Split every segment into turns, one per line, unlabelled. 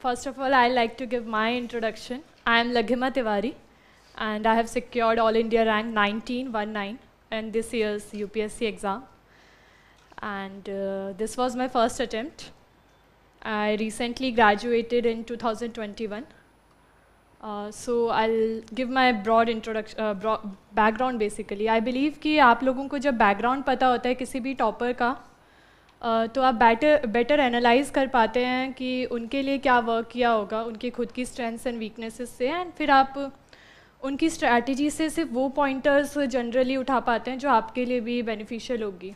First of all, I'd like to give my introduction. I am Laghima Tiwari. and I have secured All India rank 19, 19 in this year's UPSC exam. And uh, this was my first attempt. I recently graduated in 2021. Uh, so I'll give my broad introduction uh, broad background basically. I believe कि आप लोगों को जब background पता होता है किसी भी topper का uh, तो आप better better analyze कर पाते हैं कि उनके लिए क्या work किया होगा उनकी खुद की strengths and weaknesses से एंड फिर आप उनकी स्ट्रैटेजी से सिर्फ वो पॉइंटर्स जनरली उठा पाते हैं जो आपके लिए भी बेनिफिशियल होगी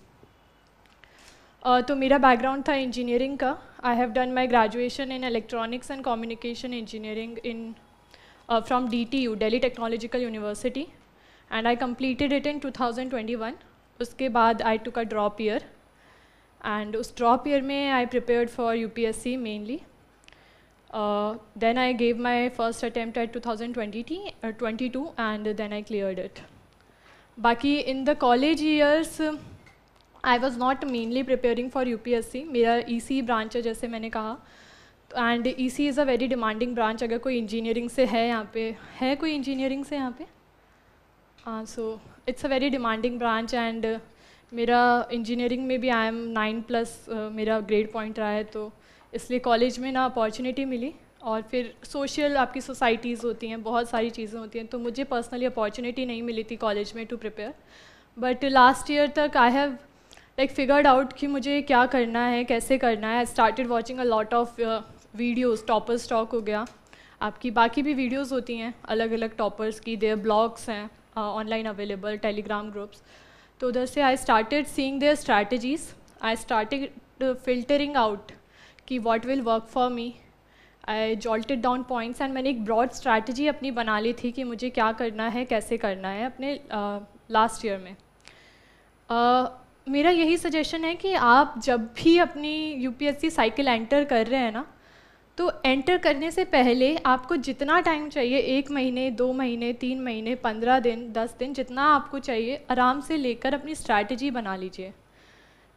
uh, तो मेरा बैकग्राउंड था इंजीनियरिंग का I have done my graduation in electronics and communication engineering in from D T U Delhi technological university and I completed it in two thousand twenty one उसके बाद I took a drop year and उस drop year में I prepare for U P S C mainly Uh, then I gave my first attempt at 2020 uh, 22, and then I cleared it. Baki in the college years, I was not mainly preparing for UPSC. मेरा EC branch है जैसे मैंने कहा and E C is a very demanding branch अगर कोई engineering से है यहाँ पे है कोई pe? से यहाँ पे so it's a very demanding branch and मेरा इंजीनियरिंग में भी आई एम नाइन प्लस मेरा ग्रेड पॉइंट रहा है तो इसलिए कॉलेज में ना अपॉर्चुनिटी मिली और फिर सोशल आपकी सोसाइटीज़ होती हैं बहुत सारी चीज़ें होती हैं तो मुझे पर्सनली अपॉर्चुनिटी नहीं मिली थी कॉलेज में to prepare but last year तक I have like figured out कि मुझे क्या करना है कैसे करना है started watching a lot of videos toppers talk हो गया आपकी बाकी भी वीडियोज़ होती हैं अलग अलग टॉपर्स की देयर ब्लॉग्स हैं ऑनलाइन अवेलेबल टेलीग्राम ग्रुप्स तो उधर से I started seeing their strategies I started filtering out कि what will work for me I jotted down points and मैंने एक ब्रॉड स्ट्रैटेजी अपनी बना ली थी कि मुझे क्या करना है कैसे करना है अपने लास्ट uh, ईयर में uh, मेरा यही सजेशन है कि आप जब भी अपनी यूपीएससी साइकिल एंटर कर रहे हैं ना तो एंटर करने से पहले आपको जितना टाइम चाहिए एक महीने दो महीने तीन महीने पंद्रह दिन दस दिन जितना आपको चाहिए आराम से लेकर अपनी स्ट्रैटेजी बना लीजिए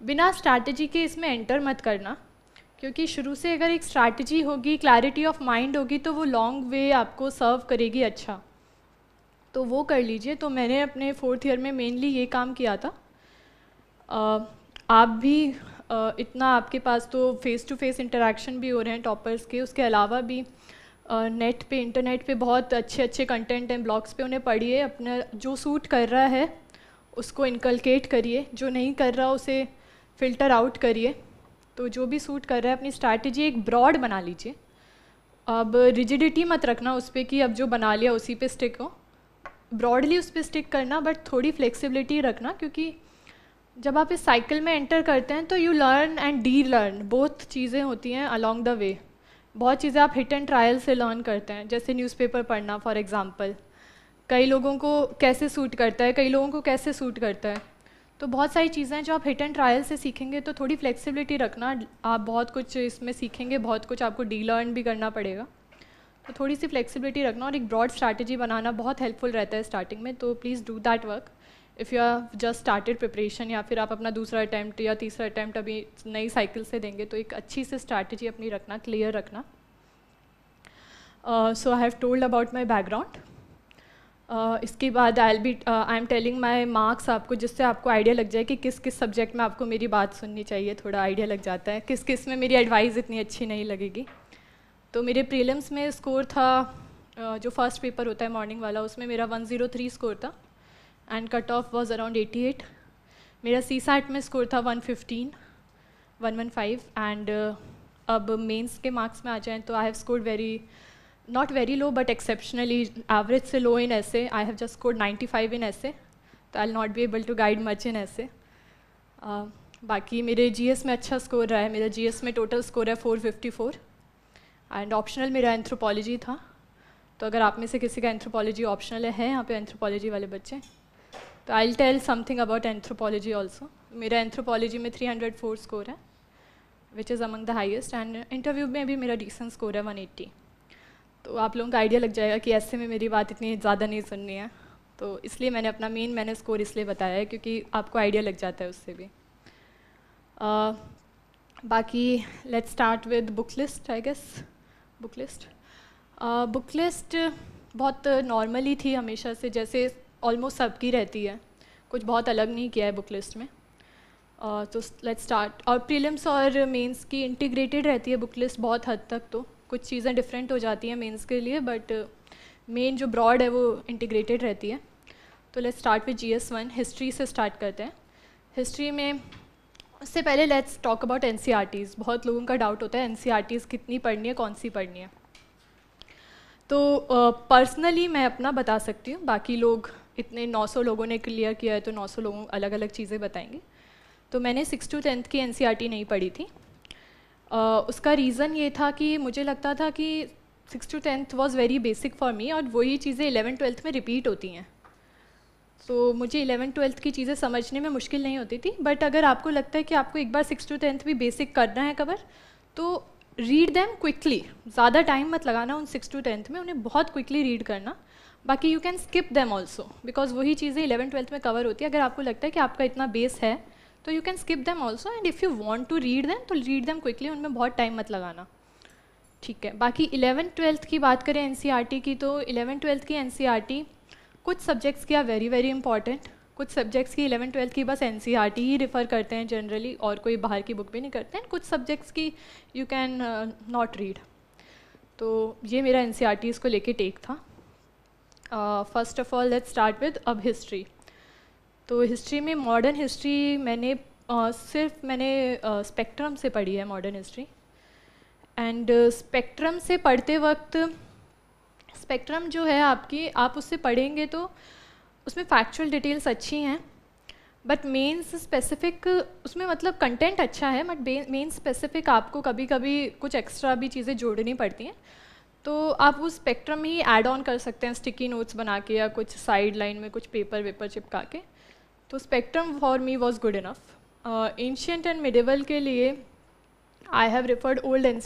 बिना स्ट्रैटेजी के इसमें एंटर मत करना क्योंकि शुरू से अगर एक स्ट्रैटेजी होगी क्लैरिटी ऑफ माइंड होगी तो वो लॉन्ग वे आपको सर्व करेगी अच्छा तो वो कर लीजिए तो मैंने अपने फोर्थ ईयर में मेनली ये काम किया था uh, आप भी uh, इतना आपके पास तो फ़ेस टू फेस इंटरेक्शन भी हो रहे हैं टॉपर्स के उसके अलावा भी आ, नेट पे इंटरनेट पे बहुत अच्छे अच्छे कंटेंट हैं ब्लॉग्स पे उन्हें पढ़िए अपना जो सूट कर रहा है उसको इनकलकेट करिए जो नहीं कर रहा उसे फ़िल्टर आउट करिए तो जो भी सूट कर रहा है अपनी स्ट्रैटेजी एक ब्रॉड बना लीजिए अब रिजिडिटी मत रखना उस पर कि अब जो बना लिया उसी पे स्टिक हो ब्रॉडली उस पर स्टिक करना बट थोड़ी फ्लेक्सिबिलिटी रखना क्योंकि जब आप इस साइकिल में एंटर करते हैं तो you learn and D delearn बहुत चीज़ें होती हैं अलॉन्ग द वे बहुत चीज़ें आप हिट एंड ट्रायल से लर्न करते हैं जैसे न्यूज़पेपर पढ़ना फॉर एग्जांपल कई लोगों को कैसे सूट करता है कई लोगों को कैसे सूट करता है तो बहुत सारी चीज़ें हैं जो आप हिट एंड ट्रायल से सीखेंगे तो थोड़ी फ्लेक्सिबिलिटी रखना आप बहुत कुछ इसमें सीखेंगे बहुत कुछ आपको डीलर्न भी करना पड़ेगा तो थोड़ी सी फ्लेक्सिबिलिटी रखना और एक ब्रॉड स्ट्रैटेजी बनाना बहुत हेल्पफुल रहता है स्टार्टिंग में तो please do that work if you are just started preparation या फिर आप अपना दूसरा अटैम्प्ट या तीसरा अटैम्प्ट अभी नई साइकिल से देंगे तो एक अच्छी सी स्ट्रैटेजी अपनी रखना क्लियर रखना so I have told about my background Uh, इसके बाद I'll be I am telling my marks आपको जिससे आपको आइडिया लग जाए कि किस किस सब्जेक्ट में आपको मेरी बात सुननी चाहिए थोड़ा आइडिया लग जाता है किस किस में मेरी एडवाइस इतनी अच्छी नहीं लगेगी तो मेरे प्रीलिम्स में स्कोर था uh, जो फर्स्ट पेपर होता है मॉर्निंग वाला उसमें मेरा 103 स्कोर था and cut off was around 88 मेरा सी सैट में स्कोर था 115 115 एंड uh, अब मेंस के मार्क्स में आ जाएँ तो I have score very not very low, but exceptionally average se low in essay. I have just scored 95 in essay. So तो I'll not not be able to guide much in ऐसे बाकी मेरे जी S में अच्छा score रहा है मेरा G S में टोटल स्कोर है four fifty four and optional मेरा एंथ्रोपोलॉजी था तो अगर आप में से किसी का एंथ्रोपोलॉजी ऑप्शनल है यहाँ पे एंथ्रोपोलॉजी वाले बच्चे तो I tell something about anthropology also मेरा एंथ्रोपोलॉजी में थ्री हंड्रेड फोर स्कोर है which is among the highest and interview में भी मेरा डिसेंट स्कोर है वन एट्टी तो आप लोगों का आइडिया लग जाएगा कि ऐसे में मेरी बात इतनी ज़्यादा नहीं सुननी है तो इसलिए मैंने अपना मेन मैंने स्कोर इसलिए बताया है क्योंकि आपको आइडिया लग जाता है उससे भी आ, बाकी let's start with book list I guess book list book list बहुत नॉर्मली थी हमेशा से जैसे ऑलमोस्ट सबकी रहती है कुछ बहुत अलग नहीं किया है बुक लिस्ट में तो लेट्स स्टार्ट और प्रीलिम्स और मेंस की इंटीग्रेटेड रहती है बुक लिस्ट बहुत हद तक तो कुछ चीज़ें डिफरेंट हो जाती हैं मेंस के लिए बट मेन uh, जो ब्रॉड है वो इंटीग्रेटेड रहती है तो let's start with G S one history से स्टार्ट करते हैं हिस्ट्री में उससे पहले लेट्स टॉक अबाउट एन बहुत लोगों का डाउट होता है एन e कितनी पढ़नी है कौन सी पढ़नी है तो पर्सनली uh, मैं अपना बता सकती हूँ बाकी लोग इतने 900 लोगों ने क्लियर किया है तो 900 लोगों अलग अलग चीज़ें बताएंगे तो मैंने सिक्स टू टेंथ की एन e नहीं पढ़ी थी उसका रीज़न ये था कि मुझे लगता था कि six to tenth was very basic for me और वही चीज़ें इलेवन ट्वेल्थ में रिपीट होती हैं तो so, मुझे इलेवन ट्वेल्थ की चीज़ें समझने में मुश्किल नहीं होती थी बट अगर आपको लगता है कि आपको एक बार सिक्स टू टेंथ भी बेसिक करना है कवर तो रीड दैम क्विकली ज़्यादा टाइम मत लगाना उन सिक्स टू टेंथ में उन्हें बहुत क्विकली रीड करना बाकी you can skip them also because वही चीज़ें इलेवन ट्वेल्थ में कवर होती है अगर आपको लगता है कि आपका इतना बेस है तो you can skip them also and if you want to read them तो रीड दैम क्विकली उनमें बहुत टाइम मत लगाना ठीक है बाकी इलेवन ट्वेल्थ की बात करें एन e की तो इलेवन ट्वेल्थ की एन e कुछ सब्जेक्ट्स की आर वेरी वेरी इंपॉर्टेंट कुछ सब्जेक्ट्स की इलेवन ट्वेल्थ की बस एन e ही रिफ़र करते हैं जनरली और कोई बाहर की बुक भी नहीं करते हैं कुछ सब्जेक्ट्स की यू कैन नॉट रीड तो ये मेरा एन सी आर टी इसको लेके टेक था first of all let start with अब हिस्ट्री तो हिस्ट्री में मॉडर्न हिस्ट्री मैंने आ, सिर्फ मैंने स्पेक्ट्रम से पढ़ी है मॉडर्न हिस्ट्री एंड स्पेक्ट्रम से पढ़ते वक्त स्पेक्ट्रम जो है आपकी आप उससे पढ़ेंगे तो उसमें फैक्चुअल डिटेल्स अच्छी हैं बट मेंस स्पेसिफिक उसमें मतलब कंटेंट अच्छा है बट मेन स्पेसिफिक आपको कभी कभी कुछ एक्स्ट्रा भी चीज़ें जोड़नी पड़ती हैं तो आप वो स्पेक्ट्रम ही एड ऑन कर सकते हैं स्टिकी नोट्स बना के या कुछ साइड लाइन में कुछ पेपर वेपर चिपका के तो spectrum for me was good enough ancient and medieval के लिए I have referred old N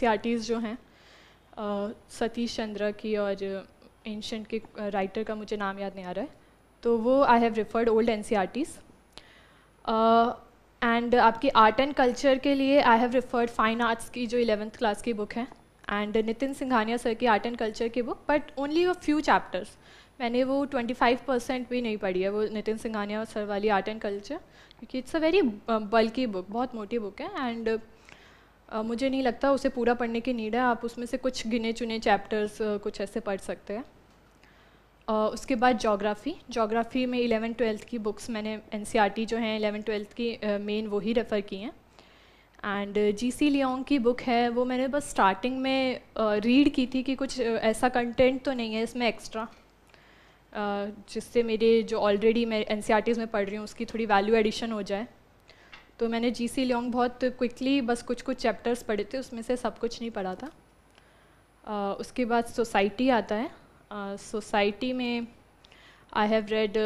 जो हैं uh, सतीश चंद्रा की और एंशियंट के राइटर uh, का मुझे नाम याद नहीं आ रहा है तो वो I have referred old N and आपकी आर्ट एंड कल्चर के लिए I have referred fine arts की जो इलेवेंथ क्लास की बुक है एंड नितिन सिंघानिया सर की आर्ट एंड कल्चर की book but only a few chapters मैंने वो 25 परसेंट भी नहीं पढ़ी है वो नितिन सिंघानिया सर वाली आर्ट एंड कल्चर क्योंकि it's a very bulky book बहुत मोटी बुक है एंड uh, मुझे नहीं लगता उसे पूरा पढ़ने की नीड है आप उसमें से कुछ गिने चुने चैप्टर्स uh, कुछ ऐसे पढ़ सकते हैं uh, उसके बाद जोग्राफ़ी जोग्राफ़ी में इलेवन ट्वेल्थ की बुक्स मैंने एन e जो हैं इलेवन ट्वेल्थ की मेन uh, वही रेफ़र की हैं एंड जी सी लियोंग की बुक है वो मैंने बस स्टार्टिंग में रीड की थी कि कुछ ऐसा कंटेंट तो नहीं है इसमें एक्स्ट्रा जिससे मेरे जो ऑलरेडी मैं एन सी आर टीज़ में पढ़ रही हूँ उसकी थोड़ी वैल्यू एडिशन हो जाए तो मैंने जी सी लियोंग बहुत क्विकली बस कुछ कुछ चैप्टर्स पढ़े थे उसमें से सब कुछ नहीं पढ़ा था uh, उसके बाद सोसाइटी आता है सोसाइटी uh, में आई हैव रेड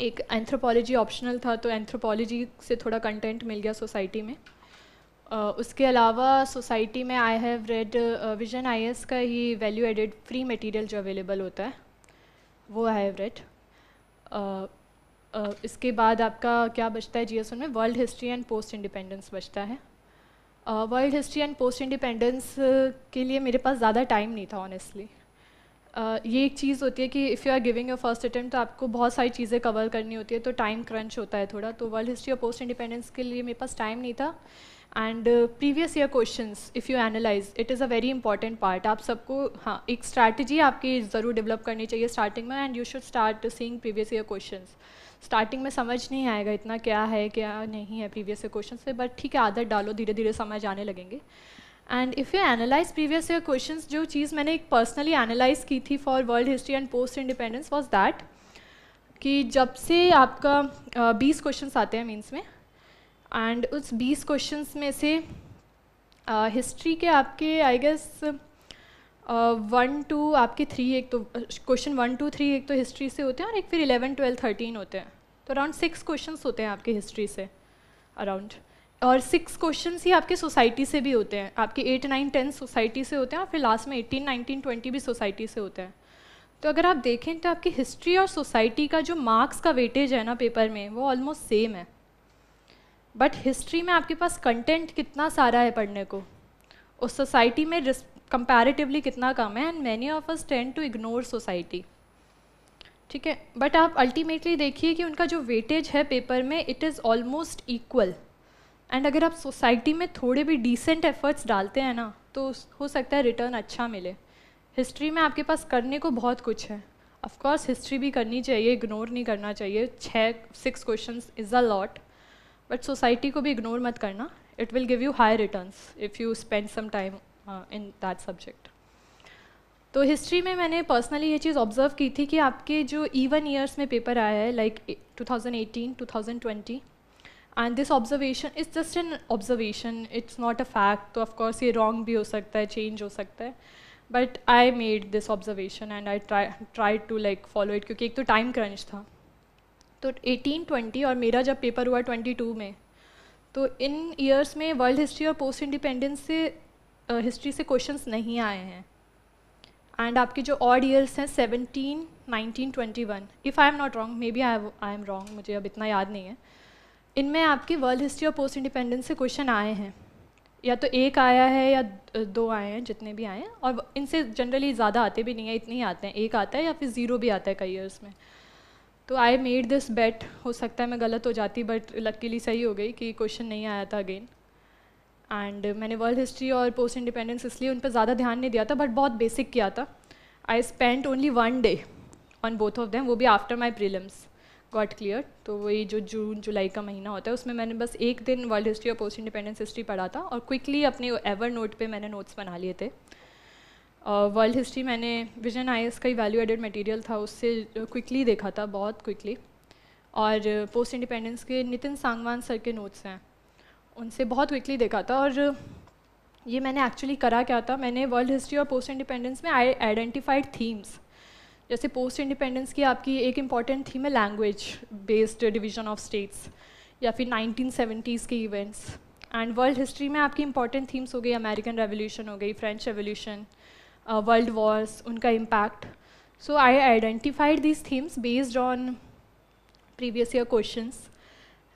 एक एंथ्रोपोलॉजी ऑप्शनल था तो एंथ्रोपोलॉजी से थोड़ा कंटेंट मिल गया सोसाइटी में uh, उसके अलावा सोसाइटी में I have read vision I का ही वैल्यू एडेड फ्री मटेरियल जो अवेलेबल होता है वो आई इसके बाद आपका क्या बचता है जी में world history and post independence बचता है world history and post independence के लिए मेरे पास ज़्यादा टाइम नहीं था ऑनेस्टली Uh, ये एक चीज़ होती है कि if you are giving your first attempt तो आपको बहुत सारी चीज़ें कवर करनी होती है तो टाइम क्रंच होता है थोड़ा तो वर्ल्ड हिस्ट्री और पोस्ट इंडिपेंडेंस के लिए मेरे पास टाइम नहीं था and previous year question if you analyse it is a very important part आप सबको हाँ एक स्ट्रैटेजी आपकी ज़रूर डेवलप करनी चाहिए स्टार्टिंग में and you should start seeing previous year question starting में समझ नहीं आएगा इतना क्या है क्या नहीं है प्रीवियस ईयर क्वेश्चन से बट ठीक है आदत डालो धीरे धीरे समझ आने लगेंगे and if you analyse previous year question जो चीज़ मैंने एक पर्सनली एनालाइज की थी for world history and post independence was that कि जब से आपका uh, बीस uh, क्वेश्चन आते हैं मीन्स में एंड उस बीस क्वेश्चन में से हिस्ट्री uh, के आपके आई गेस वन टू आपके थ्री एक तो क्वेश्चन वन टू थ्री एक तो हिस्ट्री से होते हैं और एक फिर इलेवन ट्वेल्व थर्टीन होते हैं तो अराउंड सिक्स क्वेश्चन होते हैं आपके हिस्ट्री से अराउंड और सिक्स क्वेश्चन ही आपके सोसाइटी से भी होते हैं आपके एट नाइन टेन सोसाइटी से होते हैं और फिर लास्ट में एटीन नाइनटीन ट्वेंटी भी सोसाइटी से होते हैं तो अगर आप देखें तो आपकी हिस्ट्री और सोसाइटी का जो मार्क्स का वेटेज है ना पेपर में वो ऑलमोस्ट सेम है बट हिस्ट्री में आपके पास कंटेंट कितना सारा है पढ़ने को उस सोसाइटी में कंपैरेटिवली कितना कम है and many of us tend to ignore society ठीक है बट आप अल्टीमेटली देखिए कि उनका जो वेटेज है पेपर में it is almost equal and अगर आप सोसाइटी में थोड़े भी डिसेंट एफर्ट्स डालते हैं ना तो हो सकता है रिटर्न अच्छा मिले हिस्ट्री में आपके पास करने को बहुत कुछ है ऑफ़ कोर्स हिस्ट्री भी करनी चाहिए इग्नोर नहीं करना चाहिए छः six questions is a lot but society को भी इग्नोर मत करना it will give you high return if you spend some time in that subject तो हिस्ट्री में मैंने पर्सनली ये चीज़ ऑब्जर्व की थी कि आपके जो इवन ईयर्स में पेपर आया है like 2018, 2020 and this observation is just an observation it's not a fact तो ऑफकोर्स ये रॉन्ग भी हो सकता है चेंज हो सकता है but I made this observation and I try try to like follow it क्योंकि एक तो टाइम क्रंच था तो एटीन ट्वेंटी और मेरा जब पेपर हुआ ट्वेंटी टू में तो इन ईयर्स में वर्ल्ड हिस्ट्री और पोस्ट इंडिपेंडेंस से हिस्ट्री से क्वेश्चंस नहीं आए हैं एंड आपके जो ऑड ईयर्स हैं seventeen nineteen twenty one if I am not wrong may be I I am wrong मुझे अब इतना याद नहीं है इनमें आपके वर्ल्ड हिस्ट्री और पोस्ट इंडिपेंडेंस से क्वेश्चन आए हैं या तो एक आया है या दो आए हैं जितने भी आए हैं और इनसे जनरली ज़्यादा आते भी नहीं हैं इतने ही आते हैं एक आता है या फिर ज़ीरो भी आता है कई ईयर्स में तो आई मेड दिस बेट हो सकता है मैं गलत हो जाती बट लकीली सही हो गई कि क्वेश्चन नहीं आया था अगेन एंड मैंने वर्ल्ड हिस्ट्री और पोस्ट इंडिपेंडेंस इसलिए उन पर ज़्यादा ध्यान नहीं दिया था बट बहुत बेसिक किया था I spent only one day on both of them वो भी after my prelims got clear तो वही जो जून जुलाई का महीना होता है उसमें मैंने बस एक दिन वर्ल्ड हिस्ट्री और पोस्ट इंडिपेंडेंस हिस्ट्री पढ़ा था और क्विकली अपने एवर नोट पे मैंने नोट्स बना लिए थे वर्ल्ड हिस्ट्री मैंने विजन आई का ही वैल्यू एडेड मटेरियल था उससे क्विकली देखा था बहुत क्विकली और पोस्ट इंडिपेंडेंस के नितिन सांगवान सर के नोट्स हैं उनसे बहुत क्विकली देखा था और ये मैंने एक्चुअली करा क्या था मैंने वर्ल्ड हिस्ट्री और पोस्ट इंडिपेंडेंस में आई आइडेंटिफाइड थीम्स जैसे पोस्ट इंडिपेंडेंस की आपकी एक इम्पॉर्टेंट थीम है language based division of states या फिर 1970s के इवेंट्स एंड वर्ल्ड हिस्ट्री में आपकी इंपॉर्टेंट थीम्स हो गई अमेरिकन रेवोल्यूशन हो गई French revolution world uh, wars उनका impact so I identified these themes based on previous year question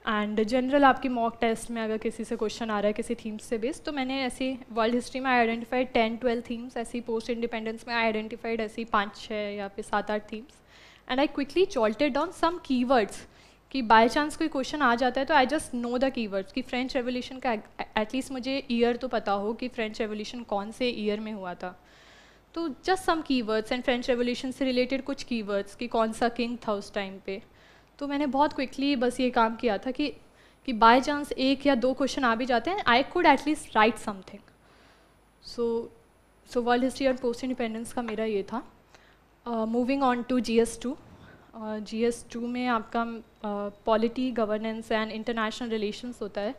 and general आपके मॉक टेस्ट में अगर किसी से क्वेश्चन आ रहा है किसी थीम्स से बेस्ड तो मैंने ऐसी वर्ल्ड हिस्ट्री में आइडेंटिफाइड टेन ट्वेल्व थीम्स ऐसी पोस्ट इंडिपेंडेंस में आइडेंटिफाइड ऐसी पाँच छः या फिर सात आठ themes and I quickly jotted on some keywords कि बाय चांस कोई क्वेश्चन आ जाता है तो I just know the keywords कि फ्रेंच रेवोल्यूशन का एटलीस्ट मुझे ईयर तो पता हो कि फ्रेंच रेवोल्यूशन कौन से ईयर में हुआ था तो just some keywords and French revolution से रिलेटेड कुछ कीवर्ड्स कि कौन सा किंग था उस टाइम पे तो मैंने बहुत क्विकली बस ये काम किया था कि कि बाय चांस एक या दो क्वेश्चन आ भी जाते हैं I could at least write something so so world history और पोस्ट इंडिपेंडेंस का मेरा ये था moving on to G S two G S two में आपका polity governance and international relations होता है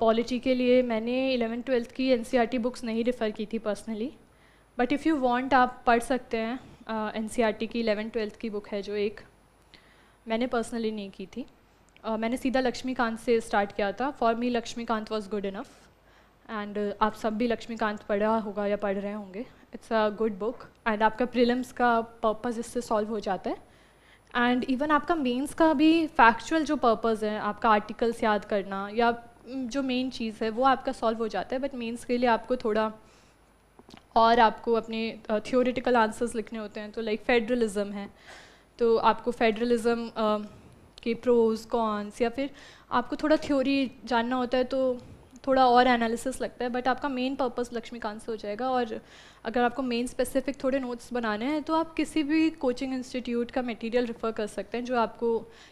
पॉलिटी uh, के लिए मैंने इलेवन ट्वेल्थ की एन बुक्स e नहीं रेफ़र की थी personally but if you want आप पढ़ सकते हैं एन uh, e की इलेवन ट्वेल्थ की बुक है जो एक मैंने पर्सनली नहीं की थी uh, मैंने सीधा लक्ष्मीकांत से स्टार्ट किया था for me Laxmikanth was good enough and आप सब भी लक्ष्मीकांत पढ़ा होगा या पढ़ रहे होंगे it's a good book and आपका प्रिलम्स का पर्पज़ इससे सॉल्व हो जाता है एंड इवन आपका मेन्स का भी फैक्चुअल जो पर्पज़ है आपका आर्टिकल्स याद करना या mm, जो मेन चीज़ है वो आपका सॉल्व हो जाता है बट मेन्स के लिए आपको थोड़ा और आपको अपने थियोरिटिकल आंसर्स लिखने होते हैं तो लाइक फेडरलिज़म है तो आपको फेडरलिज्म के प्रोज कॉन्स या फिर आपको थोड़ा थ्योरी जानना होता है तो थोड़ा और एनालिसिस लगता है बट आपका मेन पर्पस लक्ष्मीकांत से हो जाएगा और अगर आपको मेन स्पेसिफिक थोड़े नोट्स बनाने हैं तो आप किसी भी कोचिंग इंस्टीट्यूट का मटेरियल रेफ़र कर सकते हैं जो आपको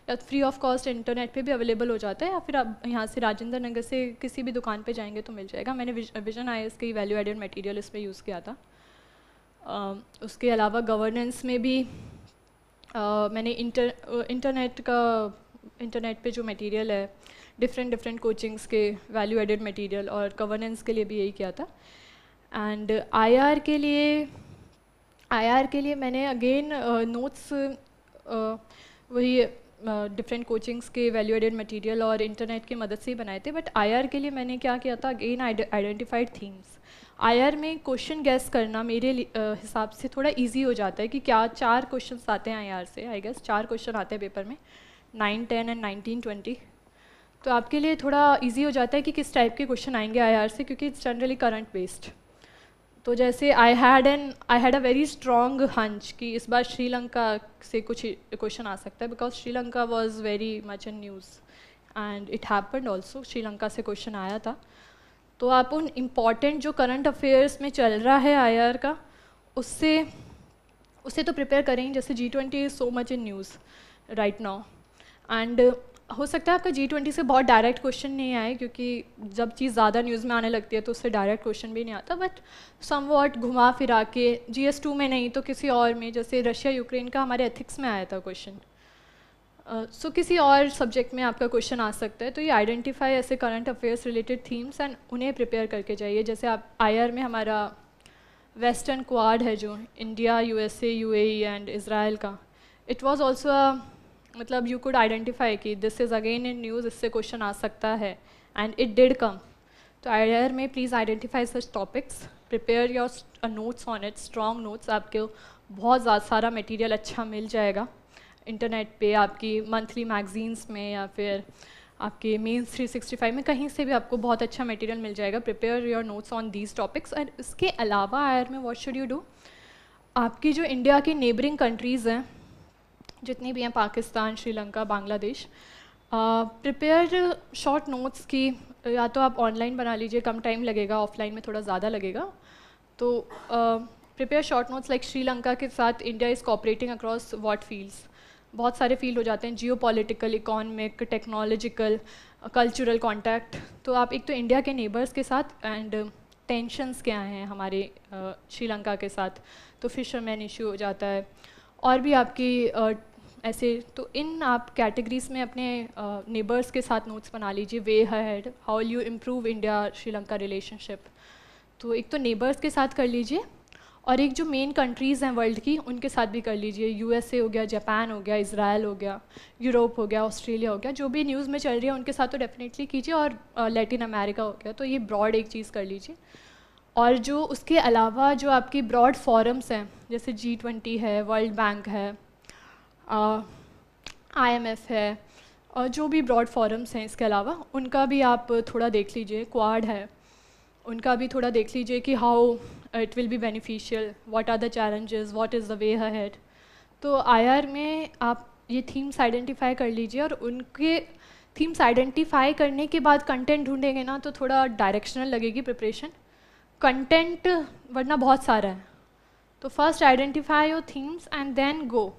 या फ्री ऑफ कॉस्ट इंटरनेट पे भी अवेलेबल हो जाता है या फिर आप यहाँ से राजेंद्र नगर से किसी भी दुकान पे जाएंगे तो मिल जाएगा मैंने विजन आई एस ही वैल्यू एडेड मटीरियल इसमें यूज़ किया था आ, उसके अलावा गवर्नेंस में भी आ, मैंने इंटर इंटरनेट का इंटरनेट पर जो मटीरियल है डिफरेंट डिफरेंट कोचिंग्स के वैल्यू एडेड मटीरियल और गवर्नेंस के लिए भी यही किया था एंड आईआर के लिए आईआर के लिए मैंने अगेन नोट्स uh, uh, वही डिफरेंट uh, कोचिंग्स के वैल्यू एडेड मटेरियल और इंटरनेट की मदद से ही बनाए थे बट आईआर के लिए मैंने क्या किया था अगेन आइडेंटिफाइड थीम्स आईआर में क्वेश्चन गैस करना मेरे हिसाब से थोड़ा इजी हो जाता है कि क्या चार क्वेश्चन आते हैं आईआर से आई गेस चार क्वेश्चन आते हैं पेपर में nine ten and nineteen twenty तो आपके लिए थोड़ा इजी हो जाता है कि किस टाइप के क्वेश्चन आएंगे आईआर से क्योंकि इट्स जनरली करंट बेस्ड तो जैसे I had an I had a very strong hunch कि इस बार श्रीलंका से कुछ क्वेश्चन आ सकता है because Sri Lanka was very much in news and it happened also Sri Lanka से क्वेश्चन आया था तो आप उन इम्पॉर्टेंट जो करंट अफेयर्स में चल रहा है आई आर का उससे उससे तो प्रिपेयर करें जैसे G twenty is so much in news right now and हो सकता है आपका जी ट्वेंटी से बहुत डायरेक्ट क्वेश्चन नहीं आए क्योंकि जब चीज़ ज़्यादा न्यूज़ में आने लगती है तो उससे डायरेक्ट क्वेश्चन भी नहीं आता बट सम वॉट घुमा फिरा के जी एस टू में नहीं तो किसी और में जैसे रशिया यूक्रेन का हमारे एथिक्स में आया था क्वेश्चन सो uh, so, किसी और सब्जेक्ट में आपका क्वेश्चन आ सकता है तो ये आइडेंटिफाई ऐसे current affairs related themes and उन्हें प्रिपेयर करके जाइए जैसे आप आई में हमारा वेस्टर्न क्वाड है जो India U UAE and Israel का इट वॉज़ ऑल्सो मतलब यू कुड आइडेंटिफाई कि this is again in news इससे क्वेश्चन आ सकता है एंड इट डिड कम तो आयर में please identify such topics prepare your notes on it strong notes आपके बहुत सारा मटेरियल अच्छा मिल जाएगा इंटरनेट पे आपकी मंथली मैगजीन्स में या फिर आपके मेन्स 365 में कहीं से भी आपको बहुत अच्छा मटेरियल मिल जाएगा prepare your notes on these topics and इसके अलावा आयर में वॉट शुड यू डू आपकी जो इंडिया की नेबरिंग कंट्रीज़ हैं जितनी भी हैं Pakistan Sri Lanka Bangladesh prepare short notes की या तो आप ऑनलाइन बना लीजिए कम टाइम लगेगा ऑफलाइन में थोड़ा ज़्यादा लगेगा तो prepare short notes like Sri Lanka के साथ India is cooperating across what fields बहुत सारे फील्ड हो जाते हैं geopolitical economic technological cultural contact तो आप एक तो इंडिया के नेबर्स के साथ एंड टेंशन्स क्या हैं हमारे श्रीलंका के साथ तो फिशरमैन इशू हो जाता है और भी आपकी ऐसे तो इन आप कैटेगरीज में अपने नेबर्स के साथ नोट्स बना लीजिए way ahead how you improve India Sri Lanka relationship तो एक तो नेबर्स के साथ कर लीजिए और एक जो मेन कंट्रीज़ हैं वर्ल्ड की उनके साथ भी कर लीजिए यूएसए हो गया जापान हो गया इसराइल हो गया यूरोप हो गया ऑस्ट्रेलिया हो गया जो भी न्यूज़ में चल रही है उनके साथ तो डेफिनेटली कीजिए और लैटिन अमेरिका हो गया तो ये ब्रॉड एक चीज़ कर लीजिए और जो उसके अलावा जो आपकी ब्रॉड फॉरम्स हैं जैसे जी ट्वेंटी है वर्ल्ड बैंक है आई एम एफ है और जो भी ब्रॉड फॉरम्स हैं इसके अलावा उनका भी आप थोड़ा देख लीजिए क्वाड है उनका भी थोड़ा देख लीजिए कि how it will be beneficial what are the challenges what is the way ahead तो आईआर में आप ये थीम्स आइडेंटिफाई कर लीजिए और उनके थीम्स आइडेंटिफाई करने के बाद कंटेंट ढूंढेंगे ना तो थोड़ा डायरेक्शनल लगेगी प्रिपरेशन कंटेंट वरना बहुत सारा है तो first identify your themes and then go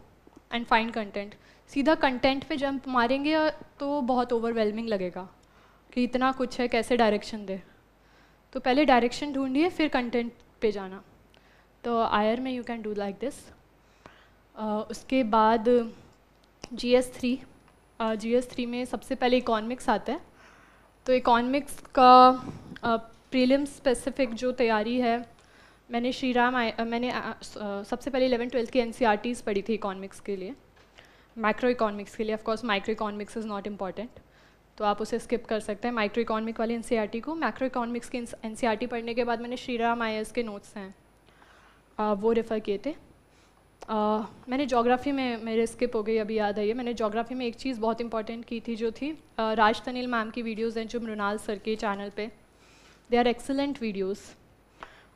and find content सीधा कंटेंट पे जंप मारेंगे तो बहुत ओवरवेलमिंग लगेगा कि इतना कुछ है कैसे डायरेक्शन दे तो पहले डायरेक्शन ढूंढिए फिर कंटेंट पे जाना तो आयर में you can do like this उसके बाद G S three G S three में सबसे पहले इकोनॉमिक्स आता है तो इकोनॉमिक्स का प्रीलिम्स स्पेसिफिक जो तैयारी है मैंने श्री राम आई मैंने सबसे पहले इलेवन ट्वेल्थ की एन e पढ़ी थी इकोनॉमिक्स के लिए माइक्रो इकोनॉमिक्स के लिए of course micro economics is not important तो आप उसे स्किप कर सकते हैं माइक्रो इकोनॉमिक वाली एन e को माइक्रो इकोनॉमिक्स की एन पढ़ने के बाद मैंने श्री राम आई के नोट्स हैं वो रेफ़र किए थे आ, मैंने जोग्राफ़ी में मेरे स्किप हो गई अभी याद आई है मैंने जोग्राफ़ी में एक चीज़ बहुत इंपॉर्टेंट की थी जो थी राज तनील मैम की वीडियोज़ हैं जो मृणाल सर के चैनल पर they are excellent videos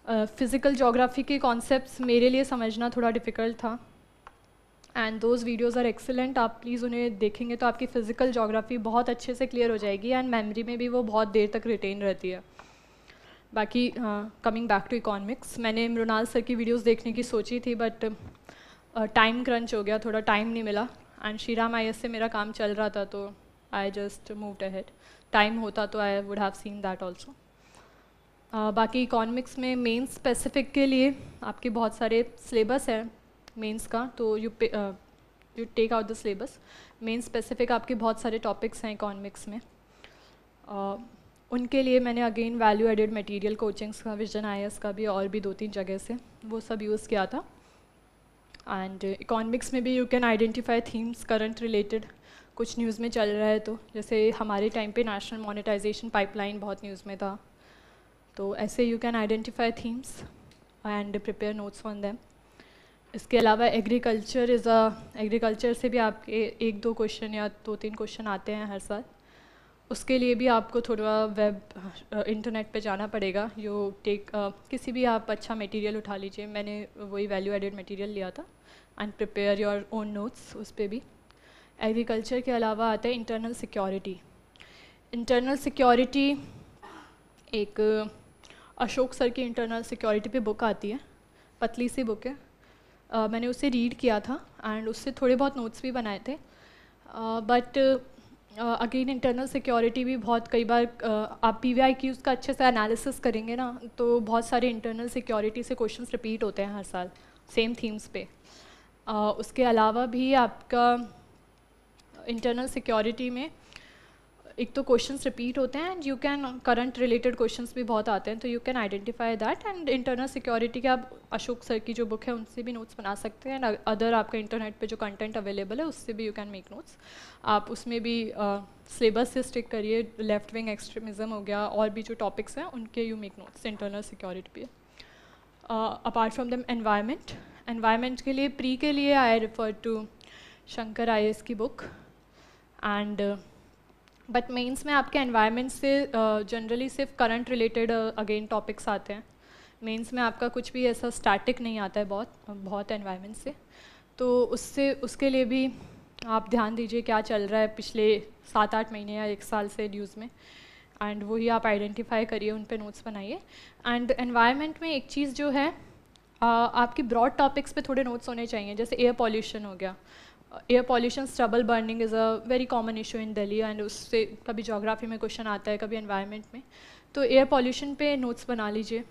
physical geography के कॉन्सेप्ट मेरे लिए समझना थोड़ा डिफ़िकल्ट था and those videos are excellent आप प्लीज़ उन्हें देखेंगे तो आपकी फ़िज़िकल जोग्राफ़ी बहुत अच्छे से क्लियर हो जाएगी एंड मेमरी में भी वो बहुत देर तक रिटेन रहती है बाकी कमिंग बैक टू इकोनॉमिक्स मैंने मृणाल सर की वीडियोज़ देखने की सोची थी बट टाइम क्रंच हो गया थोड़ा टाइम नहीं मिला एंड श्री राम आई से मेरा काम चल रहा था तो I just move ahead time होता तो I would have seen that also ah, बाकी इकोनॉमिक्स में मेंस स्पेसिफिक के लिए आपके बहुत सारे सिलेबस हैं मेंस का तो you you take out the syllabus mains specific आपके बहुत सारे टॉपिक्स हैं इकोनॉमिक्स में आ, उनके लिए मैंने again value added material coachings का विजन आई का भी और भी दो तीन जगह से वो सब यूज़ किया था एंड इकोनॉमिक्स में भी you can identify themes current related कुछ न्यूज़ में चल रहा है तो जैसे हमारे टाइम पे नेशनल मोनेटाइजेशन पाइपलाइन बहुत न्यूज़ में था तो ऐसे you can identify themes and prepare notes on them इसके अलावा एग्रीकल्चर इज़ अ एग्रीकल्चर से भी आपके एक दो क्वेश्चन या दो तीन क्वेश्चन आते हैं हर साल उसके लिए भी आपको थोड़ा वेब इंटरनेट पे जाना पड़ेगा यू टेक uh, किसी भी आप अच्छा मटेरियल उठा लीजिए मैंने वही वैल्यू एडेड मटेरियल लिया था and prepare your own notes उस पर भी एग्रीकल्चर के अलावा आता है इंटरनल सिक्योरिटी इंटरनल सिक्योरिटी एक अशोक सर की इंटरनल सिक्योरिटी पे बुक आती है पतली सी बुक है uh, मैंने उसे रीड किया था एंड उससे थोड़े बहुत नोट्स भी बनाए थे बट अगेन इंटरनल सिक्योरिटी भी बहुत कई बार uh, आप पी वी की उसका अच्छे से एनालिसिस करेंगे ना तो बहुत सारे इंटरनल सिक्योरिटी से क्वेश्चन रिपीट होते हैं हर साल सेम थीम्स पे uh, उसके अलावा भी आपका इंटरनल सिक्योरिटी में एक तो क्वेश्चंस रिपीट होते हैं and you can current related questions भी बहुत आते हैं तो you can identify that and internal security के आप अशोक सर की जो बुक है उनसे भी नोट्स बना सकते हैं एंड अदर आपका इंटरनेट पे जो कंटेंट अवेलेबल है उससे भी यू कैन मेक नोट्स आप उसमें भी सिलेबस से स्टिक करिए लेफ्ट विंग एक्सट्रीमिज़म हो गया और भी जो टॉपिक्स हैं उनके you make notes internal security पे apart from them environment environment के लिए प्री के लिए I refer to Shankar I की बुक एंड बट मेंस में आपके एनवायरनमेंट से जनरली सिर्फ करंट रिलेटेड अगेन टॉपिक्स आते हैं मेंस में आपका कुछ भी ऐसा स्टैटिक नहीं आता है बहुत बहुत एनवायरनमेंट से तो उससे उसके लिए भी आप ध्यान दीजिए क्या चल रहा है पिछले सात आठ महीने या एक साल से न्यूज़ में एंड वही आप आइडेंटिफाई करिए उन पर नोट्स बनाइए एंड एनवायरमेंट में एक चीज़ जो है आपकी ब्रॉड टॉपिक्स पे थोड़े नोट्स होने चाहिए जैसे एयर पॉल्यूशन हो गया air pollution stubble burning is a very common issue in Delhi and उससे कभी जोग्राफ़ी में क्वेश्चन आता है कभी एनवायरनमेंट में तो एयर पॉल्यूशन पे नोट्स बना लीजिए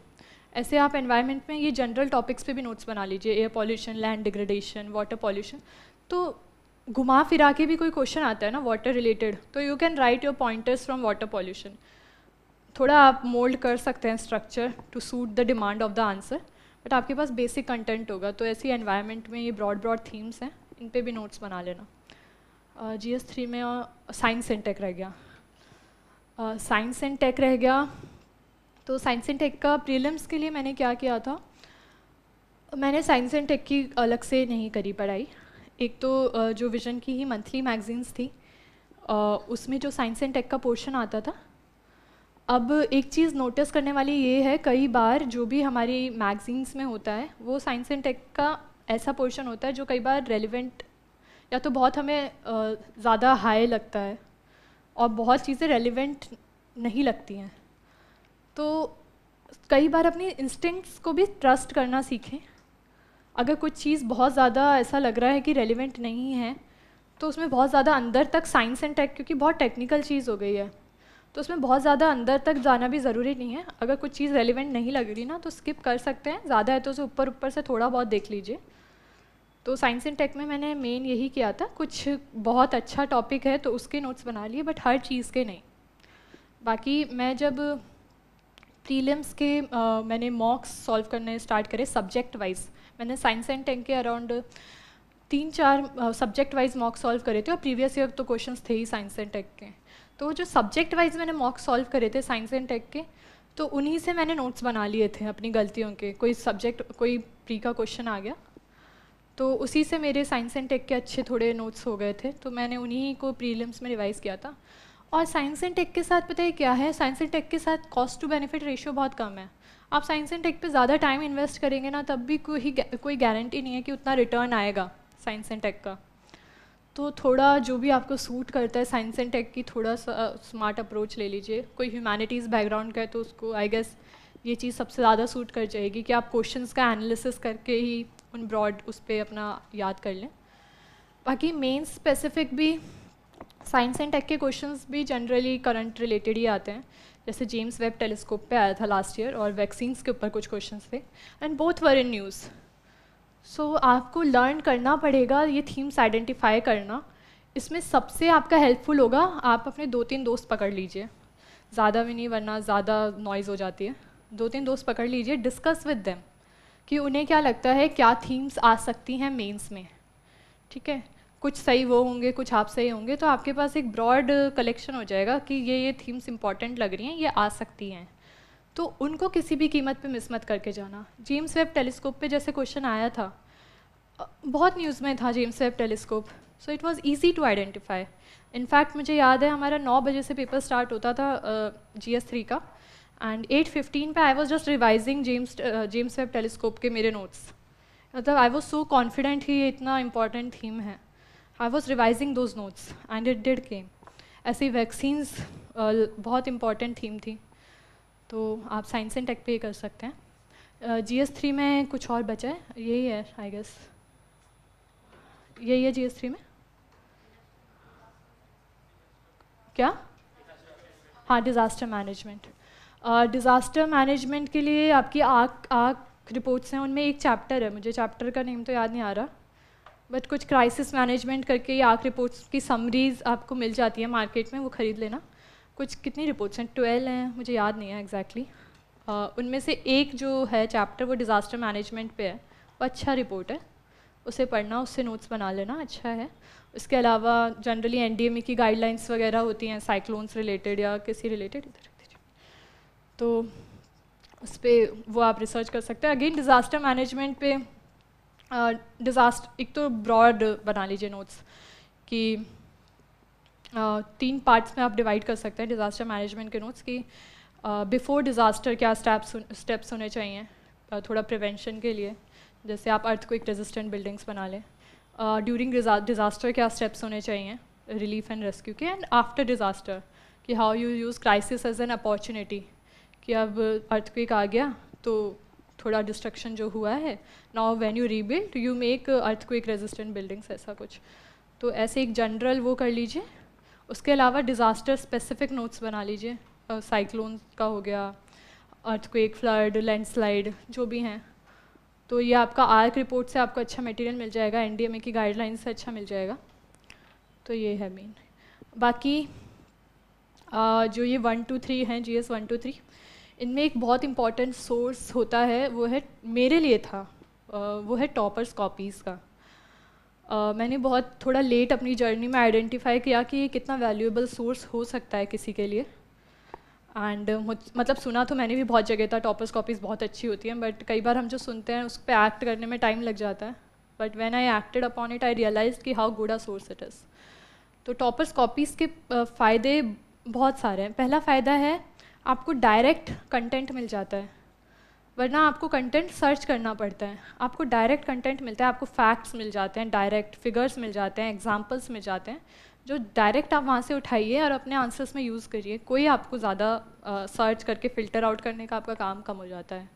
ऐसे आप एनवायरनमेंट में ये जनरल टॉपिक्स पे भी नोट्स बना लीजिए air pollution land degradation water pollution तो घुमा फिरा के भी कोई क्वेश्चन आता है ना वाटर रिलेटेड तो you can write your pointers from water pollution थोड़ा आप मोल्ड कर सकते हैं structure to suit the demand of the answer but आपके पास बेसिक कंटेंट होगा तो ऐसी एनवायरनमेंट में ये ब्रॉड ब्रॉड थीम्स हैं इन पर भी नोट्स बना लेना जी एस थ्री में साइंस एंड टेक रह गया साइंस एंड टेक रह गया तो साइंस एंड टेक का प्रीलिम्स के लिए मैंने क्या किया था मैंने साइंस एंड टेक की अलग से नहीं करी पढ़ाई एक तो जो विजन की ही मंथली मैगजीन्स थी उसमें जो साइंस एंड टेक का पोर्शन आता था अब एक चीज़ नोटिस करने वाली ये है कई बार जो भी हमारी मैगजीन्स में होता है वो साइंस एंड टेक का ऐसा पोर्शन होता है जो कई बार रेलिवेंट या तो बहुत हमें ज़्यादा हाई लगता है और बहुत चीज़ें रेलिवेंट नहीं लगती हैं तो कई बार अपनी इंस्टिंक्ट्स को भी ट्रस्ट करना सीखें अगर कुछ चीज़ बहुत ज़्यादा ऐसा लग रहा है कि रेलिवेंट नहीं है तो उसमें बहुत ज़्यादा अंदर तक साइंस एंड टेक क्योंकि बहुत टेक्निकल चीज़ हो गई है तो उसमें बहुत ज़्यादा अंदर तक जाना भी ज़रूरी नहीं है अगर कुछ चीज़ रेलिवेंट नहीं लग रही ना तो स्किप कर सकते हैं ज़्यादा है तो उसे ऊपर ऊपर से थोड़ा बहुत देख लीजिए तो साइंस एंड टेक में मैंने मेन यही किया था कुछ बहुत अच्छा टॉपिक है तो उसके नोट्स बना लिए बट हर चीज़ के नहीं बाकी मैं जब प्रीलिम्स के आ, मैंने मॉक्स सॉल्व करने स्टार्ट करे सब्जेक्ट वाइज मैंने साइंस एंड टेक के अराउंड तीन चार सब्जेक्ट वाइज मॉक सॉल्व करे थे और प्रीवियस ईयर तो क्वेश्चंस थे ही साइंस एंड टेक के तो जो सब्जेक्ट वाइज मैंने मॉक सॉल्व करे थे साइंस एंड टेक के तो उन्हीं से मैंने नोट्स बना लिए थे अपनी गलतियों के कोई सब्जेक्ट कोई प्री का क्वेश्चन आ गया तो उसी से मेरे साइंस एंड टेक के अच्छे थोड़े नोट्स हो गए थे तो मैंने उन्हीं को प्रीलिम्स में रिवाइज़ किया था और साइंस एंड टेक के साथ पता है क्या है साइंस एंड टेक के साथ कॉस्ट टू बेनिफिट रेशियो बहुत कम है आप साइंस एंड टेक पे ज़्यादा टाइम इन्वेस्ट करेंगे ना तब भी कोई कोई गारंटी नहीं है कि उतना रिटर्न आएगा साइंस एंड टेक का तो थोड़ा जो भी आपको सूट करता है साइंस एंड टेक की थोड़ा सा स्मार्ट अप्रोच ले लीजिए कोई ह्यूमैनिटीज़ बैकग्राउंड का है तो उसको आई गेस ये चीज़ सबसे ज़्यादा सूट कर जाएगी कि आप क्वेश्चंस का एनालिसिस करके ही उन ब्रॉड उस पर अपना याद कर लें बाकी मेन स्पेसिफिक भी साइंस एंड टेक के क्वेश्चंस भी जनरली करंट रिलेटेड ही आते हैं जैसे जेम्स वेब टेलीस्कोप पे आया था लास्ट ईयर और वैक्सीन्स के ऊपर कुछ क्वेश्चंस थे and both were in news so आपको लर्न करना पड़ेगा ये थीम्स आइडेंटिफाई करना इसमें सबसे आपका हेल्पफुल होगा आप अपने दो तीन दोस्त पकड़ लीजिए ज़्यादा भी नहीं वरना ज़्यादा नॉइज़ हो जाती है दो तीन दोस्त पकड़ लीजिए डिस्कस विद दैम कि उन्हें क्या लगता है क्या थीम्स आ सकती हैं मेंस में ठीक है कुछ सही वो होंगे कुछ आप सही होंगे तो आपके पास एक ब्रॉड कलेक्शन हो जाएगा कि ये ये थीम्स इंपॉर्टेंट लग रही हैं ये आ सकती हैं तो उनको किसी भी कीमत पे मिस मत करके जाना जेम्स वेब टेलीस्कोप पे जैसे क्वेश्चन आया था बहुत न्यूज़ में था James Webb telescope so it was easy to identify in fact मुझे याद है हमारा नौ बजे से पेपर स्टार्ट होता था जी एस थ्री का एंड एट फिफ्टीन पर I was just revising James James Webb telescope के मेरे नोट्स मतलब आई वॉज सो कॉन्फिडेंट ही ये इतना इंपॉर्टेंट थीम है I was revising those notes and it did came ऐसी वैक्सीन्स uh, बहुत इंपॉर्टेंट थीम थी तो आप साइंस एंड टेक पे कर सकते हैं जी एस थ्री में कुछ और बचा है यही है आई गेस यही है जी एस थ्री में क्या हाँ डिज़ास्टर मैनेजमेंट डिज़ास्टर मैनेजमेंट के लिए आपकी आग आग रिपोर्ट्स हैं उनमें एक चैप्टर है मुझे चैप्टर का नेम तो याद नहीं आ रहा बट कुछ क्राइसिस मैनेजमेंट करके ये आग रिपोर्ट्स की समरीज आपको मिल जाती है मार्केट में वो ख़रीद लेना कुछ कितनी रिपोर्ट्स हैं ट्वेल्व हैं मुझे याद नहीं है एग्जैक्टली exactly. उनमें से एक जो है चैप्टर वो डिज़ास्टर मैनेजमेंट पर है वो अच्छा रिपोर्ट है उसे पढ़ना उससे नोट्स बना लेना अच्छा है उसके अलावा जनरली एन e की गाइडलाइंस वगैरह होती हैं साइक्लोन्स रिलेटेड या किसी रिलेटेड इधर तो उस पर वो आप रिसर्च कर सकते हैं अगेन डिज़ास्टर मैनेजमेंट पे डिज़ास्ट एक तो ब्रॉड बना लीजिए नोट्स कि uh, तीन पार्ट्स में आप डिवाइड कर सकते हैं डिज़ास्टर मैनेजमेंट के नोट्स कि बिफोर डिज़ास्टर क्या स्टेप्स स्टेप्स होने चाहिए uh, थोड़ा प्रिवेंशन के लिए जैसे आप अर्थ को एक रेजिस्टेंट बिल्डिंग्स बना लें ड्यूरिंग डिज़ास्टर क्या स्टेप्स होने चाहिए रिलीफ एंड रेस्क्यू के एंड आफ्टर डिज़ास्टर कि how you use crisis as an opportunity कि अब अर्थक्वेक आ गया तो थोड़ा डिस्ट्रक्शन जो हुआ है now when you rebuild you make earthquake resistant buildings ऐसा कुछ तो ऐसे एक जनरल वो कर लीजिए उसके अलावा डिज़ास्टर स्पेसिफिक नोट्स बना लीजिए साइक्लोन uh, का हो गया अर्थक्वेक फ्लड लैंडस्लाइड जो भी हैं तो ये आपका आर्क रिपोर्ट से आपको अच्छा मटेरियल मिल जाएगा एन की गाइडलाइन से अच्छा मिल जाएगा तो ये है मेन बाकी uh, जो ये वन टू थ्री हैं G S one two three इनमें एक बहुत इम्पॉर्टेंट सोर्स होता है वो है मेरे लिए था वो है टॉपर्स कॉपीज़ का मैंने बहुत थोड़ा लेट अपनी जर्नी में आइडेंटिफाई किया कि ये कितना वैल्यूएबल सोर्स हो सकता है किसी के लिए एंड मतलब सुना तो मैंने भी बहुत जगह था टॉपर्स कॉपीज़ बहुत अच्छी होती हैं बट कई बार हम जो सुनते हैं उस पर एक्ट करने में टाइम लग जाता है but when I acted upon it I realise कि how good a source it is तो टॉपर्स कॉपीज़ के फ़ायदे बहुत सारे हैं पहला फ़ायदा है आपको डायरेक्ट कंटेंट मिल जाता है वरना आपको कंटेंट सर्च करना पड़ता है आपको डायरेक्ट कंटेंट मिलता है आपको फैक्ट्स मिल जाते हैं डायरेक्ट फिगर्स मिल जाते हैं एग्जाम्पल्स मिल जाते हैं जो डायरेक्ट आप वहाँ से उठाइए और अपने आंसर्स में यूज़ करिए कोई आपको ज़्यादा सर्च करके फ़िल्टर आउट करने का आपका काम कम हो जाता है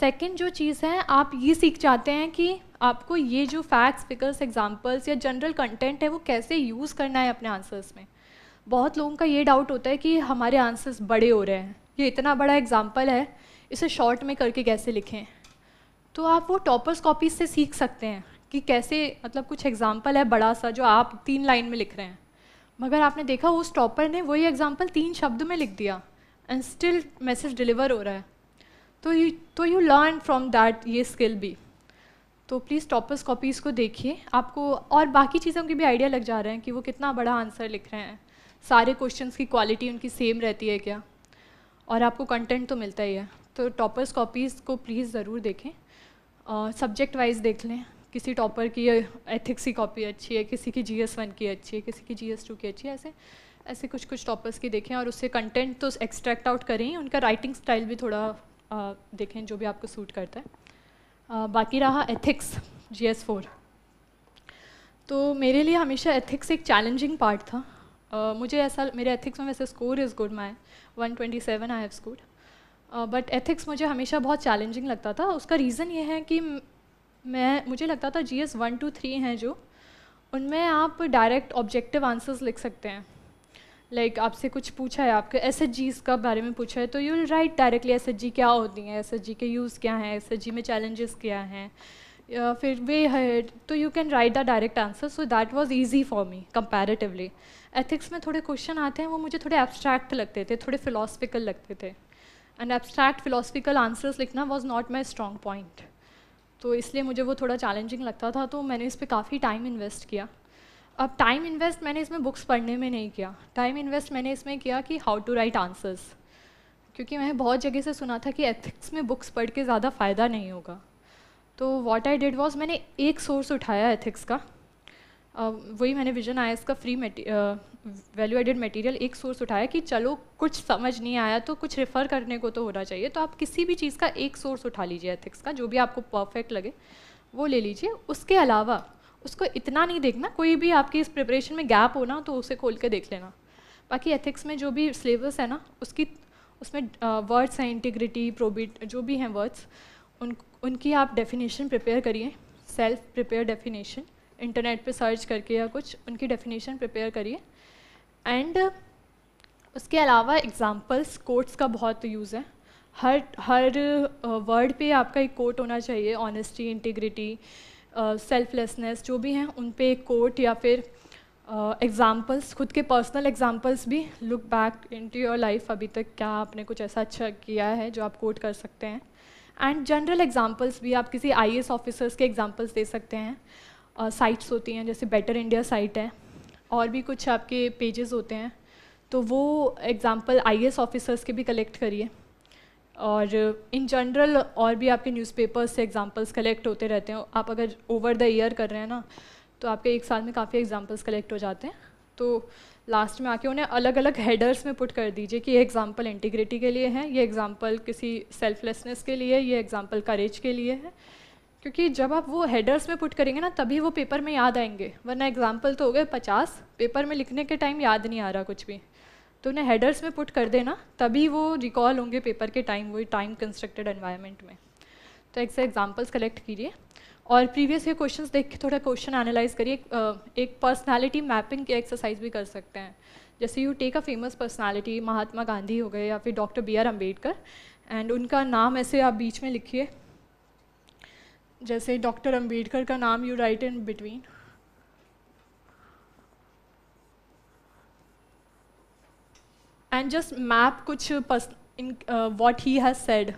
सेकेंड जो चीज़ है आप ये सीख चाहते हैं कि आपको ये जो फैक्ट्स फिगर्स एग्ज़ाम्पल्स या जनरल कंटेंट है वो कैसे यूज़ करना है अपने आंसर्स में बहुत लोगों का ये डाउट होता है कि हमारे आंसर्स बड़े हो रहे हैं ये इतना बड़ा एग्जाम्पल है इसे शॉर्ट में करके कैसे लिखें तो आप वो टॉपर्स कॉपीज से सीख सकते हैं कि कैसे मतलब कुछ एग्जाम्पल है बड़ा सा जो आप तीन लाइन में लिख रहे हैं मगर आपने देखा उस टॉपर ने वही एग्जाम्पल तीन शब्द में लिख दिया एंड स्टिल मैसेज डिलीवर हो रहा है तो यू तो यू लर्न फ्रॉम दैट ये स्किल भी तो प्लीज़ टॉपर्स कॉपीज़ को देखिए आपको और बाकी चीज़ों के भी आइडिया लग जा रहे हैं कि वो कितना बड़ा आंसर लिख रहे हैं सारे क्वेश्चंस की क्वालिटी उनकी सेम रहती है क्या और आपको कंटेंट तो मिलता ही है तो टॉपर्स कॉपीज़ को प्लीज़ ज़रूर देखें सब्जेक्ट वाइज देख लें किसी टॉपर की एथिक्स की कॉपी अच्छी है किसी की जी एस वन की अच्छी है किसी की जी एस टू की अच्छी है ऐसे ऐसे कुछ कुछ टॉपर्स की देखें और उससे कंटेंट तो एक्सट्रैक्ट आउट करें ही उनका राइटिंग स्टाइल भी थोड़ा आ, देखें जो भी आपको सूट करता है आ, बाकी रहा एथिक्स जी एस फोर तो मेरे लिए हमेशा एथिक्स एक चैलेंजिंग पार्ट था Uh, मुझे ऐसा मेरे एथिक्स में वैसे score is good my one twenty seven I have score but ethics मुझे हमेशा बहुत चैलेंजिंग लगता था उसका रीज़न ये है कि मैं मुझे लगता था G S one two three हैं जो उनमें आप डायरेक्ट ऑब्जेक्टिव आंसर्स लिख सकते हैं लाइक like, आपसे कुछ पूछा है आपके एस एच जीज़ का बारे में पूछा है तो you will write directly S H G क्या होती हैं एस एच जी के यूज़ क्या हैं एस एच जी में चैलेंजेस क्या हैं फिर वे हेड तो you can write the direct answer so that was easy for me comparatively ethics में थोड़े क्वेश्चन आते हैं वो मुझे थोड़े एब्स्ट्रैक्ट लगते थे थोड़े फिलोसफिकल लगते थे एंड एब्स्ट्रैक्ट फिलोसफिकल आंसर्स लिखना was not my strong point तो इसलिए मुझे वो थोड़ा चैलेंजिंग लगता था तो मैंने इस पर काफ़ी टाइम इन्वेस्ट किया अब टाइम इन्वेस्ट मैंने इसमें बुक्स पढ़ने में नहीं किया टाइम इन्वेस्ट मैंने इसमें किया कि हाउ टू राइट आंसर्स क्योंकि मैंने बहुत जगह से सुना था कि एथिक्स में बुक्स पढ़ के ज़्यादा फ़ायदा नहीं होगा तो व्हाट आई डिड वॉज मैंने एक सोर्स उठाया एथिक्स का uh, वही मैंने विजन आया इसका फ्री वैल्यू एडेड मटेरियल एक सोर्स उठाया कि चलो कुछ समझ नहीं आया तो कुछ रेफ़र करने को तो होना चाहिए तो आप किसी भी चीज़ का एक सोर्स उठा लीजिए एथिक्स का जो भी आपको परफेक्ट लगे वो ले लीजिए उसके अलावा उसको इतना नहीं देखना कोई भी आपकी इस प्रिपरेशन में गैप हो ना तो उसे खोल के देख लेना बाकी एथिक्स में जो भी सिलेबस है ना उसकी उसमें वर्ड्स हैं इंटीग्रिटी प्रोबिट जो भी हैं वर्ड्स उन उनकी आप डेफिनेशन प्रिपेयर करिए सेल्फ प्रिपेयर डेफिनेशन इंटरनेट पे सर्च करके या कुछ उनकी डेफिनेशन प्रिपेयर करिए एंड उसके अलावा एग्ज़ाम्पल्स कोट्स का बहुत यूज़ है हर हर वर्ड पे आपका एक कोट होना चाहिए ऑनेस्टी इंटीग्रिटी सेल्फलेसनेस जो भी हैं उन पे एक कोट या फिर एग्ज़ाम्पल्स uh, खुद के पर्सनल एग्ज़ाम्पल्स भी look back into your life अभी तक क्या आपने कुछ ऐसा अच्छा किया है जो आप कोट कर सकते हैं एंड जनरल एग्जाम्पल्स भी आप किसी आई ऑफिसर्स के एग्जाम्पल्स दे सकते हैं साइट्स uh, होती हैं जैसे बेटर इंडिया साइट है और भी कुछ आपके पेजेस होते हैं तो वो एग्ज़ाम्पल आई ऑफिसर्स के भी कलेक्ट करिए और इन जनरल और भी आपके न्यूज़पेपर्स से एग्ज़ाम्पल्स कलेक्ट होते रहते हैं आप अगर ओवर द ईयर कर रहे हैं ना तो आपके एक साल में काफ़ी एग्ज़ाम्पल्स कलेक्ट हो जाते हैं तो लास्ट में आके उन्हें अलग अलग हेडर्स में पुट कर दीजिए कि ये एग्ज़ाम्पल इंटीग्रिटी के लिए है ये एग्ज़ाम्पल किसी सेल्फलेसनेस के लिए ये एग्ज़ाम्पल करेज के लिए है क्योंकि जब आप वो हेडर्स में पुट करेंगे ना तभी वो पेपर में याद आएंगे वरना एग्ज़ाम्पल तो हो गए पचास पेपर में लिखने के टाइम याद नहीं आ रहा कुछ भी तो उन्हें हेडर्स में पुट कर देना तभी वो रिकॉल होंगे पेपर के टाइम वही टाइम कंस्ट्रक्टेड एनवायरमेंट में तो ऐसे एग्जाम्पल्स कलेक्ट कीजिए और प्रीवियस ये क्वेश्चंस देख के थोड़ा क्वेश्चन एनालाइज करिए एक पर्सनालिटी मैपिंग की एक्सरसाइज भी कर सकते हैं जैसे you take a famous personality Mahatma Gandhi हो गए या फिर doctor B R Ambedkar and उनका नाम ऐसे आप बीच में लिखिए जैसे डॉक्टर अम्बेडकर का नाम you write in between and just map कुछ person in what he has said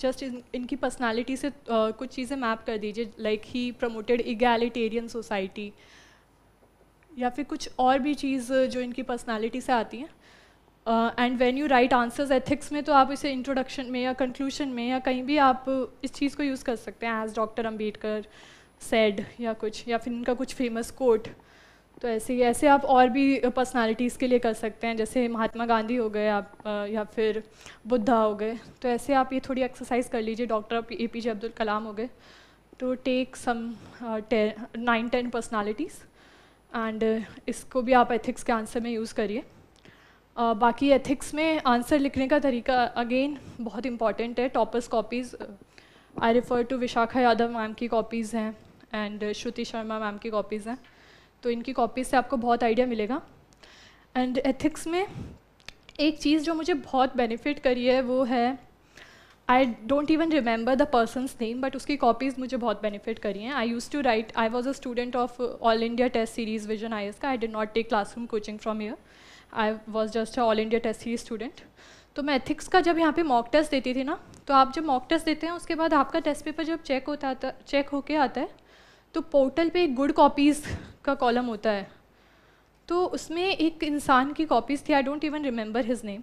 just in इनकी पर्सनालिटी से uh, कुछ चीज़ें मैप कर दीजिए like he promoted egalitarian society या फिर कुछ और भी चीज़ जो इनकी पर्सनालिटी से आती हैं and when you write answers ethics में तो आप इसे इंट्रोडक्शन में या कंक्लूशन में या कहीं भी आप इस चीज़ को यूज़ कर सकते हैं एज डॉक्टर अम्बेडकर सेड या कुछ या फिर इनका कुछ फेमस कोट तो ऐसे ही ऐसे आप और भी पर्सनालिटीज़ के लिए कर सकते हैं जैसे महात्मा गांधी हो गए आप या फिर बुद्धा हो गए तो ऐसे आप ये थोड़ी एक्सरसाइज कर लीजिए doctor A P J Abdul Kalam हो गए तो take some nine ten personalities and इसको भी आप एथिक्स के आंसर में यूज़ करिए uh, बाकी एथिक्स में आंसर लिखने का तरीका अगेन बहुत इंपॉर्टेंट है toppers copies I refer to Vishakha Yadav ma'am की कॉपीज़ हैं एंड श्रुति शर्मा मैम की कॉपीज़ हैं तो इनकी कॉपीज से आपको बहुत आइडिया मिलेगा एंड एथिक्स में एक चीज़ जो मुझे बहुत बेनिफिट करी है वो है I don't even remember the person's name but उसकी कॉपीज़ मुझे बहुत बेनिफिट करी हैं I use to write I was a student of all India test series Vision I का I did not take classroom coaching from year I was just a all India test series student तो मैं ethics का जब यहाँ पे mock test देती थी ना तो आप जब मॉक टेस्ट देते हैं उसके बाद आपका टेस्ट पेपर जब चेक होता आता चेक होके आता है तो पोर्टल पे गुड कॉपीज़ का कॉलम होता है तो उसमें एक इंसान की कॉपीज़ थी I don't even remember his name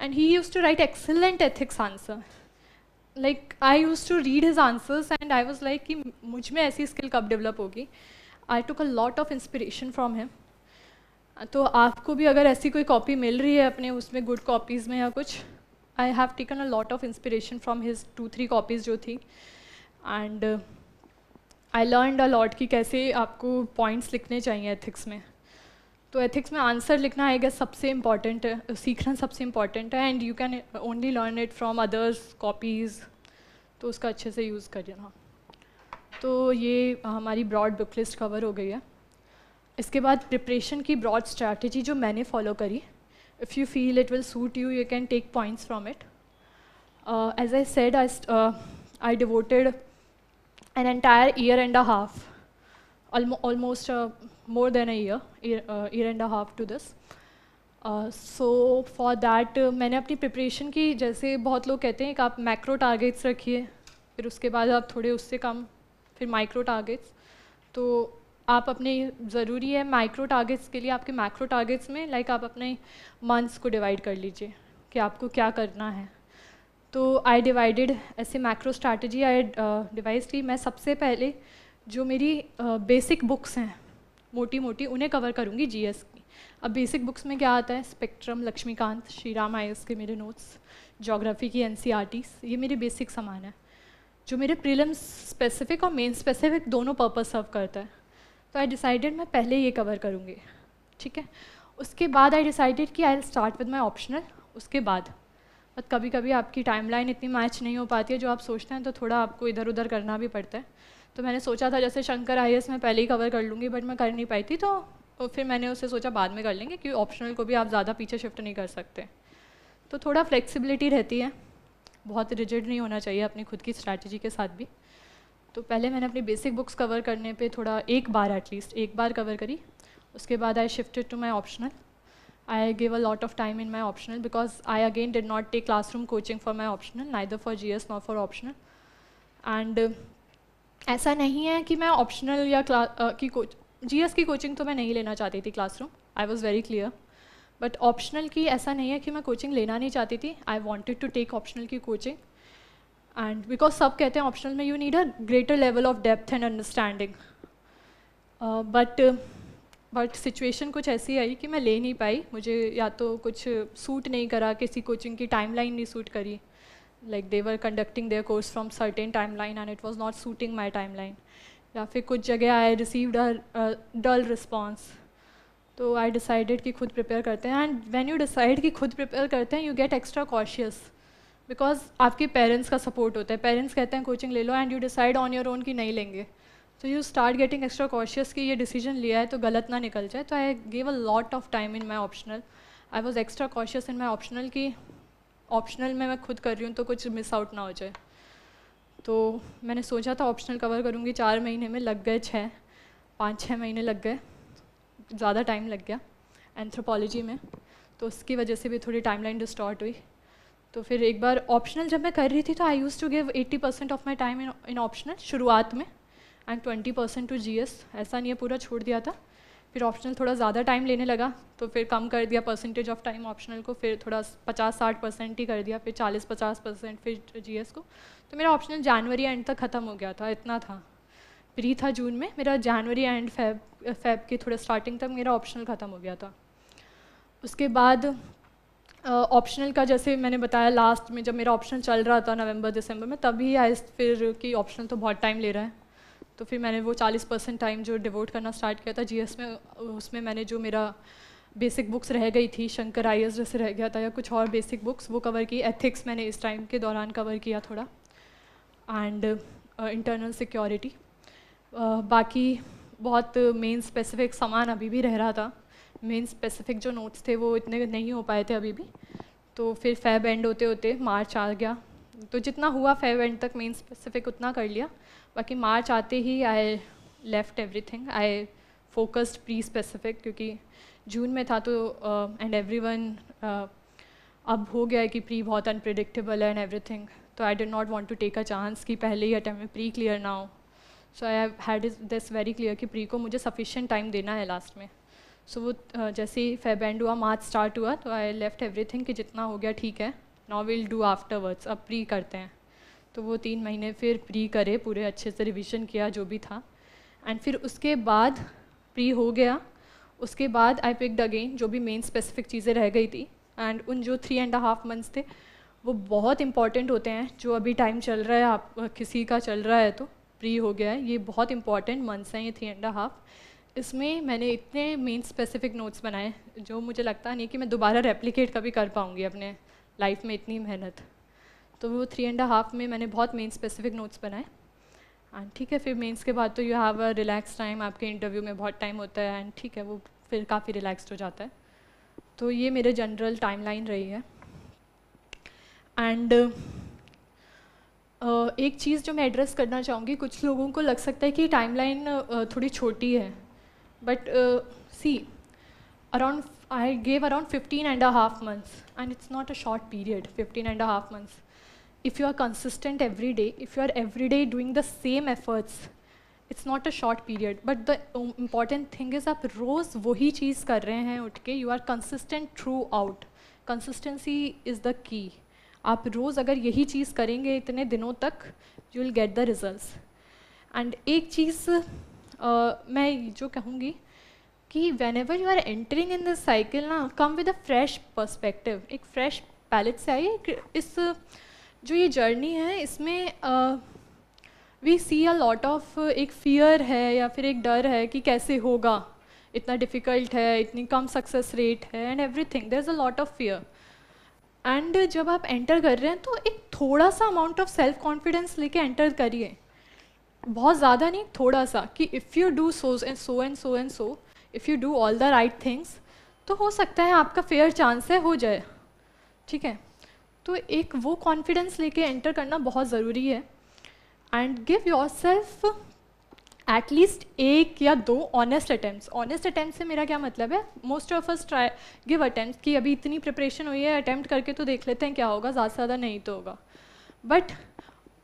and he use to write excellent ethics answer like I use to read his answers and I was like कि मुझ में ऐसी स्किल कब डेवलप होगी I took a lot of inspiration from him तो आपको भी अगर ऐसी कोई कॉपी मिल रही है अपने उसमें गुड कॉपीज़ में या कुछ I have taken a lot of inspiration from his two three copies जो थी and I learn a lot कि कैसे आपको पॉइंट्स लिखने चाहिए एथिक्स में तो एथिक्स में आंसर लिखना आई गेस सबसे इम्पॉर्टेंट है सीखना सबसे इम्पॉर्टेंट है and you can only learn it from others copies तो उसका अच्छे से यूज़ करना तो ये हमारी ब्रॉड बुक लिस्ट कवर हो गई है इसके बाद प्रिपरेशन की ब्रॉड स्ट्रैटेजी जो मैंने फॉलो करी if you feel it will suit you you can take points from it as I said I I devoted an entire year and a half, almo almost uh, more than a year, year, uh, year and a half to this. So for that मैंने अपनी preparation की जैसे बहुत लोग कहते हैं कि आप मैक्रो टारगेट्स रखिए फिर उसके बाद आप थोड़े उससे कम फिर माइक्रो टारगेट्स तो आप अपने ज़रूरी है माइक्रो टारगेट्स के लिए आपके मैक्रो टारगेट्स में लाइक like आप अपने मंथ्स को डिवाइड कर लीजिए कि आपको क्या करना है तो आई डिवाइडेड ऐसे मैक्रो स्ट्रैटेजी आई डिवाइस की मैं सबसे पहले जो मेरी बेसिक uh, बुक्स हैं मोटी मोटी उन्हें कवर करूँगी जी की अब बेसिक बुक्स में क्या आता है स्पेक्ट्रम लक्ष्मीकांत श्री राम आयस के मेरे नोट्स जोग्राफ़ी की एन e ये मेरे बेसिक सामान है जो मेरे प्रिलम्स स्पेसिफिक और मेन स्पेसिफिक दोनों पर्पज़ सर्व करता है तो आई डिसाइडेड मैं पहले ये कवर करूँगी ठीक है उसके बाद आई डिसाइडेड कि I start with my optional उसके बाद बट कभी कभी आपकी टाइमलाइन इतनी मैच नहीं हो पाती है जो आप सोचते हैं तो थोड़ा आपको इधर उधर करना भी पड़ता है तो मैंने सोचा था जैसे शंकर आई मैं पहले ही कवर कर लूँगी बट मैं कर नहीं पाई थी तो, तो फिर मैंने उसे सोचा बाद में कर लेंगे क्योंकि ऑप्शनल को भी आप ज़्यादा पीछे शिफ्ट नहीं कर सकते तो थोड़ा फ्लेक्सिबिलिटी रहती है बहुत रिजिड नहीं होना चाहिए अपनी खुद की स्ट्रैटेजी के साथ भी तो पहले मैंने अपनी बेसिक बुक्स कवर करने पे थोड़ा एक बार एटलीस्ट एक बार कवर करी उसके बाद I shifted to my optional I gave a lot of time in my optional because I again did not take classroom coaching for my optional, neither for GS nor for optional. And uh, ऐसा नहीं है कि मैं optional या क्ला uh, की coach GS की coaching तो मैं नहीं लेना चाहती थी classroom I was very clear but optional की ऐसा नहीं है कि मैं कोचिंग लेना नहीं चाहती थी I wanted to take optional की कोचिंग एंड बिकॉज सब कहते हैं ऑप्शनल में you need a greater level of depth and understanding but but situation कुछ ऐसी आई कि मैं ले नहीं पाई मुझे या तो कुछ सूट नहीं करा किसी कोचिंग की टाइमलाइन नहीं सूट करी like they were conducting their course from certain timeline and it was not suiting my timeline या फिर कुछ जगह I received a dull response तो आई डिसाइडेड कि खुद प्रिपेयर करते हैं एंड वैन यू डिसाइड कि खुद प्रिपेयर करते हैं you get extra cautious because आपके पेरेंट्स का सपोर्ट होता है पेरेंट्स कहते हैं कोचिंग ले लो and you decide on your own कि नहीं लेंगे तो you start getting extra cautious कि ये डिसीजन लिया है तो गलत ना निकल जाए तो I gave a lot of time in my optional I was extra cautious in my optional कि ऑप्शनल में मैं खुद कर रही हूँ तो कुछ मिस आउट ना हो जाए तो मैंने सोचा था ऑप्शनल कवर करूँगी चार महीने में लग गए छः पाँच छः महीने लग गए ज़्यादा टाइम लग गया एंथ्रोपोलॉजी में तो उसकी वजह से भी थोड़ी टाइमलाइन डिस्टॉर्ट हुई तो फिर एक बार ऑप्शनल जब मैं कर रही थी तो I use to give 80 percent of my time in optional शुरुआत में and twenty percent to G ऐसा नहीं है पूरा छोड़ दिया था फिर ऑप्शनल थोड़ा ज़्यादा टाइम लेने लगा तो फिर कम कर दिया परसेंटेज ऑफ टाइम ऑप्शनल को फिर थोड़ा पचास साठ परसेंट ही कर दिया फिर चालीस पचास परसेंट फिर जी को तो मेरा ऑप्शनल जनवरी एंड तक ख़त्म हो गया था इतना था प्री था जून में मेरा जनवरी एंड फेब फेब के थोड़ा स्टार्टिंग तक मेरा ऑप्शनल ख़त्म हो गया था उसके बाद ऑप्शनल uh, का जैसे मैंने बताया लास्ट में जब मेरा ऑप्शन चल रहा था नवंबर दिसंबर में तभी आए फिर कि ऑप्शन तो बहुत टाइम ले रहा है तो फिर मैंने वो चालीस परसेंट टाइम जो डिवोट करना स्टार्ट किया था जीएस में उसमें मैंने जो मेरा बेसिक बुक्स रह गई थी शंकर आई जैसे रह गया था या कुछ और बेसिक बुक्स वो कवर की एथिक्स मैंने इस टाइम के दौरान कवर किया थोड़ा एंड इंटरनल सिक्योरिटी बाकी बहुत मेन स्पेसिफिक सामान अभी भी रह रहा था मेन स्पेसिफिक जो नोट्स थे वो इतने नहीं हो पाए थे अभी भी तो फिर फैब एंड होते होते मार्च आ गया तो जितना हुआ फैब एंड तक मेन स्पेसिफिक उतना कर लिया बाकी मार्च आते ही I left everything I focused pre specific क्योंकि जून में था तो एंड एवरी वन अब हो गया है कि प्री बहुत अनप्रिडिक्टेबल है एंड एवरी थिंग तो I did not want to take a chance कि पहले ही अटैम्प में प्री क्लियर ना हो so I had this very clear कि प्री को मुझे सफिशेंट टाइम देना है लास्ट में सो so, वो uh, जैसे ही फेब एंड हुआ मार्च स्टार्ट हुआ तो आई लेफ्ट एवरी थिंग कि जितना हो गया ठीक है now will do afterwards अब प्री करते हैं तो वो तीन महीने फिर प्री करे पूरे अच्छे से रिविज़न किया जो भी था एंड फिर उसके बाद प्री हो गया उसके बाद आई पिक अगेन जो भी मेन स्पेसिफिक चीज़ें रह गई थी एंड उन जो थ्री एंड हाफ मंथ्स थे वो बहुत इंपॉर्टेंट होते हैं जो अभी टाइम चल रहा है आप किसी का चल रहा है तो प्री हो गया है ये बहुत इंपॉर्टेंट मंथ्स हैं ये थ्री एंड हाफ इसमें मैंने इतने मेन स्पेसिफिक नोट्स बनाए जो मुझे लगता नहीं कि मैं दोबारा रेप्लीकेट कभी कर पाऊँगी अपने लाइफ में इतनी मेहनत तो वो थ्री एंड हाफ में मैंने बहुत मेन स्पेसिफिक नोट्स बनाए एंड ठीक है फिर मेंस के बाद तो you have a relax time आपके इंटरव्यू में बहुत टाइम होता है एंड ठीक है वो फिर काफ़ी रिलैक्सड हो जाता है तो ये मेरे जनरल टाइमलाइन रही है एंड uh, एक चीज़ जो मैं एड्रेस करना चाहूँगी कुछ लोगों को लग सकता है कि टाइमलाइन uh, थोड़ी छोटी है but see around I gave around fifteen and a half months and it's not a short period fifteen and a half months if you are consistent every day, if you are every day doing the same efforts, it's not a short period. But the um, important thing is that you are consistent throughout. Consistency is the key. आप रोज़ अगर यही चीज़ करेंगे इतने दिनों तक you will get the result and एक चीज़ मैं जो कहूँगी कि whenever you are entering in this cycle ना come with a fresh perspective एक जो ये जर्नी है इसमें we see a lot of एक फियर है या फिर एक डर है कि कैसे होगा इतना डिफ़िकल्ट है इतनी कम सक्सेस रेट है and every thing there is a lot of fear and जब आप एंटर कर रहे हैं तो एक थोड़ा सा अमाउंट ऑफ सेल्फ कॉन्फिडेंस लेके एंटर करिए बहुत ज़्यादा नहीं थोड़ा सा कि if you do so and so and so and so if you do all the right things तो हो सकता है आपका फेयर चांस है हो जाए ठीक है तो एक वो कॉन्फिडेंस लेके एंटर करना बहुत ज़रूरी है and give yourself at least एक या दो ऑनेस्ट अटैम्प्ट ऑनेस्ट अटैम्प्ट से मेरा क्या मतलब है most of us try give attempt कि अभी इतनी प्रिपरेशन हुई है अटैम्प्ट करके तो देख लेते हैं क्या होगा ज़्यादा से ज़्यादा नहीं तो होगा बट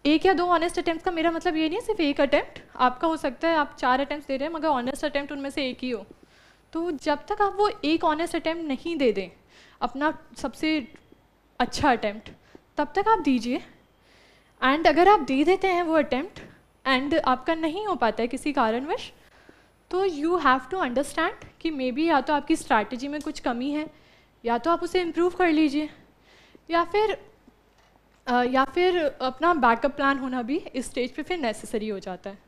एक या दो ऑनेस्ट अटैम्प्ट का मेरा मतलब ये नहीं है सिर्फ एक अटैम्प्ट आपका हो सकता है आप चार अटैम्प्ट दे रहे हैं मगर ऑनेस्ट अटैम्प्ट उनमें से एक ही हो तो जब तक आप वो एक ऑनेस्ट अटैम्प्ट नहीं दे दें अपना सबसे अच्छा अटैम्प्ट तब तक आप दीजिए एंड अगर आप दे देते हैं वो अटैम्प्ट एंड आपका नहीं हो पाता है किसी कारणवश तो यू हैव टू अंडरस्टैंड कि मे बी या तो आपकी स्ट्रैटेजी में कुछ कमी है या तो आप उसे इम्प्रूव कर लीजिए या फिर आ, या फिर अपना बैकअप प्लान होना भी इस स्टेज पे फिर नेसेसरी हो जाता है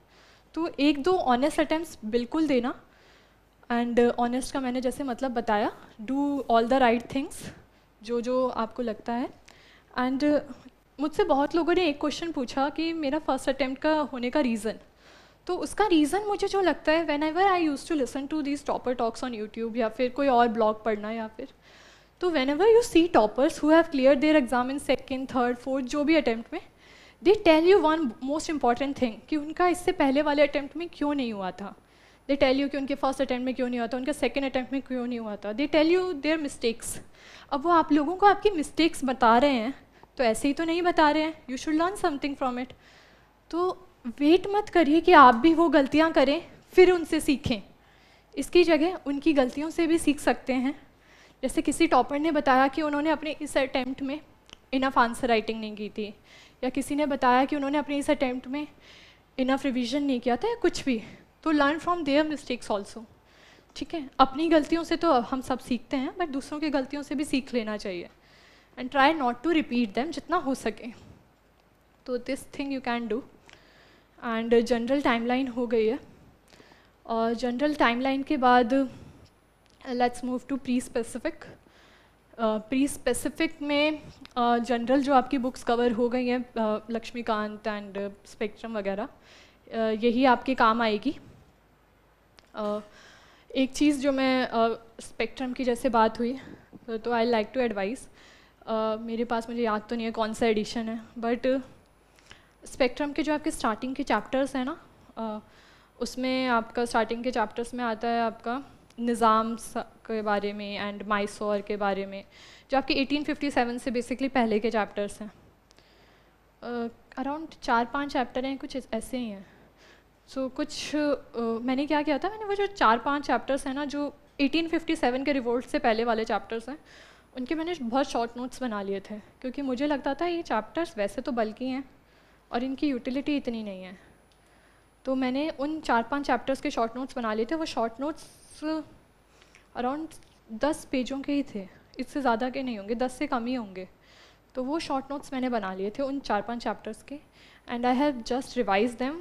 तो एक दो ऑनेस्ट अटैम्प्ट बिल्कुल देना एंड ऑनेस्ट uh, का मैंने जैसे मतलब बताया do all the right things जो जो आपको लगता है एंड uh, मुझसे बहुत लोगों ने एक क्वेश्चन पूछा कि मेरा फर्स्ट अटैम्प्ट का होने का रीज़न तो उसका रीज़न मुझे जो लगता है whenever I use to listen to these topper talks on YouTube या फिर कोई और ब्लॉग पढ़ना या फिर तो whenever you see toppers who have clear their exam in second third fourth जो भी अटैम्प्ट में they tell you one most important thing कि उनका इससे पहले वाले अटैम्प्ट में क्यों नहीं हुआ था दे टेल यू कि उनके फर्स्ट अटैम्प्ट में क्यों नहीं हुआ था उनका सेकेंड अटैम्प्ट में क्यों नहीं हुआ था they tell you their mistakes अब वो आप लोगों को आपकी मिस्टेक्स बता रहे हैं तो ऐसे ही तो नहीं बता रहे हैं you should learn something from it तो वेट मत करिए कि आप भी वो गलतियाँ करें फिर उनसे सीखें इसकी जगह उनकी गलतियों से भी सीख सकते हैं जैसे किसी टॉपर ने बताया कि उन्होंने अपने इस अटैम्प्ट में इनफ आंसर राइटिंग नहीं की थी या किसी ने बताया कि उन्होंने अपने इस अटैम्प्ट में इनफ रिविज़न नहीं किया था या कुछ भी तो learn from their mistakes also ठीक है अपनी गलतियों से तो हम सब सीखते हैं बट दूसरों की गलतियों से भी सीख लेना चाहिए and try not to repeat them जितना हो सके तो this thing you can do and general time हो गई है और जनरल टाइम के बाद let's move to pre specific pre specific में जनरल uh, जो आपकी बुक्स कवर हो गई हैं uh, लक्ष्मीकांत एंड स्पेक्ट्रम वगैरह यही आपके काम आएगी एक चीज़ जो मैं स्पेक्ट्रम uh, की जैसे बात हुई तो आई लाइक टू एडवाइस मेरे पास मुझे याद तो नहीं है कौन सा एडिशन है बट स्पेक्ट्रम के जो आपके स्टार्टिंग के चैप्टर्स हैं ना uh, उसमें आपका स्टार्टिंग के चैप्टर्स में आता है आपका निज़ाम के बारे में एंड माइसौर के बारे में जो आपके 1857 से बेसिकली पहले के चैप्टर्स हैं अराउंड uh, चार पांच चैप्टर हैं कुछ ऐसे ही हैं सो so, कुछ uh, मैंने क्या किया था मैंने वो जो चार पांच चैप्टर्स हैं ना जो 1857 के रिवोल्ट से पहले वाले चैप्टर्स हैं उनके मैंने बहुत शॉर्ट नोट्स बना लिए थे क्योंकि मुझे लगता था ये चैप्टर्स वैसे तो बल्कि हैं और इनकी यूटिलिटी इतनी नहीं है तो मैंने उन चार पांच चैप्टर्स के शॉर्ट नोट्स बना लिए थे वो शॉर्ट नोट्स अराउंड दस पेजों के ही थे इससे ज़्यादा के नहीं होंगे दस से कम ही होंगे तो वो शॉर्ट नोट्स मैंने बना लिए थे उन चार पांच चैप्टर्स के and I have just revise them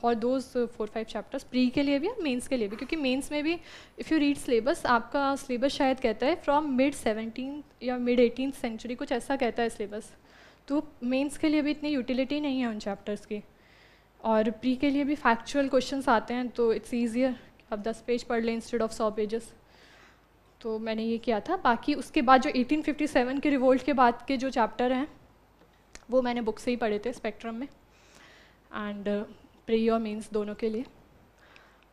for those four five chapters pre के लिए भी और मेंस के लिए भी क्योंकि मेंस में भी इफ़ यू रीड सिलेबस आपका सिलेबस शायद कहता है फ्रॉम मिड सेवनटीन या मिड एटीन सेंचुरी कुछ ऐसा कहता है सिलेबस तो मेंस के लिए भी इतनी यूटिलिटी नहीं है उन चैप्टर्स की और प्री के लिए भी फैक्चुअल क्वेश्चन आते हैं तो इट्स ईजियर आप दस पेज पढ़ लें इंस्टेड ऑफ सौ पेजेस तो मैंने ये किया था बाकी उसके बाद जो 1857 के रिवोल्ट के बाद के जो चैप्टर हैं वो मैंने बुक से ही पढ़े थे स्पेक्ट्रम में एंड प्रे और मेंस दोनों के लिए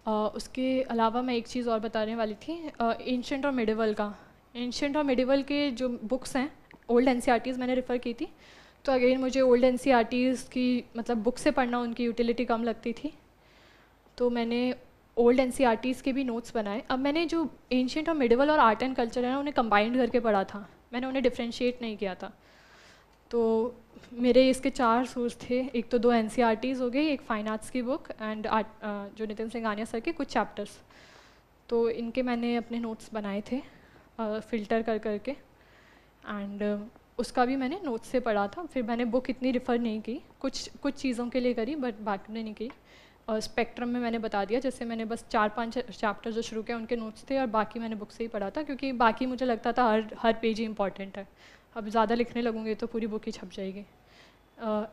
उसके अलावा मैं एक चीज़ और बताने वाली थी एंशेंट और मिडिवल का एंशेंट और मिडिवल के जो बुक्स हैं ओल्ड एन e मैंने रेफ़र की थी तो अगेन मुझे ओल्ड एन e की मतलब बुक से पढ़ना उनकी यूटिलिटी कम लगती थी तो मैंने ओल्ड एन e के भी नोट्स बनाए अब मैंने जो एंशेंट और मिडिवल और आर्ट एंड कल्चर है ना उन्हें कंबाइंड करके पढ़ा था मैंने उन्हें डिफ्रेंशिएट नहीं किया था तो मेरे इसके चार सोर्स थे एक तो दो एन e हो गई एक फाइन आर्ट्स की बुक एंड आर्ट जो नितिन सिंघानिया सर के कुछ चैप्टर्स तो इनके मैंने अपने नोट्स बनाए थे फ़िल्टर कर करके एंड उसका भी मैंने नोट्स से पढ़ा था फिर मैंने बुक इतनी रिफ़र नहीं की कुछ कुछ चीज़ों के लिए करी बट बाकी ने नहीं की और स्पेक्ट्रम में मैंने बता दिया जैसे मैंने बस चार पांच चैप्टर जो शुरू किया उनके नोट्स थे और बाकी मैंने बुक से ही पढ़ा था क्योंकि बाकी मुझे लगता था हर हर पेज ही इंपॉर्टेंट है अब ज़्यादा लिखने लगूंगे तो पूरी बुक ही छप जाएगी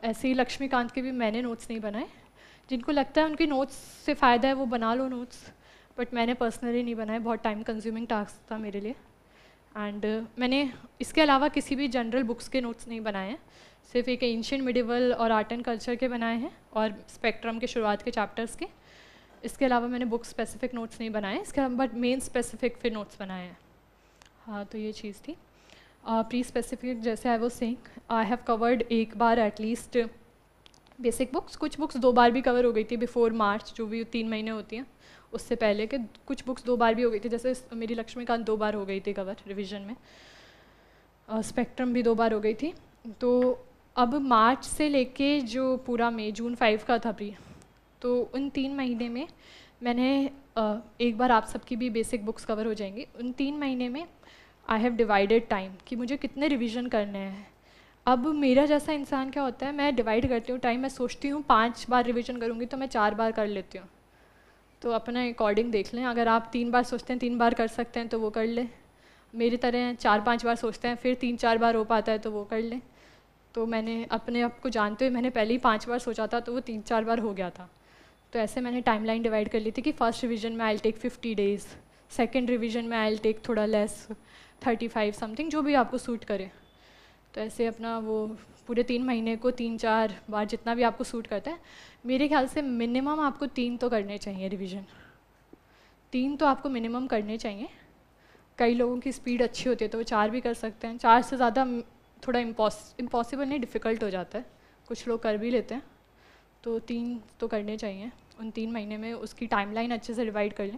ऐसे ही लक्ष्मीकांत के भी मैंने नोट्स नहीं बनाए जिनको लगता है उनके नोट्स से फ़ायदा है वो बना लो नोट्स बट मैंने पर्सनली नहीं बनाए बहुत टाइम कंज्यूमिंग टास्क था मेरे लिए एंड uh, मैंने इसके अलावा किसी भी जनरल बुक्स के नोट्स नहीं बनाए हैं सिर्फ एक एंशियन मिडिवल और आर्ट एंड कल्चर के बनाए हैं और स्पेक्ट्रम के शुरुआत के चैप्टर्स के इसके अलावा मैंने बुक स्पेसिफिक नोट्स नहीं बनाए इसके बट मेन स्पेसिफिक फिर नोट्स बनाए हैं हाँ तो ये चीज़ थी प्री uh, स्पेसिफिक जैसे आई वो सेंग आई हैव कवर्ड एक बार एटलीस्ट बेसिक बुक्स कुछ बुक्स दो बार भी कवर हो गई थी बिफोर मार्च जो भी तीन महीने होती हैं उससे पहले कि कुछ बुक्स दो बार भी हो गई थी जैसे मेरी लक्ष्मीकांत दो बार हो गई थी कवर रिविजन में स्पेक्ट्रम uh, भी दो बार हो गई थी तो अब मार्च से लेके जो पूरा मई जून फाइव का था प्री तो उन तीन महीने में मैंने uh, एक बार आप सबकी भी बेसिक बुक्स कवर हो जाएंगी उन तीन महीने में आई हैव डिवाइडेड टाइम कि मुझे कितने रिविज़न करने हैं अब मेरा जैसा इंसान क्या होता है मैं डिवाइड करती हूँ टाइम मैं सोचती हूँ पाँच बार रिविज़न करूँगी तो मैं चार बार कर लेती हूँ तो अपने अकॉर्डिंग देख लें अगर आप तीन बार सोचते हैं तीन बार कर सकते हैं तो वो कर लें मेरी तरह चार पांच बार सोचते हैं फिर तीन चार बार हो पाता है तो वो कर लें तो मैंने अपने आप को जानते हुए मैंने पहले ही पाँच बार सोचा था तो वो तीन चार बार हो गया था तो ऐसे मैंने टाइमलाइन डिवाइड कर ली थी कि फ़र्स्ट रिविज़न में I take fifty days second revision में आई टेक थोड़ा लेस थर्टी फाइव समथिंग जो भी आपको सूट करे तो ऐसे अपना वो पूरे तीन महीने को तीन चार बार जितना भी आपको सूट करता है मेरे ख्याल से मिनिमम आपको तीन तो करने चाहिए रिवीजन तीन तो आपको मिनिमम करने चाहिए कई लोगों की स्पीड अच्छी होती है तो वो चार भी कर सकते हैं चार से ज़्यादा थोड़ा इम्पॉस इम्पॉसिबल नहीं डिफ़िकल्ट हो जाता है कुछ लोग कर भी लेते हैं तो तीन तो करने चाहिए उन तीन महीने में उसकी टाइमलाइन अच्छे से डिवाइड कर लें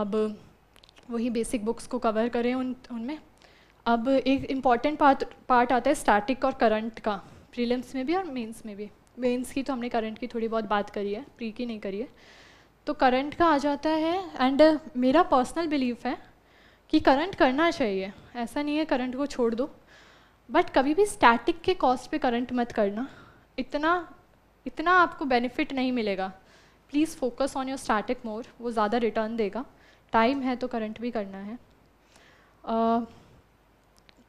अब वही बेसिक बुक्स को कवर करें उन उनमें अब एक इम्पॉर्टेंट पार्ट पार्ट आता है स्टैटिक और करंट का प्रीलिम्स में भी और मेंस में भी मेंस की तो हमने करंट की थोड़ी बहुत बात करी है प्री की नहीं करी है तो करंट का आ जाता है एंड मेरा पर्सनल बिलीफ है कि करंट करना चाहिए ऐसा नहीं है करंट को छोड़ दो बट कभी भी स्टैटिक के कॉस्ट पे करंट मत करना इतना इतना आपको बेनिफिट नहीं मिलेगा please focus on your static more वो ज़्यादा रिटर्न देगा टाइम है तो करंट भी करना है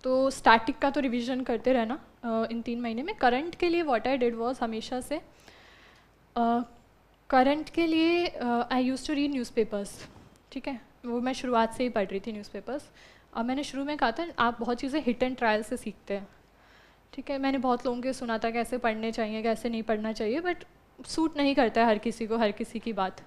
तो स्टैटिक का तो रिवीजन करते रहना इन तीन महीने में करंट के लिए व्हाट आई डिड वाज हमेशा से करंट के लिए I use to read newspapers ठीक है वो मैं शुरुआत से ही पढ़ रही थी न्यूज़पेपर्स और मैंने शुरू में कहा था आप बहुत चीज़ें हिट एंड ट्रायल से सीखते हैं ठीक है मैंने बहुत लोगों के सुना था कैसे पढ़ने चाहिए कैसे नहीं पढ़ना चाहिए बट सूट नहीं करता है हर किसी को हर किसी की बात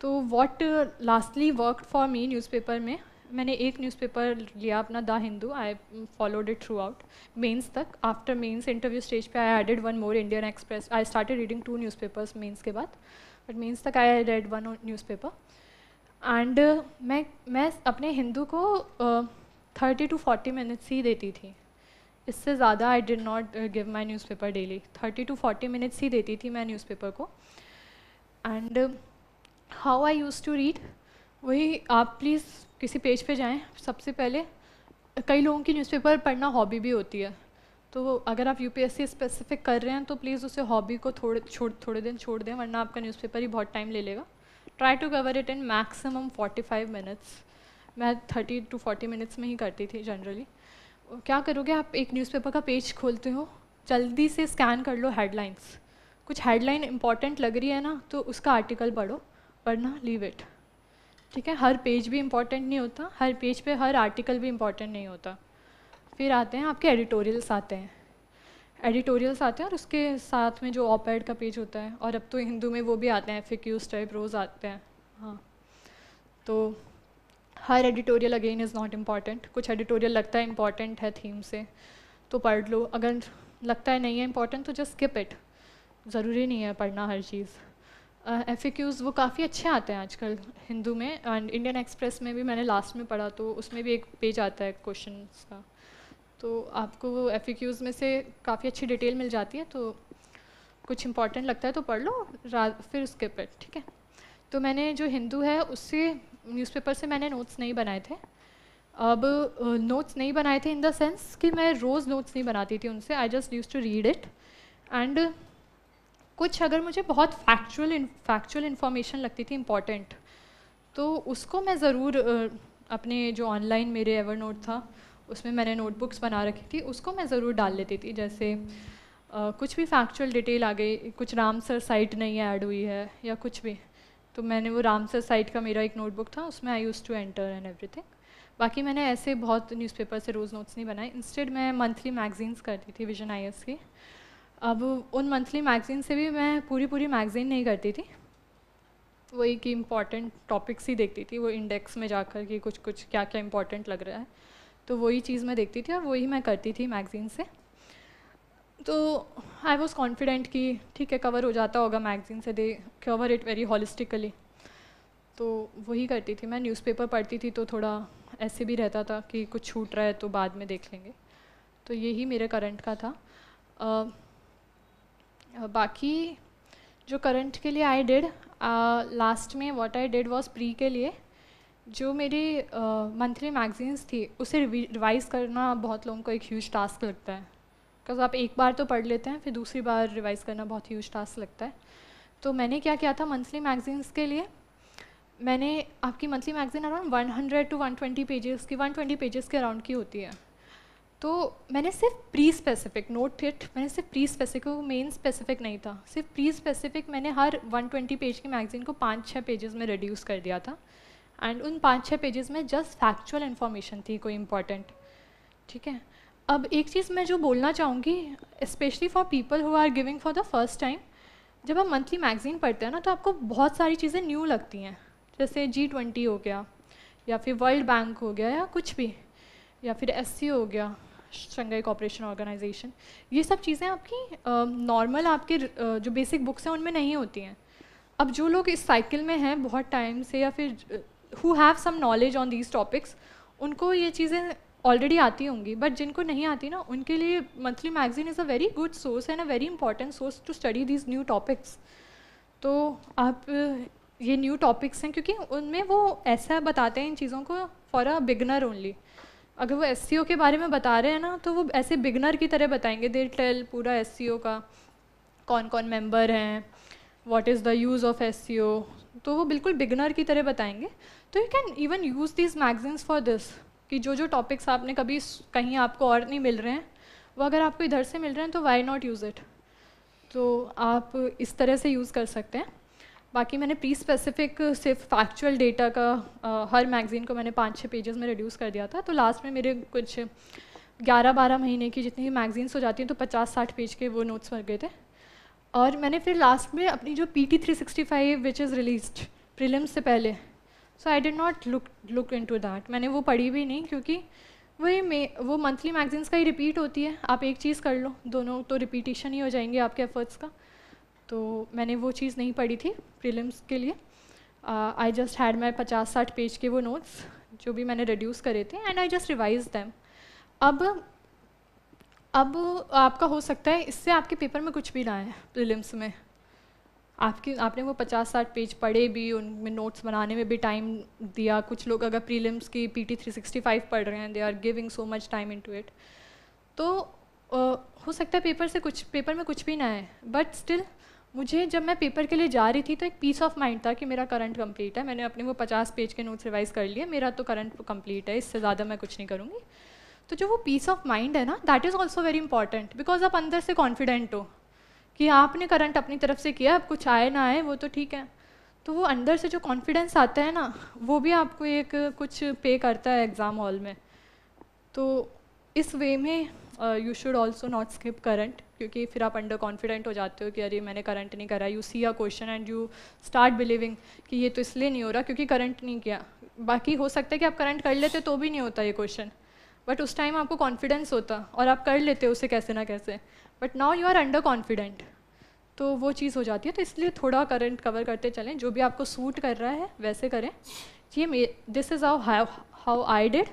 तो what lastly work for me newspaper में मैंने एक न्यूज़पेपर लिया अपना the Hindu I followed it throughout mains तक आफ्टर मेन्स इंटरव्यू स्टेज पे I added one more Indian Express I start reading two newspapers mains के बाद बट मेन्स तक I read one newspaper and मैं मैं अपने हिंदू को थर्टी टू फोर्टी मिनट्स ही देती थी इससे ज़्यादा I did not give my newspaper daily thirty to forty minutes ही देती थी मैं न्यूज़पेपर को and how I use to read वही आप प्लीज़ किसी पेज पे जाएं सबसे पहले कई लोगों की न्यूज़पेपर पढ़ना हॉबी भी होती है तो अगर आप यूपीएससी स्पेसिफिक कर रहे हैं तो प्लीज़ उसे हॉबी को थोड़े छोड़ थोड़े दिन छोड़ दें वरना आपका न्यूज़पेपर ही बहुत टाइम ले लेगा try to cover it in maximum 45 minutes मैं 30 टू 40 मिनट्स में ही करती थी जनरली क्या करोगे आप एक न्यूज़पेपर का पेज खोलते हो जल्दी से स्कैन कर लो हेडलाइंस कुछ हेडलाइन इंपॉर्टेंट लग रही है ना तो उसका आर्टिकल पढ़ो वरना लीव इट ठीक है हर पेज भी इम्पॉर्टेंट नहीं होता हर पेज पे हर आर्टिकल भी इम्पॉर्टेंट नहीं होता फिर आते हैं आपके एडिटोरियल्स आते हैं एडिटोरियल्स आते हैं और उसके साथ में जो ऑप एड का पेज होता है और अब तो हिंदू में वो भी आते हैं फिक्यूज़ टाइप रोज़ आते हैं हाँ तो हर editorial again is not important कुछ एडिटोरियल लगता है इम्पॉर्टेंट है थीम से तो पढ़ लो अगर लगता है नहीं है इम्पॉर्टेंट तो जस्ट स्किप इट ज़रूरी नहीं है पढ़ना हर चीज़ एफ uh, वो काफ़ी अच्छे आते हैं आजकल हिंदू में एंड इंडियन एक्सप्रेस में भी मैंने लास्ट में पढ़ा तो उसमें भी एक पेज आता है क्वेश्चन का तो आपको वो एफ में से काफ़ी अच्छी डिटेल मिल जाती है तो कुछ इंपॉर्टेंट लगता है तो पढ़ लो फिर उसके पर ठीक है तो मैंने जो हिंदू है उससे न्यूज़पेपर से मैंने नोट्स नहीं बनाए थे अब नोट्स uh, नहीं बनाए थे इन द सेंस कि मैं रोज़ नोट्स नहीं बनाती थी उनसे I just use to read it and कुछ अगर मुझे बहुत फैक्चुअल फैक्चुअल इन्फॉर्मेशन लगती थी इम्पॉर्टेंट तो उसको मैं ज़रूर अपने जो ऑनलाइन मेरे एवर नोट था उसमें मैंने नोटबुक्स बना रखी थी उसको मैं ज़रूर डाल लेती थी जैसे आ, कुछ भी फैक्चुअल डिटेल आ गई कुछ राम सर साइट नहीं ऐड हुई है या कुछ भी तो मैंने वो राम सर साइट का मेरा एक नोटबुक था उसमें I use to enter and everything बाकी मैंने ऐसे बहुत न्यूज़पेपर से रोज़ नोट्स नहीं बनाए इंस्टेड मैं मंथली मैगजीन्स करती थी विजन आई की अब उन मंथली मैगज़ीन से भी मैं पूरी पूरी मैगज़ीन नहीं करती थी वही कि इम्पॉर्टेंट टॉपिक्स ही देखती थी वो इंडेक्स में जाकर कि कुछ कुछ क्या क्या इम्पॉर्टेंट लग रहा है तो वही चीज़ मैं देखती थी और वही मैं करती थी मैगज़ीन से तो आई वॉज कॉन्फिडेंट कि ठीक है कवर हो जाता होगा मैगज़ीन से they cover it very holistically तो वही करती थी मैं न्यूज़पेपर पढ़ती थी तो थोड़ा ऐसे भी रहता था कि कुछ छूट रहा है तो बाद में देख लेंगे तो यही मेरे करंट का था uh, बाकी जो करंट के लिए आई डिड लास्ट में what I did was pre के लिए जो मेरी मंथली मैगजीन्स थी उसे रिवाइज करना बहुत लोगों को एक ह्यूज टास्क लगता है बिकॉज आप एक बार तो पढ़ लेते हैं फिर दूसरी बार रिवाइज करना बहुत ह्यूज टास्क लगता है तो मैंने क्या किया था मंथली मैगजीन्स के लिए मैंने आपकी monthly magazine around 100 to 120 pages की 120 पेजेस के अराउंड की होती है तो मैंने सिर्फ प्री स्पेसिफिक नोट फिट मैंने सिर्फ प्री स्पेसिफिक वो मेन स्पेसिफिक नहीं था सिर्फ प्री स्पेसिफिक मैंने हर 120 पेज की मैगज़ीन को पाँच छः पेजेस में रिड्यूस कर दिया था एंड उन पाँच छः पेजेस में जस्ट फैक्चुअल इन्फॉर्मेशन थी कोई इम्पॉर्टेंट ठीक है अब एक चीज़ मैं जो बोलना चाहूँगी specially for people who are giving for the first time जब आप मंथली मैगज़ीन पढ़ते हैं ना तो आपको बहुत सारी चीज़ें न्यू लगती हैं जैसे जी ट्वेंटी हो गया या फिर वर्ल्ड बैंक हो गया या कुछ भी या फिर एस हो गया शंघाई कॉपरेशन ऑर्गेनाइजेशन ये सब चीज़ें आपकी नॉर्मल uh, आपके uh, जो बेसिक बुक्स हैं उनमें नहीं होती हैं अब जो लोग इस साइकिल में हैं बहुत टाइम से या फिर who have some knowledge on these topics उनको ये चीज़ें ऑलरेडी आती होंगी बट जिनको नहीं आती ना उनके लिए monthly magazine is a very good source and a very important source to study these new topics तो आप ये न्यू टॉपिक्स हैं क्योंकि उनमें वो ऐसा बताते हैं इन चीज़ों को फॉर अ बिगनर ओनली अगर वो एस e के बारे में बता रहे हैं ना तो वो ऐसे बिगनर की तरह बताएंगे दे टेल पूरा एस e का कौन कौन मेंबर हैं what is the use of S तो वो बिल्कुल बिगनर की तरह बताएंगे तो you can even use this magazines for this कि जो जो टॉपिक्स आपने कभी कहीं आपको और नहीं मिल रहे हैं वो अगर आपको इधर से मिल रहे हैं तो वाई नॉट यूज़ इट तो आप इस तरह से यूज़ कर सकते हैं बाकी मैंने प्री स्पेसिफिक सिर्फ फैक्चुअल डेटा का आ, हर मैगज़ीन को मैंने पाँच छः पेजेस में रिड्यूस कर दिया था तो लास्ट में मेरे कुछ ग्यारह बारह महीने की जितनी मैगज़ीन्स हो जाती हैं तो पचास साठ पेज के वो नोट्स भर गए थे और मैंने फिर लास्ट में अपनी जो P T three sixty five which is release prelims से पहले so I did not look look into that मैंने वो पढ़ी भी नहीं क्योंकि वही मे वो मंथली मैगजीन्स का ही रिपीट होती है आप एक चीज़ कर लो दोनों तो रिपीटिशन ही हो जाएंगे आपके एफर्ट्स का तो मैंने वो चीज़ नहीं पढ़ी थी प्रीलिम्स के लिए आई जस्ट हैड माई पचास साठ पेज के वो नोट्स जो भी मैंने रिड्यूस करे थे and I just revise them अब अब आपका हो सकता है इससे आपके पेपर में कुछ भी ना आए प्रीलिम्स में आपकी आपने वो पचास साठ पेज पढ़े भी उनमें नोट्स बनाने में भी टाइम दिया कुछ लोग अगर प्रीलिम्स की P T three sixty five पढ़ रहे हैं they are giving so much time into it तो uh, हो सकता है पेपर से कुछ पेपर में कुछ भी ना आए बट स्टिल मुझे जब मैं पेपर के लिए जा रही थी तो एक पीस ऑफ माइंड था कि मेरा करंट कंप्लीट है मैंने अपने वो पचास पेज के नोट्स रिवाइज कर लिए मेरा तो करंट कंप्लीट है इससे ज़्यादा मैं कुछ नहीं करूँगी तो जो वो पीस ऑफ माइंड है ना that is also very important because आप अंदर से कॉन्फिडेंट हो कि आपने करंट अपनी तरफ से किया अब कुछ आए ना आए वो तो ठीक है तो वो अंदर से जो कॉन्फिडेंस आता है ना वो भी आपको एक कुछ पे करता है एग्ज़ाम हॉल में तो इस वे में you should also not skip current क्योंकि फिर आप अंडर कॉन्फिडेंट हो जाते हो कि अरे मैंने करंट नहीं करा you see a question and you start believing कि ये तो इसलिए नहीं हो रहा क्योंकि करंट नहीं किया बाकी हो सकता है कि आप करंट कर लेते तो भी नहीं होता ये क्वेश्चन बट उस टाइम आपको कॉन्फिडेंस होता और आप कर लेते उसे कैसे ना कैसे but now you are under confident तो वो चीज़ हो जाती है तो इसलिए थोड़ा करंट कवर करते चलें जो भी आपको सूट कर रहा है वैसे करें ये this is how how I did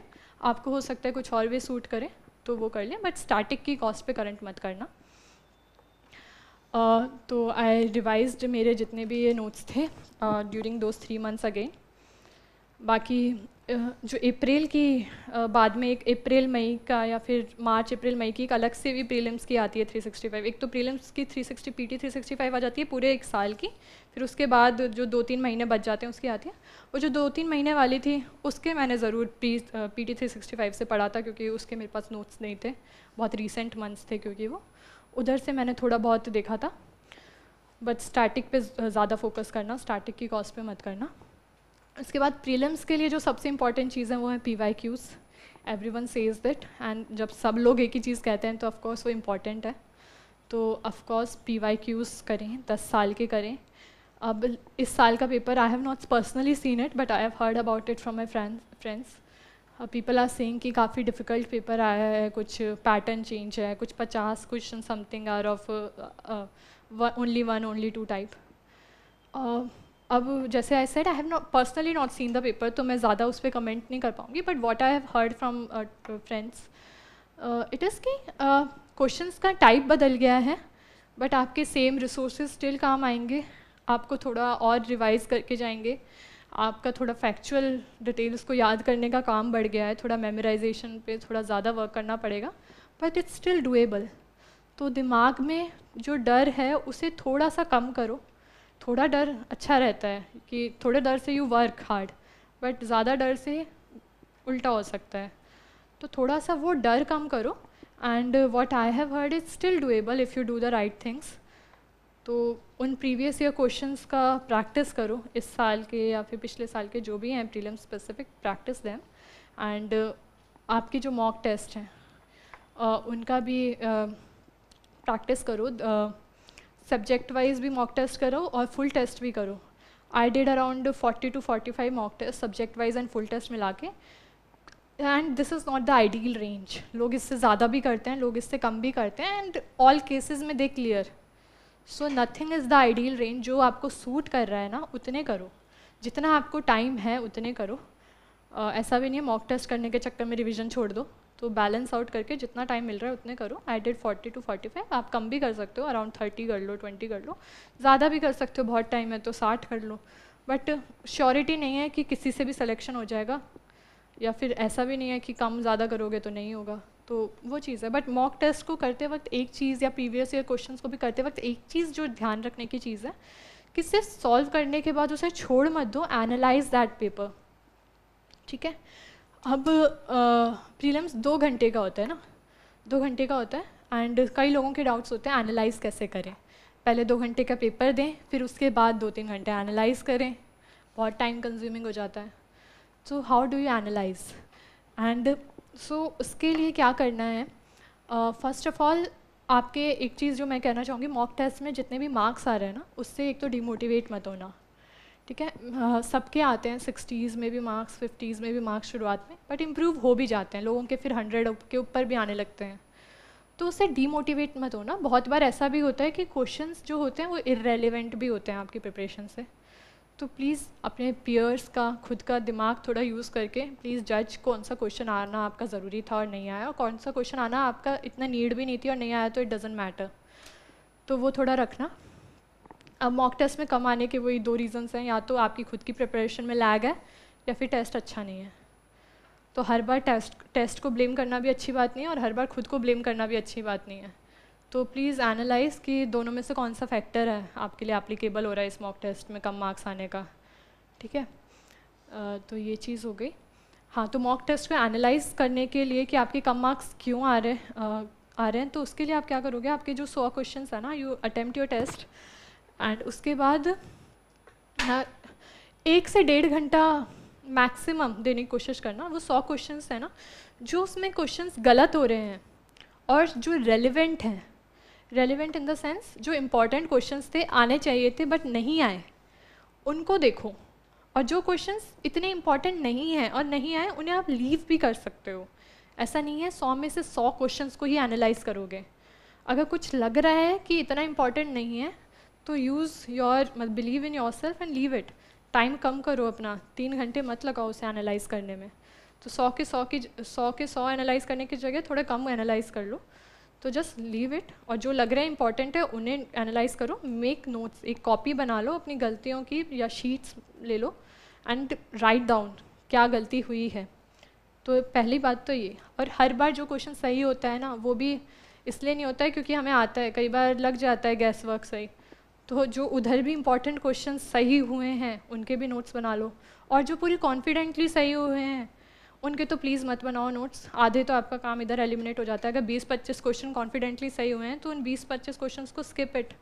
आपको हो सकता है कुछ और भी सूट करें तो वो कर लें बट स्टार्टिक की कॉस्ट पे करंट मत करना uh, तो आई रिवाइज मेरे जितने भी ये नोट्स थे during those three months again बाकी uh, जो अप्रैल की uh, बाद में एक अप्रैल मई का या फिर मार्च अप्रैल मई की एक अलग से भी प्रीलिम्स की आती है 365 एक तो प्रीलिम्स की 360 पीटी 365 आ जाती है पूरे एक साल की फिर उसके बाद जो दो तीन महीने बच जाते हैं उसकी आती है वो जो दो तीन महीने वाली थी उसके मैंने ज़रूर P P T three sixty five से पढ़ा था क्योंकि उसके मेरे पास नोट्स नहीं थे बहुत रिसेंट मंथ्स थे क्योंकि वो उधर से मैंने थोड़ा बहुत देखा था बट स्टैटिक पे ज़्यादा फोकस करना स्टैटिक की कॉस्ट पे मत करना उसके बाद प्रीलिम्स के लिए जो सबसे इंपॉर्टेंट चीज़ है वो है P Y Qs everyone says that and जब सब लोग एक ही चीज़ कहते हैं तो ऑफ़ कोर्स वो इम्पॉर्टेंट है तो of course P Y Qs करें दस साल के करें अब इस साल का paper I have not personally seen it but I have heard about it from my friend friends people are saying कि काफ़ी डिफ़िकल्ट पेपर आया है कुछ पैटर्न चेंज है कुछ पचास question something are of only one only two type अब जैसे I said I have not personally not seen the paper तो मैं ज़्यादा उस पर कमेंट नहीं कर पाऊँगी but what I have heard from friends it is कि क्वेश्चन uh, का टाइप बदल गया है बट आपके सेम रिसोर्सेज स्टिल काम आएंगे आपको थोड़ा और रिवाइज़ करके जाएंगे आपका थोड़ा फैक्चुअल डिटेल्स को याद करने का काम बढ़ गया है थोड़ा मेमोराइजेशन पे थोड़ा ज़्यादा वर्क करना पड़ेगा बट इट्स स्टिल डूएबल तो दिमाग में जो डर है उसे थोड़ा सा कम करो थोड़ा डर अच्छा रहता है कि थोड़े डर से यू वर्क हार्ड बट ज़्यादा डर से उल्टा हो सकता है तो थोड़ा सा वो डर कम करो and what I have heard is still doable if you do the right things तो उन प्रीवियस ईयर क्वेश्चंस का प्रैक्टिस करो इस साल के या फिर पिछले साल के जो भी हैं प्रीलिम स्पेसिफिक प्रैक्टिस दें एंड आपके जो मॉक टेस्ट हैं uh, उनका भी प्रैक्टिस uh, करो सब्जेक्ट uh, वाइज भी मॉक टेस्ट करो और फुल टेस्ट भी करो I did around 40 to 45 mock test subject wise and full test मिला के and this is not the ideal range लोग इससे ज़्यादा भी करते हैं लोग इससे कम भी करते हैं एंड ऑल केसेस में they clear so nothing is the ideal range जो आपको सूट कर रहा है ना उतने करो जितना आपको टाइम है उतने करो uh, ऐसा भी नहीं है मॉक टेस्ट करने के चक्कर में रिविज़न छोड़ दो तो बैलेंस आउट करके जितना टाइम मिल रहा है उतने करो I did forty two forty five आप कम भी कर सकते हो अराउंड थर्टी कर लो ट्वेंटी कर लो ज़्यादा भी कर सकते हो बहुत टाइम है तो साठ कर लो बट श्योरिटी नहीं है कि किसी से भी सिलेक्शन हो जाएगा या फिर ऐसा भी नहीं है कि कम ज़्यादा करोगे तो नहीं होगा तो वो चीज़ है बट मॉक टेस्ट को करते वक्त एक चीज़ या प्रीवियस ईयर क्वेश्चंस को भी करते वक्त एक चीज़ जो ध्यान रखने की चीज़ है कि सिर्फ सॉल्व करने के बाद उसे छोड़ मत दो एनालाइज दैट पेपर ठीक है अब प्रीलिम्स दो घंटे का होता है ना दो घंटे का होता है एंड कई लोगों के डाउट्स होते हैं एनालाइज कैसे करें पहले दो घंटे का पेपर दें फिर उसके बाद दो तीन घंटे एनालाइज करें बहुत टाइम कंज्यूमिंग हो जाता है so how do you analyse and so so, उसके लिए क्या करना है फर्स्ट ऑफ़ ऑल आपके एक चीज़ जो मैं कहना चाहूँगी मॉक टेस्ट में जितने भी मार्क्स आ रहे हैं ना उससे एक तो डिमोटिवेट मत होना ठीक है सबके आते हैं सिक्सटीज़ में भी मार्क्स फिफ्टीज़ में भी मार्क्स शुरुआत में बट इम्प्रूव हो भी जाते हैं लोगों के फिर हंड्रेड के ऊपर भी आने लगते हैं तो उससे डीमोटिवेट मत होना बहुत बार ऐसा भी होता है कि क्वेश्चंस जो होते हैं वो इरेलीवेंट भी होते हैं आपकी प्रिपरेशन से तो प्लीज़ अपने पीयर्स का खुद का दिमाग थोड़ा यूज़ करके प्लीज़ जज कौन सा क्वेश्चन आना आपका ज़रूरी था और नहीं आया और कौन सा क्वेश्चन आना आपका इतना नीड भी नहीं थी और नहीं आया तो इट डजेंट मैटर तो वो थोड़ा रखना अब मॉक टेस्ट में कम आने के वही दो रीज़न्स हैं या तो आपकी खुद की प्रिपरेशन में लैग है या फिर टेस्ट अच्छा नहीं है तो हर बार टेस्ट टेस्ट को ब्लेम करना भी अच्छी बात नहीं है और हर बार खुद को ब्लेम करना भी अच्छी बात नहीं है तो प्लीज़ एनालाइज कि दोनों में से कौन सा फैक्टर है आपके लिए एप्लीकेबल हो रहा है इस मॉक टेस्ट में कम मार्क्स आने का ठीक है तो ये चीज़ हो गई हाँ तो मॉक टेस्ट को एनालाइज करने के लिए कि आपके कम मार्क्स क्यों आ रहे आ, आ रहे हैं तो उसके लिए आप क्या करोगे आपके जो सौ क्वेश्चन है ना you attempt your test and उसके बाद हाँ, एक से डेढ़ घंटा मैक्सिमम देने की कोशिश करना वो सौ क्वेश्चन है ना जो उसमें क्वेश्चन गलत हो रहे हैं और जो रेलिवेंट हैं रेलिवेंट इन द सेंस जो इम्पॉर्टेंट क्वेश्चंस थे आने चाहिए थे बट नहीं आए उनको देखो और जो क्वेश्चंस इतने इम्पॉर्टेंट नहीं हैं और नहीं आए उन्हें आप लीव भी कर सकते हो ऐसा नहीं है सौ में से सौ क्वेश्चन को ही एनालाइज करोगे अगर कुछ लग रहा है कि इतना इम्पॉर्टेंट नहीं है तो यूज़ योर मत believe in yourself and leave it time कम करो अपना तीन घंटे मत लगाओ उसे एनालाइज करने में तो सौ के सौ की सौ के सौ एनालाइज करने की जगह थोड़े कम एनालाइज कर लो तो जस्ट लीव इट और जो लग रहा है इंपॉर्टेंट है उन्हें एनालाइज करो मेक नोट्स एक कॉपी बना लो अपनी गलतियों की या शीट्स ले लो एंड राइट डाउन क्या गलती हुई है तो पहली बात तो ये और हर बार जो क्वेश्चन सही होता है ना वो भी इसलिए नहीं होता है क्योंकि हमें आता है कई बार लग जाता है गैस वर्क सही तो जो उधर भी इम्पॉर्टेंट क्वेश्चन सही हुए हैं उनके भी नोट्स बना लो और जो पूरी कॉन्फिडेंटली सही हुए हैं उनके तो प्लीज़ मत बनाओ नोट्स आधे तो आपका काम इधर एलिमिनेट हो जाता है अगर 20-25 क्वेश्चन कॉन्फिडेंटली सही हुए हैं तो उन 20-25 क्वेश्चंस को स्किप इट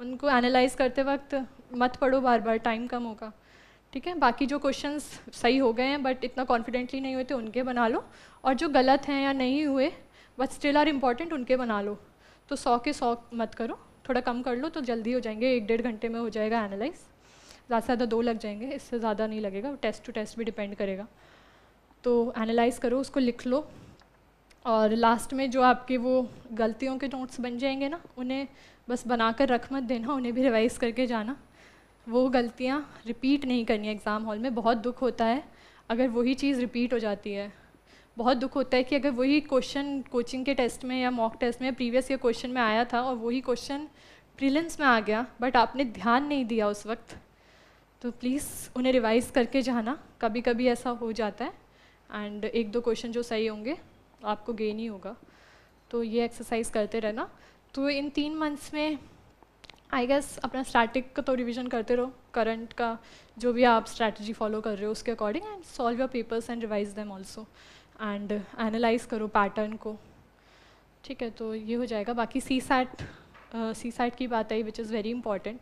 उनको एनालाइज करते वक्त मत पढ़ो बार बार टाइम कम होगा ठीक है बाकी जो क्वेश्चन सही हो गए हैं बट इतना कॉन्फिडेंटली नहीं हुए थे तो उनके बना लो और जो गलत हैं या नहीं हुए बट स्टिल आर इम्पॉर्टेंट उनके बना लो तो सौ के सौ मत करो थोड़ा कम कर लो तो जल्दी हो जाएंगे एक डेढ़ घंटे में हो जाएगा एनालाइज ज़्यादा से ज़्यादा दो लग जाएंगे इससे ज़्यादा नहीं लगेगा टेस्ट टू टेस्ट भी डिपेंड करेगा तो एनालाइज करो उसको लिख लो और लास्ट में जो आपके वो गलतियों के नोट्स बन जाएंगे ना उन्हें बस बना कर रख मत देना उन्हें भी रिवाइज़ करके जाना वो गलतियाँ रिपीट नहीं करनी एग्ज़ाम हॉल में बहुत दुख होता है अगर वही चीज़ रिपीट हो जाती है बहुत दुख होता है कि अगर वही क्वेश्चन कोचिंग के टेस्ट में या मॉक टेस्ट में प्रीवियस ईयर क्वेश्चन में आया था और वही क्वेश्चन प्रीलिम्स में आ गया बट आपने ध्यान नहीं दिया उस वक्त तो प्लीज़ उन्हें रिवाइज़ करके जाना कभी कभी ऐसा हो जाता है एंड एक दो क्वेश्चन जो सही होंगे आपको गेन ही होगा तो ये एक्सरसाइज करते रहना तो इन तीन मंथ्स में आई गेस अपना स्ट्रैटिक का तो रिविजन करते रहो करंट का जो भी आप स्ट्रैटेजी फॉलो कर रहे हो उसके according and solve your papers and revise them also and analyse करो पैटर्न को ठीक है तो ये हो जाएगा बाकी सी सैट सी सैट की बात I which is very important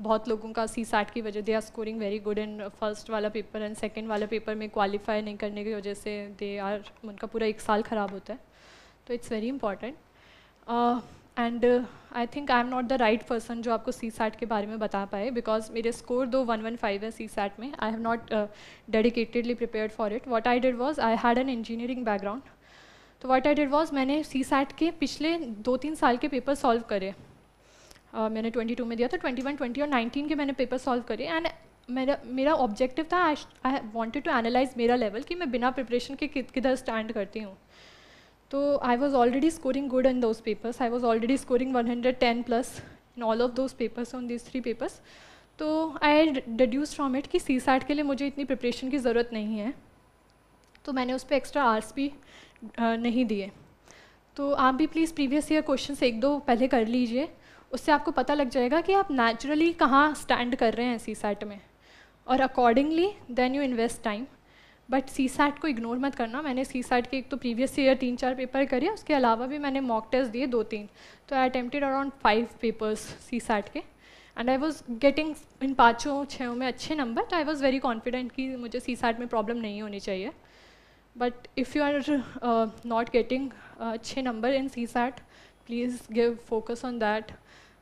बहुत लोगों का सी सैट की वजह they are scoring very good in first वाला पेपर एंड सेकेंड वाला पेपर में क्वालिफाई नहीं करने की वजह से दे आर उनका पूरा एक साल ख़राब होता है तो it's very important and I think I am not the right person जो आपको सी सैट के बारे में बता पाए बिकॉज मेरे स्कोर दो वन वन फाइव है सी सैट में I have not dedicatedly prepare for it what I did was I had an engineering background तो वॉट आई डिड वॉज मैंने सी सैट के पिछले दो तीन साल के पेपर सॉल्व करे मैंने मैंने 22 में दिया था 21, 20 और 19 के मैंने पेपर सॉल्व करे एंड मेरा मेरा ऑब्जेक्टिव था आई वॉन्टेड टू एनालाइज मेरा लेवल कि मैं बिना प्रिपरेशन के किधर स्टैंड करती हूँ तो I was already scoring good in those papers I was already scoring 110 plus in all of those papers on these three papers तो आई डिड्यूस फ्रॉम इट कि सी सैट के लिए मुझे इतनी प्रिपरेशन की ज़रूरत नहीं है तो मैंने उस पर एक्स्ट्रा आर्स भी नहीं दिए तो आप भी प्लीज़ प्रीवियस ईयर क्वेश्चन एक दो पहले कर लीजिए उससे आपको पता लग जाएगा कि आप नेचुरली कहाँ स्टैंड कर रहे हैं सी सैट में और accordingly then you invest time but C SAT को इग्नोर मत करना मैंने सी सैट के एक तो प्रीवियस ईयर तीन चार पेपर करे उसके अलावा भी मैंने मॉक टेस्ट दिए दो तीन तो I attempted around five papers C SAT के and I was getting in पाँचों छों में अच्छे नंबर तो आई वॉज़ वेरी कॉन्फिडेंट कि मुझे सी सैट में प्रॉब्लम नहीं होनी चाहिए but if you are not getting अच्छे number in C SAT please give focus on that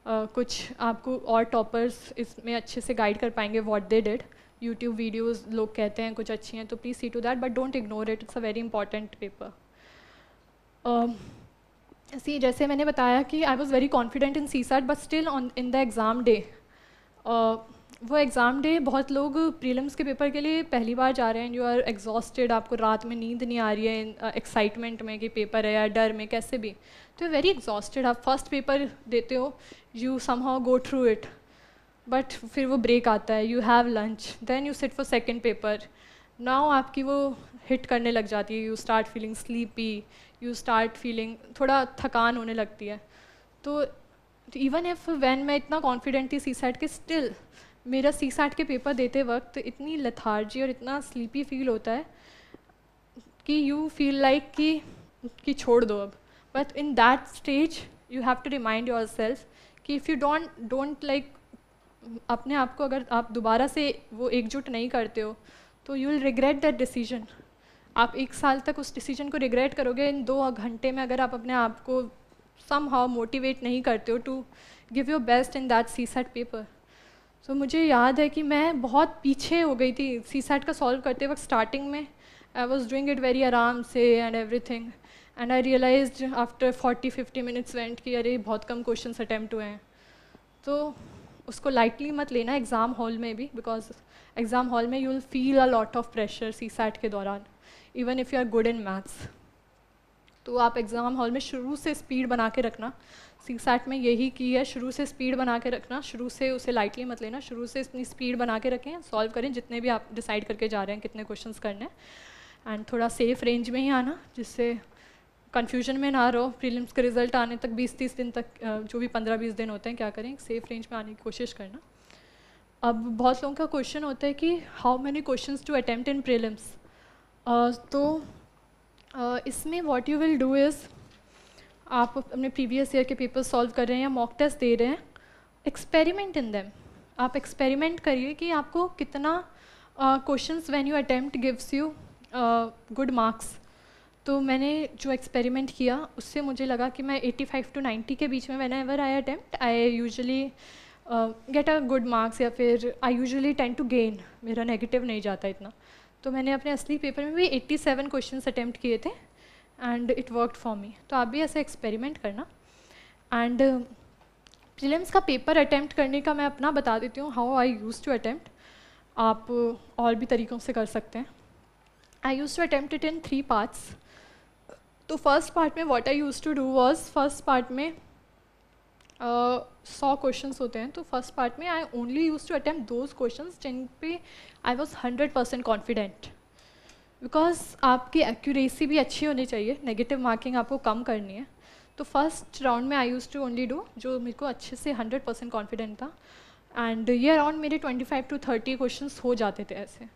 कुछ आपको और टॉपर्स इसमें अच्छे से गाइड कर पाएंगे what they did YouTube videos लोग कहते हैं कुछ अच्छी हैं तो please see to that but don't ignore it it's a very important paper see जैसे मैंने बताया कि I was very confident in C SAT but still on in the exam day वो एग्ज़ाम डे बहुत लोग प्रीलिम्स के paper के लिए पहली बार जा रहे हैं यू आर एग्जॉस्टेड आपको रात में नींद नहीं आ रही है एक्साइटमेंट में कि पेपर है या डर में कैसे भी तो वेरी एग्जॉस्टेड आप फर्स्ट पेपर देते हो you somehow go through it but फिर वो ब्रेक आता है you have lunch then you sit for second paper now आपकी वो हिट करने लग जाती है you start feeling sleepy you start feeling थोड़ा थकान होने लगती है तो इवन इफ़ वैन मैं इतना कॉन्फिडेंट थी सी सेट के स्टिल मेरा सी साठ के पेपर देते वक्त इतनी लथार्जी और इतना स्लीपी फील होता है कि यू फील लाइक कि कि छोड़ दो अब but in that stage you have to remind yourself कि if you don't don't like अपने आप को अगर आप दोबारा से वो एकजुट नहीं करते हो तो you will regret that decision आप एक साल तक उस डिसीजन को रिग्रेट करोगे इन दो घंटे में अगर आप अपने आप को सम हाउ मोटिवेट नहीं करते हो to give your best in that C SAT paper so so, मुझे याद है कि मैं बहुत पीछे हो गई थी सी सैट का सॉल्व करते वक्त स्टार्टिंग में I was doing it very आराम से and every everything and I realise after forty fifty minutes went कि अरे बहुत कम क्वेश्चन अटैम्प्ट हुए हैं तो उसको लाइटली मत लेना एग्ज़ाम हॉल में भी बिकॉज एग्ज़ाम हॉल में you will feel a lot of pressure C SAT के दौरान even if you are good in maths तो आप एग्ज़ाम हॉल में शुरू से स्पीड बना के रखना सिक्सैट में यही की है शुरू से स्पीड बना के रखना शुरू से उसे लाइटली मत लेना शुरू से अपनी स्पीड बना के रखें सॉल्व करें जितने भी आप डिसाइड करके जा रहे हैं कितने क्वेश्चंस करने हैं एंड थोड़ा सेफ रेंज में ही आना जिससे कन्फ्यूजन में ना रहो प्रीलिम्स के रिजल्ट आने तक 20-30 दिन तक जो भी 15-20 दिन होते हैं क्या करें सेफ रेंज में आने की कोशिश करना अब बहुत लोगों का क्वेश्चन होता है कि how many question to attempt in prelims तो uh, इसमें what you will do is आप अपने प्रीवियस ईयर के पेपर सॉल्व कर रहे हैं या मॉक टेस्ट दे रहे हैं एक्सपेरिमेंट इन दैम आप एक्सपेरिमेंट करिए कि आपको कितना questions when you attempt gives you good marks तो मैंने जो एक्सपेरिमेंट किया उससे मुझे लगा कि मैं 85 टू 90 के बीच में whenever I attempt I usually get a good marks या फिर I usually tend to gain मेरा नेगेटिव नहीं जाता इतना तो मैंने अपने असली पेपर में भी 87 क्वेश्चंस अटैम्प्ट किए थे and it worked for me तो आप भी ऐसे एक्सपेरिमेंट करना एंड प्रीलिम्स uh, का पेपर अटैम्प्ट करने का मैं अपना बता देती हूँ how I use to attempt आप uh, और भी तरीक़ों से कर सकते हैं I use to attempt it in three parts तो फर्स्ट पार्ट में what I use to do was first part में uh, सौ uh, क्वेश्चंस होते हैं तो फर्स्ट पार्ट में I only use to attempt those questions जिन पे I was hundred percent confident because आपकी एक्यूरेसी भी अच्छी होनी चाहिए नेगेटिव मार्किंग आपको कम करनी है तो फर्स्ट राउंड में I use to only do जो मेरे को अच्छे से हंड्रेड परसेंट कॉन्फिडेंट था एंड ये अराउंड मेरे twenty five to thirty question हो जाते थे ऐसे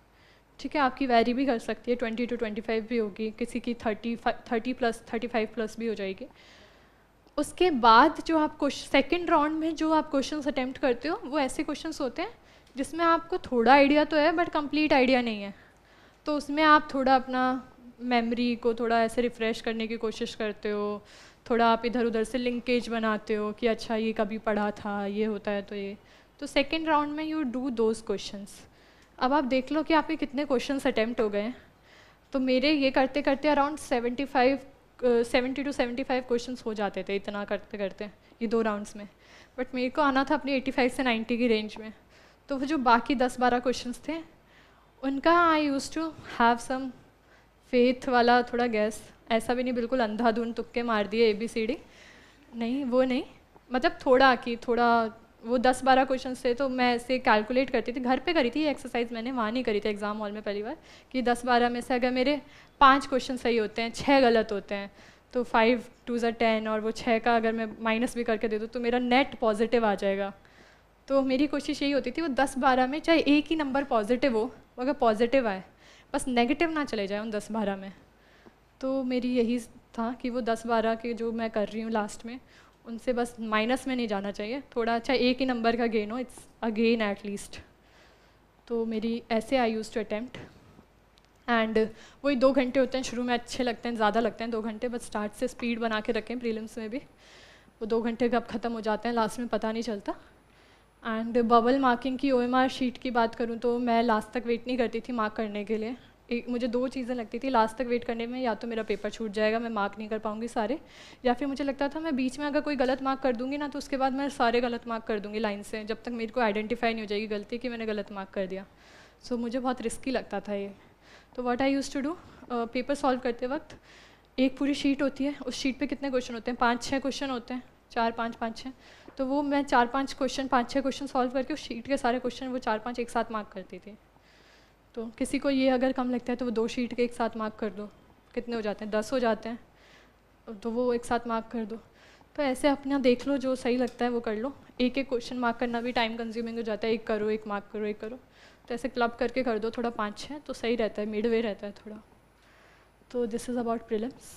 ठीक है आपकी वैरी भी कर सकती है ट्वेंटी टू ट्वेंटी फाइव भी होगी किसी की thirty thirty plus thirty five plus भी हो जाएगी उसके बाद जो आप क्वेश्चन सेकेंड राउंड में जो आप क्वेश्चन अटैम्प्ट करते हो वो ऐसे क्वेश्चन होते हैं जिसमें आपको थोड़ा आइडिया तो है बट कम्प्लीट आइडिया नहीं है तो उसमें आप थोड़ा अपना मेमोरी को थोड़ा ऐसे रिफ़्रेश करने की कोशिश करते हो थोड़ा आप इधर उधर से लिंकेज बनाते हो कि अच्छा ये कभी पढ़ा था ये होता है तो ये तो सेकेंड राउंड में यू डू दोज क्वेश्चंस अब आप देख लो कि आपके कितने क्वेश्चंस अटैम्प्ट हो गए तो मेरे ये करते करते around seventy five seventy to seventy five question हो जाते थे इतना करते करते ये दो राउंड्स में बट मेरे को आना था अपनी एटी फाइव से नाइन्टी की रेंज में तो वो जो बाकी दस बारह क्वेश्चन थे उनका I use to have some faith वाला थोड़ा गैस ऐसा भी नहीं बिल्कुल अंधाधुंध तुक्के मार दिए ए बी सी डी नहीं वो नहीं मतलब थोड़ा कि थोड़ा वो दस बारह क्वेश्चन थे तो मैं ऐसे कैलकुलेट करती थी घर पे करी थी एक्सरसाइज मैंने वहाँ नहीं करी थी एग्ज़ाम हॉल में पहली बार कि दस बारह में से अगर मेरे पाँच क्वेश्चन सही होते हैं छः गलत होते हैं तो फाइव टू ज़ा टेन और वो छः का अगर मैं माइनस भी करके दे दूँ तो मेरा नेट पॉजिटिव आ जाएगा तो मेरी कोशिश यही होती थी वो दस बारह में चाहे एक ही नंबर पॉजिटिव हो अगर पॉजिटिव आए बस नेगेटिव ना चले जाए उन दस बारह में तो मेरी यही था कि वो दस बारह के जो मैं कर रही हूँ लास्ट में उनसे बस माइनस में नहीं जाना चाहिए थोड़ा अच्छा एक ही नंबर का गेन हो it's again gain at least तो मेरी ऐसे I use to attempt and वही दो घंटे होते हैं शुरू में अच्छे लगते हैं ज़्यादा लगते हैं दो घंटे बट स्टार्ट से स्पीड बना के रखें प्रीलिम्स में भी वो दो घंटे कब ख़त्म हो जाते हैं लास्ट में पता नहीं चलता एंड बबल मार्किंग की ओ शीट की बात करूँ तो मैं लास्ट तक वेट नहीं करती थी मार्क करने के लिए एक मुझे दो चीज़ें लगती थी लास्ट तक वेट करने में या तो मेरा पेपर छूट जाएगा मैं मार्क नहीं कर पाऊँगी सारे या फिर मुझे लगता था मैं बीच में अगर कोई गलत मार्क कर दूँगी ना तो उसके बाद मैं सारे गलत मार्क कर दूँगी लाइन से जब तक मेरे को आइडेंटिफाई नहीं हो जाएगी गलती कि मैंने गलत मार्क कर दिया सो so, मुझे बहुत रिस्की लगता था ये तो what I use to do paper solve करते वक्त एक पूरी शीट होती है उस शीट पर कितने क्वेश्चन होते हैं पाँच छः क्वेश्चन होते हैं चार पाँच पाँच छः तो वो मैं चार पांच क्वेश्चन पांच छह क्वेश्चन सॉल्व करके उस शीट के सारे क्वेश्चन वो चार पांच एक साथ मार्क करती थी तो किसी को ये अगर कम लगता है तो वो दो शीट के एक साथ मार्क कर दो कितने हो जाते हैं दस हो जाते हैं तो वो एक साथ मार्क कर दो तो ऐसे अपना देख लो जो सही लगता है वो कर लो एक एक क्वेश्चन मार्क करना भी टाइम कंज्यूमिंग हो जाता है एक करो एक मार्क करो एक करो तो ऐसे क्लब करके कर दो थोड़ा पाँच छः तो सही रहता है मिड वे रहता है थोड़ा तो दिस इज़ अबाउट प्रिलिम्स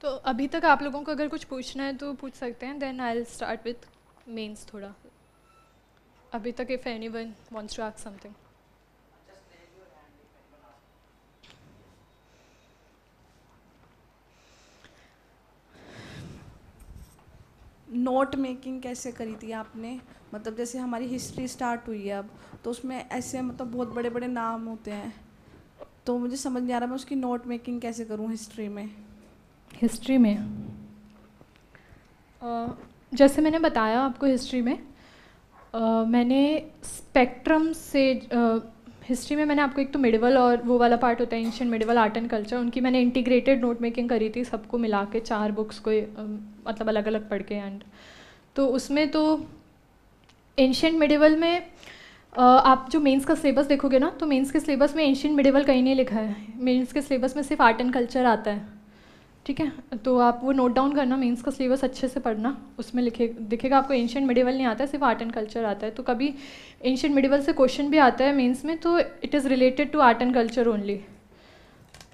तो अभी तक आप लोगों को अगर कुछ पूछना है तो पूछ सकते हैं then I start with mains थोड़ा अभी तक if anyone wants to ask something note making कैसे करी थी आपने मतलब जैसे हमारी हिस्ट्री स्टार्ट हुई है अब तो उसमें ऐसे मतलब बहुत बड़े बड़े नाम होते हैं तो मुझे समझ नहीं आ रहा मैं उसकी नोट मेकिंग कैसे करूँ हिस्ट्री में हिस्ट्री में जैसे मैंने बताया आपको हिस्ट्री में मैंने स्पेक्ट्रम से हिस्ट्री में मैंने आपको एक तो मिडिवल और वो वाला पार्ट होता है ancient medieval art and culture उनकी मैंने इंटीग्रेटेड नोट मेकिंग करी थी सबको मिला के चार बुक्स को मतलब अलग अलग पढ़ के एंड तो उसमें तो एंशियन मिडिवल में आप जो मेंस का सिलेबस देखोगे ना तो मेंस के सिलेबस में एंशियन मिडिवल कहीं नहीं लिखा है मेंस के सिलेबस में सिर्फ आर्ट एंड कल्चर आता है ठीक है तो आप वो नोट डाउन करना मीन्स का सिलेबस अच्छे से पढ़ना उसमें लिखे दिखेगा आपको एंशियंट मेडिवल नहीं आता है सिर्फ आर्ट एंड कल्चर आता है तो कभी एंशियंट मेडिवल से क्वेश्चन भी आता है मीन्स में तो it is related to art and culture only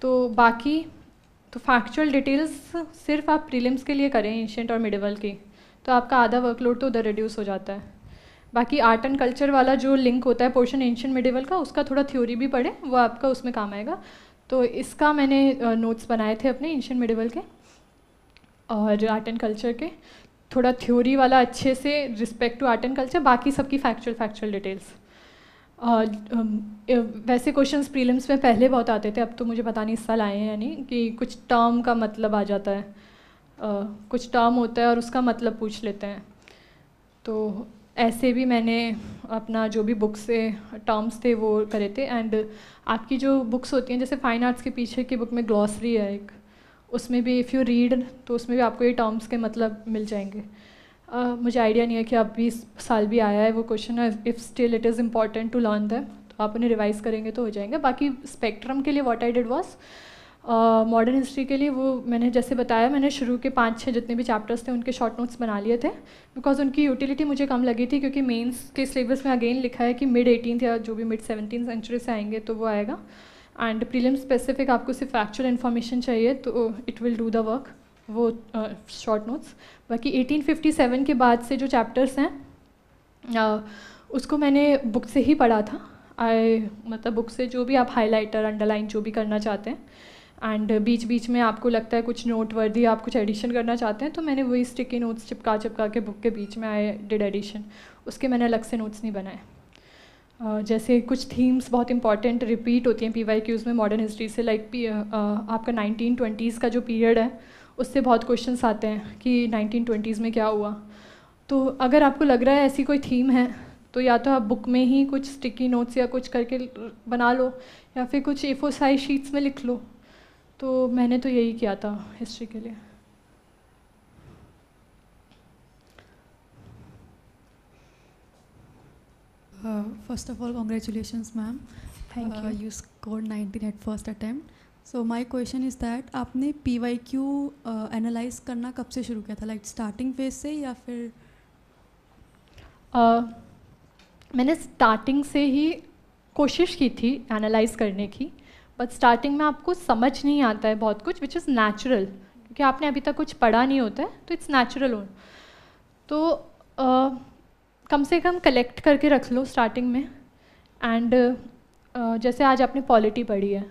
तो बाकी तो फैक्चुअल डिटेल्स सिर्फ आप प्रीलिम्स के लिए करें एंशियट और मिडिवल की तो आपका आधा वर्कलोड तो उधर रिड्यूस हो जाता है बाकी आर्ट एंड कल्चर वाला जो लिंक होता है पोर्शन एंशियट मिडिवल का उसका थोड़ा थ्योरी भी पढ़े वो आपका उसमें काम आएगा तो इसका मैंने नोट्स बनाए थे अपने एंशियन मिडिवल के और आर्ट एंड कल्चर के थोड़ा थ्योरी वाला अच्छे से respect to art and culture बाकी सबकी फैक्चुअल फैक्चुअल डिटेल्स वैसे क्वेश्चंस प्रीलिम्स में पहले बहुत आते थे अब तो मुझे पता नहीं इस साल आए हैं यानी कि कुछ टर्म का मतलब आ जाता है कुछ टर्म होता है और उसका मतलब पूछ लेते हैं तो ऐसे भी मैंने अपना जो भी बुक से टर्म्स थे वो करे थे एंड आपकी जो बुक्स होती हैं जैसे फ़ाइन आर्ट्स के पीछे की बुक में ग्लॉसरी है एक उसमें भी इफ़ यू रीड तो उसमें भी आपको ये टर्म्स के मतलब मिल जाएंगे uh, मुझे आइडिया नहीं है कि अब भी साल भी आया है वो question if still it is important to learn them तो आप उन्हें रिवाइज़ करेंगे तो हो जाएंगे बाकी स्पेक्ट्रम के लिए what I did was modern uh, history के लिए वो मैंने जैसे बताया मैंने शुरू के पाँच छः जितने भी चैप्टर्स थे उनके शॉर्ट नोट्स बना लिए थे बिकॉज उनकी यूटिलिटी मुझे कम लगी थी क्योंकि मेंस के सिलेबस में अगेन लिखा है कि मिड एटीन या जो भी मिड सेवनटीन सेंचुरी से आएंगे तो वो आएगा एंड प्रीलिम स्पेसिफिक आपको सिर्फ एक्चुअल इन्फॉर्मेशन चाहिए तो it will do the work वो शॉर्ट uh, नोट्स बाकी 1857 के बाद से जो चैप्टर्स हैं uh, उसको मैंने बुक से ही पढ़ा था आई मतलब बुक से जो भी आप हाईलाइटर अंडरलाइन जो भी करना चाहते हैं एंड uh, बीच बीच में आपको लगता है कुछ नोट वर्दी आप कुछ एडिशन करना चाहते हैं तो मैंने वही स्टिकी नोट्स चिपका चिपका के बुक के बीच में आए डिड एडिशन उसके मैंने अलग से नोट्स नहीं बनाए Uh, जैसे कुछ थीम्स बहुत इंपॉर्टेंट रिपीट होती हैं पी वाई क्यूज़ में मॉडर्न हिस्ट्री से लाइक like, uh, uh, आपका नाइनटीन ट्वेंटीज़ का जो पीरियड है उससे बहुत क्वेश्चन आते हैं कि नाइनटीन ट्वेंटीज़ में क्या हुआ तो अगर आपको लग रहा है ऐसी कोई थीम है तो या तो आप बुक में ही कुछ स्टिकी नोट्स या कुछ करके बना लो या फिर कुछ एफ ओ साइज शीट्स में लिख लो तो मैंने तो यही किया था हिस्ट्री के लिए first of all congratulation ma'am thank you you you scored 19 at so my question is that आपने पी वाई क्यू एनालाइज करना कब से शुरू किया था लाइक स्टार्टिंग फेज से या फिर uh, मैंने स्टार्टिंग से ही कोशिश की थी एनालाइज करने की बट स्टार्टिंग में आपको समझ नहीं आता है बहुत कुछ विच इज़ नेचुरल क्योंकि आपने अभी तक कुछ पढ़ा नहीं होता है तो इट्स नेचुरल हो तो कम से कम कलेक्ट करके रख लो स्टार्टिंग में एंड जैसे आज आपने पॉलिटी पढ़ी है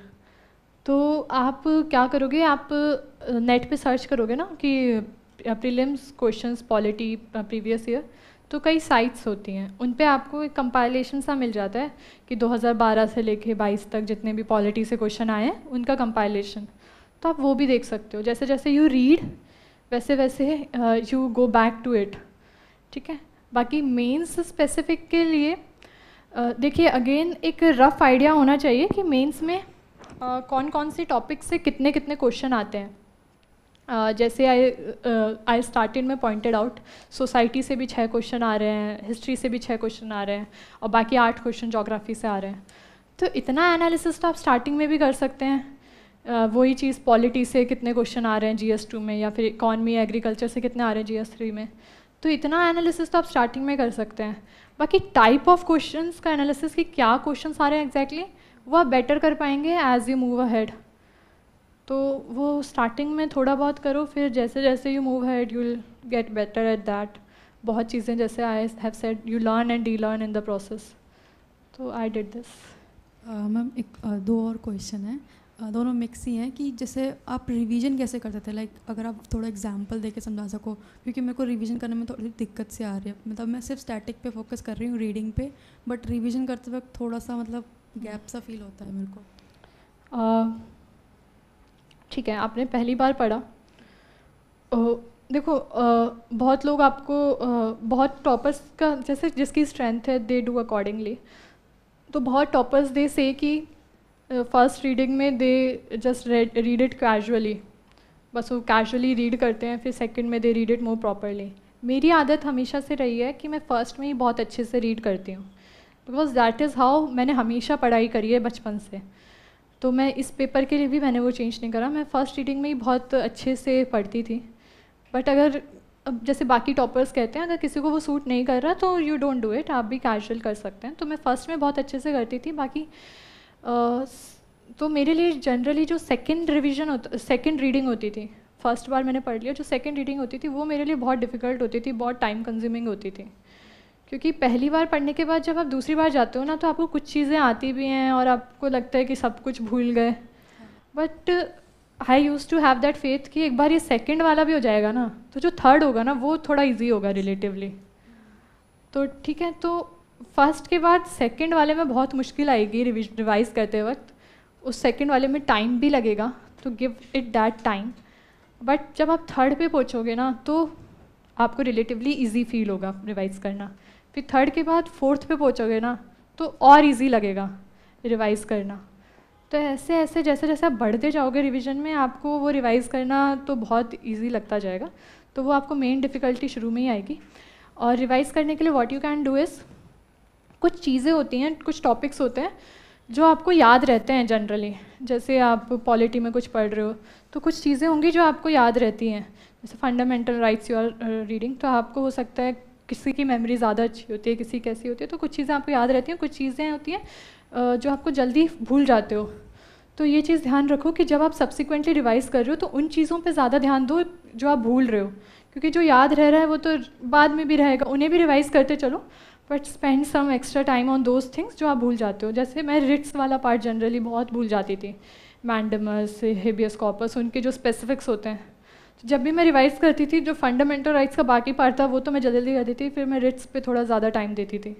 तो आप क्या करोगे आप नेट पे सर्च करोगे ना कि prelims questions polity previous year तो कई साइट्स होती हैं उन पे आपको एक कंपाइलेशन सा मिल जाता है कि 2012 से लेके 22 तक जितने भी पॉलिटी से क्वेश्चन आए हैं उनका कंपाइलेशन तो आप वो भी देख सकते हो जैसे जैसे यू रीड वैसे वैसे you go back to it ठीक है बाकी मेंस स्पेसिफिक के लिए देखिए अगेन एक रफ़ आइडिया होना चाहिए कि मेंस में कौन कौन से टॉपिक से कितने कितने क्वेश्चन आते हैं जैसे आई आई इन में पॉइंटेड आउट सोसाइटी से भी छः क्वेश्चन आ रहे हैं हिस्ट्री से भी छः क्वेश्चन आ रहे हैं और बाकी आठ क्वेश्चन जोग्राफी से आ रहे हैं तो इतना एनालिसिस तो आप स्टार्टिंग में भी कर सकते हैं Uh, वही चीज़ पॉलिटी से कितने क्वेश्चन आ रहे हैं एस टू में या फिर इकॉनमी एग्रीकल्चर से कितने आ रहे हैं एस थ्री में तो इतना एनालिसिस तो आप स्टार्टिंग में कर सकते हैं बाकी टाइप ऑफ क्वेश्चंस का एनालिसिस कि क्या क्वेश्चंस आ रहे हैं एग्जैक्टली exactly, वो आप बेटर कर पाएंगे as you move ahead तो वो स्टार्टिंग में थोड़ा बहुत करो फिर जैसे जैसे you move head you get better at that बहुत चीज़ें जैसे I have said you learn and D learn in the process तो आई डिड दिस मैम एक uh, दो और क्वेश्चन है uh, दोनों मिक्स ही हैं कि जैसे आप रिवीजन कैसे करते थे लाइक like, अगर आप थोड़ा एग्जांपल देके समझा सको क्योंकि मेरे को रिवीजन करने में थोड़ी दिक्कत से आ रही है मतलब मैं सिर्फ स्टैटिक पे फोकस कर रही हूँ रीडिंग पे बट रिवीजन करते वक्त थोड़ा सा मतलब गैप सा फील होता है मेरे को uh, ठीक है आपने पहली बार पढ़ा ओ, देखो आ, बहुत लोग आपको आ, बहुत टॉपर्स का जैसे जिसकी स्ट्रेंथ है दे डू अकॉर्डिंगली तो बहुत टॉपर्स दे से कि फर्स्ट रीडिंग में they just read it casually बस वो कैजुअली रीड करते हैं फिर सेकंड में they read it more properly मेरी आदत हमेशा से रही है कि मैं फ़र्स्ट में ही बहुत अच्छे से रीड करती हूँ बिकॉज दैट इज़ हाउ मैंने हमेशा पढ़ाई करी है बचपन से तो मैं इस पेपर के लिए भी मैंने वो चेंज नहीं करा मैं फ़र्स्ट रीडिंग में ही बहुत अच्छे से पढ़ती थी बट अगर अब जैसे बाकी टॉपर्स कहते हैं अगर किसी को वो सूट नहीं कर रहा तो यू डोंट डू इट आप भी कैजुअल कर सकते हैं तो मैं फ़र्स्ट में बहुत अच्छे से करती थी बाकी आ, तो मेरे लिए जनरली जो सेकंड रिवीजन होता सेकंड रीडिंग होती थी फर्स्ट बार मैंने पढ़ लिया जो सेकंड रीडिंग होती थी वो मेरे लिए बहुत डिफ़िकल्ट होती थी बहुत टाइम कंज्यूमिंग होती थी क्योंकि पहली बार पढ़ने के बाद जब आप दूसरी बार जाते हो ना तो आपको कुछ चीज़ें आती भी हैं और आपको लगता है कि सब कुछ भूल गए but I use to have that faith कि एक बार ये सेकेंड वाला भी हो जाएगा ना तो जो थर्ड होगा ना वो थोड़ा ईजी होगा रिलेटिवली तो ठीक है तो फर्स्ट के बाद सेकेंड वाले में बहुत मुश्किल आएगी रिवाइज करते वक्त उस सेकेंड वाले में टाइम भी लगेगा तो give it that time but जब आप थर्ड पे पहुँचोगे ना तो आपको रिलेटिवली ईजी फील होगा रिवाइज करना फिर थर्ड के बाद फोर्थ पे पहुँचोगे ना तो और ईजी लगेगा रिवाइज़ करना तो ऐसे ऐसे जैसे जैसे आप बढ़ते जाओगे रिवीजन में आपको वो रिवाइज़ करना तो बहुत ईजी लगता जाएगा तो वो आपको मेन डिफ़िकल्टी शुरू में ही आएगी और रिवाइज़ करने के लिए what you can do is कुछ चीज़ें होती हैं कुछ टॉपिक्स होते हैं जो आपको याद रहते हैं जनरली जैसे आप पॉलिटी में कुछ पढ़ रहे हो तो कुछ चीज़ें होंगी जो आपको याद रहती हैं जैसे fundamental rights you are reading तो आपको हो सकता है किसी की मेमोरी ज़्यादा अच्छी होती है किसी कैसी होती है तो कुछ चीज़ें आपको याद रहती हैं कुछ चीज़ें होती हैं जो आपको जल्दी भूल जाते हो तो ये चीज़ ध्यान रखो कि जब आप सब्सिक्वेंटली रिवाइज़ कर रहे हो तो उन चीज़ों पे ज़्यादा ध्यान दो जो आप भूल रहे हो क्योंकि जो याद रह रहा है वो तो बाद में भी रहेगा उन्हें भी रिवाइज़ करते चलो but spend some extra time on those things जो आप भूल जाते हो जैसे मैं रिट्स वाला पार्ट जनरली बहुत भूल जाती थी मैंडमस हेबियस कॉपस उनके जो स्पेसिफिक्स होते हैं जब भी मैं रिवाइज़ करती थी जो फंडामेंटल राइट्स का बाकी पार्ट था वो तो मैं जल्दी जल्दी करती थी फिर मैं रिट्स पे थोड़ा ज़्यादा टाइम देती थी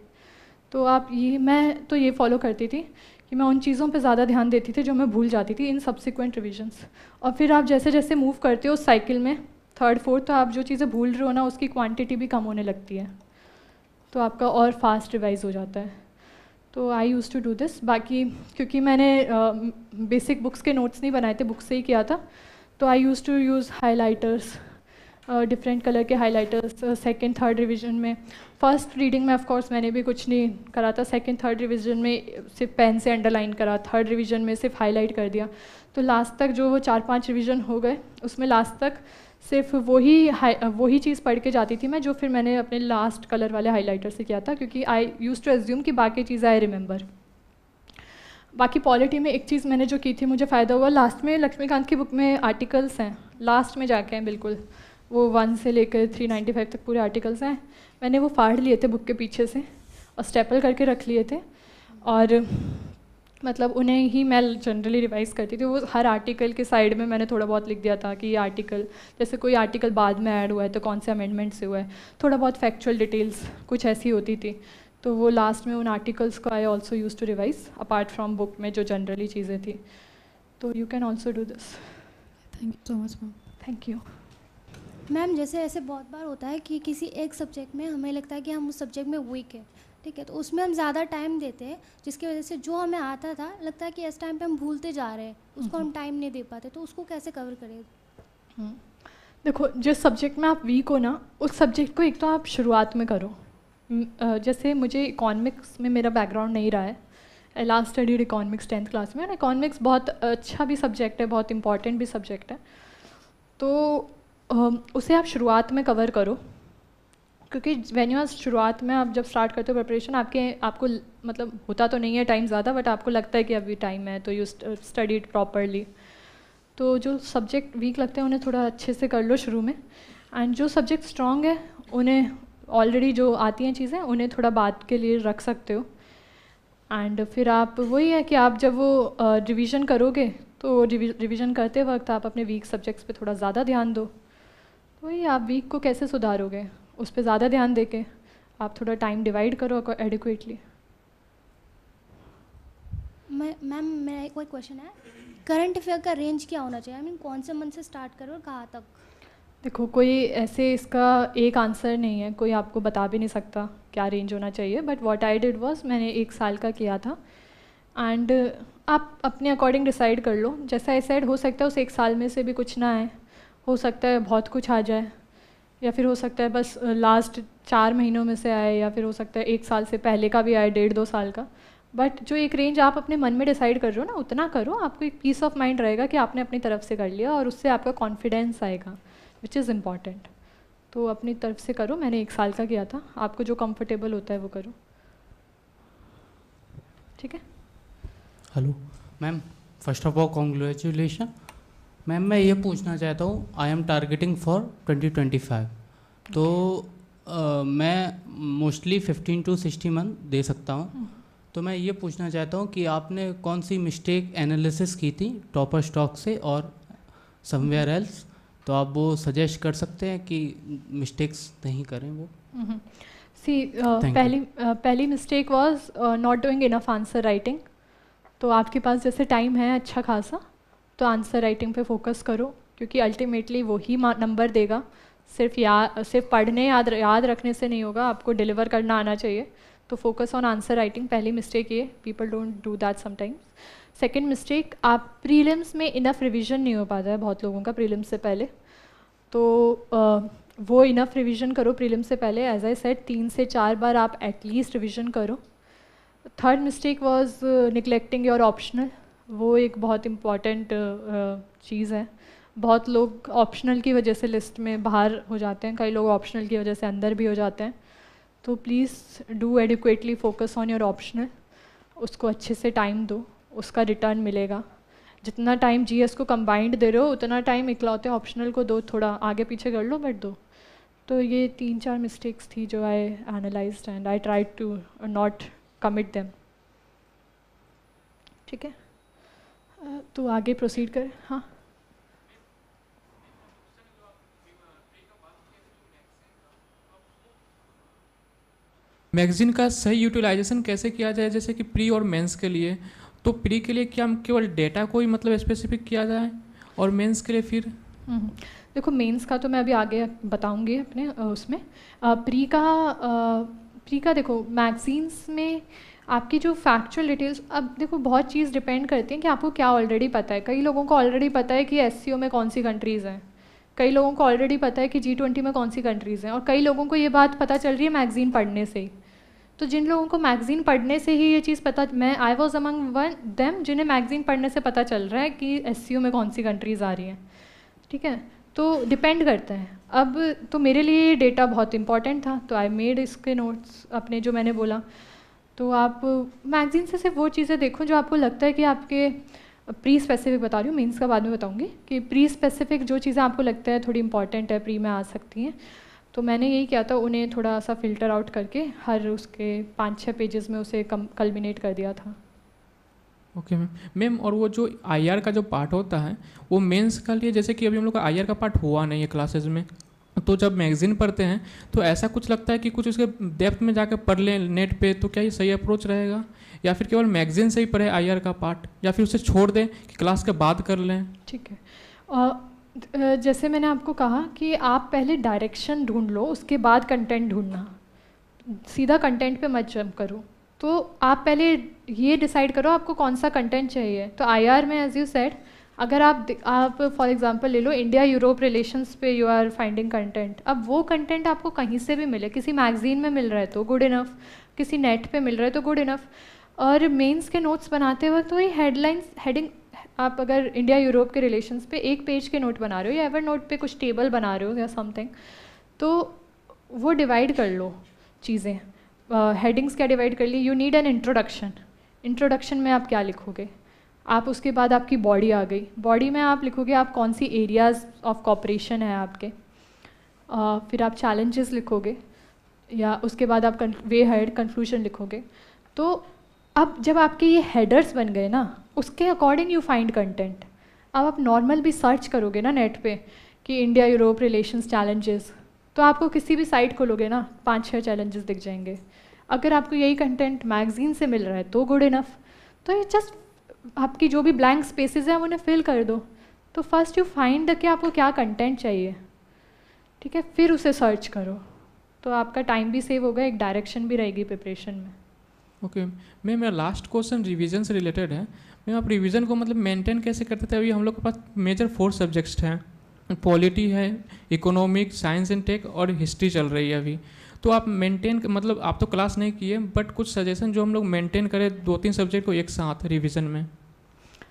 तो आप ये मैं तो ये फॉलो करती थी कि मैं उन चीज़ों पे ज़्यादा ध्यान देती थी जो मैं भूल जाती थी इन सब्सिक्वेंट रिविजन्स और फिर आप जैसे जैसे मूव करते हो उस साइकिल में थर्ड फोर्थ तो आप जो चीज़ें भूल रहे हो ना उसकी क्वान्टिटी भी कम होने लगती है तो आपका और फास्ट रिवाइज़ हो जाता है तो I use to do this बाकी क्योंकि मैंने बेसिक बुक्स के नोट्स नहीं बनाए थे बुक से ही किया था तो I use to use highlighters different colour के हाईलाइटर्स सेकेंड थर्ड रिविजन में फर्स्ट रीडिंग में ऑफकोर्स मैंने भी कुछ नहीं करा था सेकेंड थर्ड रिविज़न में सिर्फ पेन से अंडरलाइन करा थर्ड रिविज़न में सिर्फ हाईलाइट कर दिया तो लास्ट तक जो वो चार पाँच रिविज़न हो गए उसमें लास्ट तक सिर्फ वही uh, वही चीज़ पढ़ के जाती थी मैं जो फिर मैंने अपने लास्ट कलर वाले हाईलाइटर से किया था क्योंकि आई यूज़ टू एज्यूम कि बाकी चीज़ें आई रिमेंबर बाकी पॉलिटी में एक चीज़ मैंने जो की थी मुझे फ़ायदा हुआ लास्ट में लक्ष्मीकांत की बुक में आर्टिकल्स हैं लास्ट में जाके हैं बिल्कुल वो वन से लेकर थ्री नाइन्टी फाइव तक पूरे आर्टिकल्स हैं मैंने वो फाड़ लिए थे बुक के पीछे से और स्टेपल करके रख लिए थे और मतलब उन्हें ही मैं जनरली रिवाइज करती थी वो हर आर्टिकल के साइड में मैंने थोड़ा बहुत लिख दिया था कि ये आर्टिकल जैसे कोई आर्टिकल बाद में ऐड हुआ है तो कौन से अमेंडमेंट से हुआ है थोड़ा बहुत फैक्चुअल डिटेल्स कुछ ऐसी होती थी तो वो लास्ट में उन आर्टिकल्स को I also use to revise apart from book में जो जनरली चीज़ें थी तो you can also do this thank you so much ma'am thank you ma'am
जैसे ऐसे बहुत बार होता है कि किसी एक सब्जेक्ट में हमें लगता है कि हम उस सब्जेक्ट में वीक है ठीक है तो उसमें हम ज़्यादा टाइम देते हैं जिसकी वजह से जो हमें आता था लगता है कि इस टाइम पे हम भूलते जा रहे हैं उसको हम टाइम हम्म। नहीं दे पाते तो उसको कैसे कवर करें हम्म।
देखो जिस सब्जेक्ट में आप वीक हो ना उस सब्जेक्ट को एक तो आप शुरुआत में करो जैसे मुझे इकोनॉमिक्स में मेरा बैकग्राउंड नहीं रहा है I last studied economics tenth class में और इकोनॉमिक्स बहुत अच्छा भी सब्जेक्ट है बहुत इंपॉर्टेंट भी सब्जेक्ट है तो उसे आप शुरुआत में कवर करो क्योंकि वैन यू शुरुआत में आप जब स्टार्ट करते हो प्रिपरेशन आपके आपको मतलब होता तो नहीं है टाइम ज़्यादा बट आपको लगता है कि अभी टाइम है तो यू स्टडीड प्रॉपरली तो जो सब्जेक्ट वीक लगते हैं उन्हें थोड़ा अच्छे से कर लो शुरू में एंड जो सब्जेक्ट स्ट्रॉन्ग है उन्हें ऑलरेडी जो आती हैं चीज़ें उन्हें थोड़ा बाद के लिए रख सकते हो एंड फिर आप वही है कि आप जब वो रिवीजन करोगे तो रिवीजन करते वक्त आप अपने वीक सब्जेक्ट्स पे थोड़ा ज़्यादा ध्यान दो तो वही आप वीक को कैसे सुधारोगे उस पर ज़्यादा ध्यान दे के आप थोड़ा टाइम डिवाइड करो एडिकुएटली मैम मेरा एक क्वेश्चन है करंट अफेयर का रेंज क्या
होना चाहिए आई I मीन mean, कौन से मंथ से स्टार्ट करो और कहाँ तक
देखो कोई ऐसे इसका एक आंसर नहीं है कोई आपको बता भी नहीं सकता क्या रेंज होना चाहिए but what I did was मैंने एक साल का किया था एंड आप अपने अकॉर्डिंग डिसाइड कर लो जैसा ऐसा हो सकता है उस एक साल में से भी कुछ ना आए हो सकता है बहुत कुछ आ जाए या फिर हो सकता है बस लास्ट चार महीनों में से आए या फिर हो सकता है एक साल से पहले का भी आए डेढ़ दो साल का बट जो एक रेंज आप अपने मन में डिसाइड कर रहे हो ना उतना करो आपको एक पीस ऑफ माइंड रहेगा कि आपने अपनी तरफ से कर लिया और उससे आपका कॉन्फिडेंस आएगा विच इज़ इम्पॉर्टेंट तो अपनी तरफ से करो मैंने एक साल का किया था आपको जो कंफर्टेबल होता है वो करो ठीक है
hello ma'am first of all congratulation ma'am मैं ये पूछना चाहता हूँ आई एम टारगेटिंग फॉर 2025 तो आ, मैं मोस्टली 15 टू 60 मंथ दे सकता हूँ हम्म। तो मैं ये पूछना चाहता हूँ कि आपने कौन सी मिस्टेक एनालिसिस की थी टॉपर स्टॉक से और
समवेयर हम्म। एल्स तो आप वो सजेस्ट कर सकते हैं कि मिस्टेक्स नहीं करें वो
सी mm-hmm. uh, पहली uh, पहली mistake was not doing enough answer writing तो आपके पास जैसे टाइम है अच्छा खासा तो आंसर राइटिंग पे फोकस करो क्योंकि अल्टीमेटली वही नंबर देगा सिर्फ या सिर्फ पढ़ने याद याद रखने से नहीं होगा आपको डिलीवर करना आना चाहिए तो फोकस ऑन आंसर राइटिंग पहली मिस्टेक ये people don't do that sometimes second mistake आप प्रीलिम्स में इनफ रिविज़न नहीं हो पाता है बहुत लोगों का प्रीलिम्स से पहले तो uh, वो इनफ रिविज़न करो प्रीलिम्स से पहले एज आई सेट तीन से चार बार आप एटलीस्ट रिविज़न करो third mistake was neglecting your optional वो एक बहुत इम्पॉर्टेंट चीज़ है बहुत लोग ऑप्शनल की वजह से लिस्ट में बाहर हो जाते हैं कई लोग ऑप्शनल की वजह से अंदर भी हो जाते हैं तो please do adequately focus on your optional उसको अच्छे से टाइम दो उसका रिटर्न मिलेगा जितना टाइम जीएस को कंबाइंड दे रहे हो उतना टाइम इकलौते ऑप्शनल को दो थोड़ा आगे पीछे कर लो बट दो तो ये तीन चार मिस्टेक्स थी जो I analyse and I try to not commit them ठीक है तो आगे प्रोसीड कर हाँ
मैगजीन का सही यूटिलाइजेशन कैसे किया जाए जैसे कि प्री और मेंस के लिए तो प्री के लिए क्या हम केवल डेटा को ही मतलब स्पेसिफिक किया जाए और मेंस के लिए फिर
हम्म, देखो मेंस का तो मैं अभी आगे बताऊंगी अपने उसमें प्री का प्री का देखो मैगजीन्स में आपकी जो फैक्चुअल डिटेल्स अब देखो बहुत चीज़ डिपेंड करती है कि आपको क्या ऑलरेडी पता है कई लोगों को ऑलरेडी पता है कि एस में कौन सी कंट्रीज़ हैं कई लोगों को ऑलरेडी पता है कि जी ट्वेंटी में कौन सी कंट्रीज़ हैं और कई लोगों को ये बात पता चल रही है मैगज़ीन पढ़ने से ही तो जिन लोगों को मैगज़ीन पढ़ने से ही ये चीज़ पता मैं I was among one them जिन्हें मैगज़ीन पढ़ने से पता चल रहा है कि एस में कौन सी कंट्रीज़ आ रही हैं ठीक है तो डिपेंड करता है अब तो मेरे लिए ये डेटा बहुत इंपॉर्टेंट था तो आई मेड इसके नोट्स अपने जो मैंने बोला तो आप मैगज़ीन से सिर्फ वो चीज़ें देखो जो आपको लगता है कि आपके प्री स्पेसिफिक बता रही हूँ मीन्स का बाद में बताऊँगी कि प्री स्पेसिफिक जो चीज़ें आपको लगता है थोड़ी इंपॉर्टेंट है प्री में आ सकती हैं तो मैंने यही किया था उन्हें थोड़ा सा फ़िल्टर आउट करके हर उसके पाँच छः पेजेस में उसे कम कलमिनेट कर दिया था
ओके मैम मैम और वो जो आईआर का जो पार्ट होता है वो मेंस का लिए जैसे कि अभी हम लोग का आईआर का पार्ट हुआ नहीं है क्लासेस में तो जब मैगजीन पढ़ते हैं तो ऐसा कुछ लगता है कि कुछ उसके डेप्थ में जाकर पढ़ लें नेट पे तो क्या ये सही अप्रोच रहेगा या फिर केवल मैगजीन से ही पढ़े आई का पार्ट या फिर उसे छोड़ दें कि क्लास के बाद कर लें
ठीक है जैसे मैंने आपको कहा कि आप पहले डायरेक्शन ढूंढ लो उसके बाद कंटेंट ढूंढना सीधा कंटेंट पे मत जम करो तो आप पहले ये डिसाइड करो आपको कौन सा कंटेंट चाहिए तो आर में एज यू सेड अगर आप आप फॉर एग्जांपल ले लो इंडिया यूरोप रिलेशंस पे यू आर फाइंडिंग कंटेंट अब वो कंटेंट आपको कहीं से भी मिले किसी मैगजीन में मिल रहा है तो गुड इनफ किसी नेट पे मिल रहा है तो गुड इनफ और मेंस के नोट्स बनाते वक्त वही हेडलाइंस हेडिंग आप अगर इंडिया यूरोप के रिलेशंस पे एक पेज के नोट बना रहे हो या एवर नोट पे कुछ टेबल बना रहे हो या समथिंग तो वो डिवाइड कर लो चीज़ें हेडिंग्स uh, क्या डिवाइड कर ली you need an introduction introduction में आप क्या लिखोगे आप उसके बाद आपकी बॉडी आ गई बॉडी में आप लिखोगे आप कौन सी एरियाज़ ऑफ कॉपरेशन है आपके uh, फिर आप चैलेंजेस लिखोगे या उसके बाद आप वे हेड कंक्लूजन लिखोगे तो अब जब आपके ये हेडर्स बन गए ना उसके अकॉर्डिंग यू फाइंड कंटेंट अब आप नॉर्मल भी सर्च करोगे ना नेट पे कि इंडिया यूरोप रिलेशंस चैलेंजेस तो आपको किसी भी साइट खोलोगे ना पाँच छः चैलेंजेस दिख जाएंगे अगर आपको यही कंटेंट मैगजीन से मिल रहा है तो गुड इनफ तो ये जस्ट आपकी जो भी ब्लैंक स्पेसेस हैं उन्हें फिल कर दो तो फर्स्ट यू फाइंड द कि आपको क्या कंटेंट चाहिए ठीक है फिर उसे सर्च करो तो आपका टाइम भी सेव होगा एक डायरेक्शन भी रहेगी प्रिपरेशन में
ओके मैम मेरा लास्ट क्वेश्चन रिविजन से रिलेटेड है मैम आप रिविज़न को मतलब मेंटेन कैसे करते थे अभी हम लोग के पास मेजर फोर सब्जेक्ट्स हैं पॉलिटी है इकोनॉमिक साइंस एंड टेक और हिस्ट्री चल रही है अभी तो आप मेंटेन मतलब आप तो क्लास नहीं किए बट कुछ सजेशन जो हम लोग मेंटेन करें दो तीन सब्जेक्ट को एक साथ रिविजन में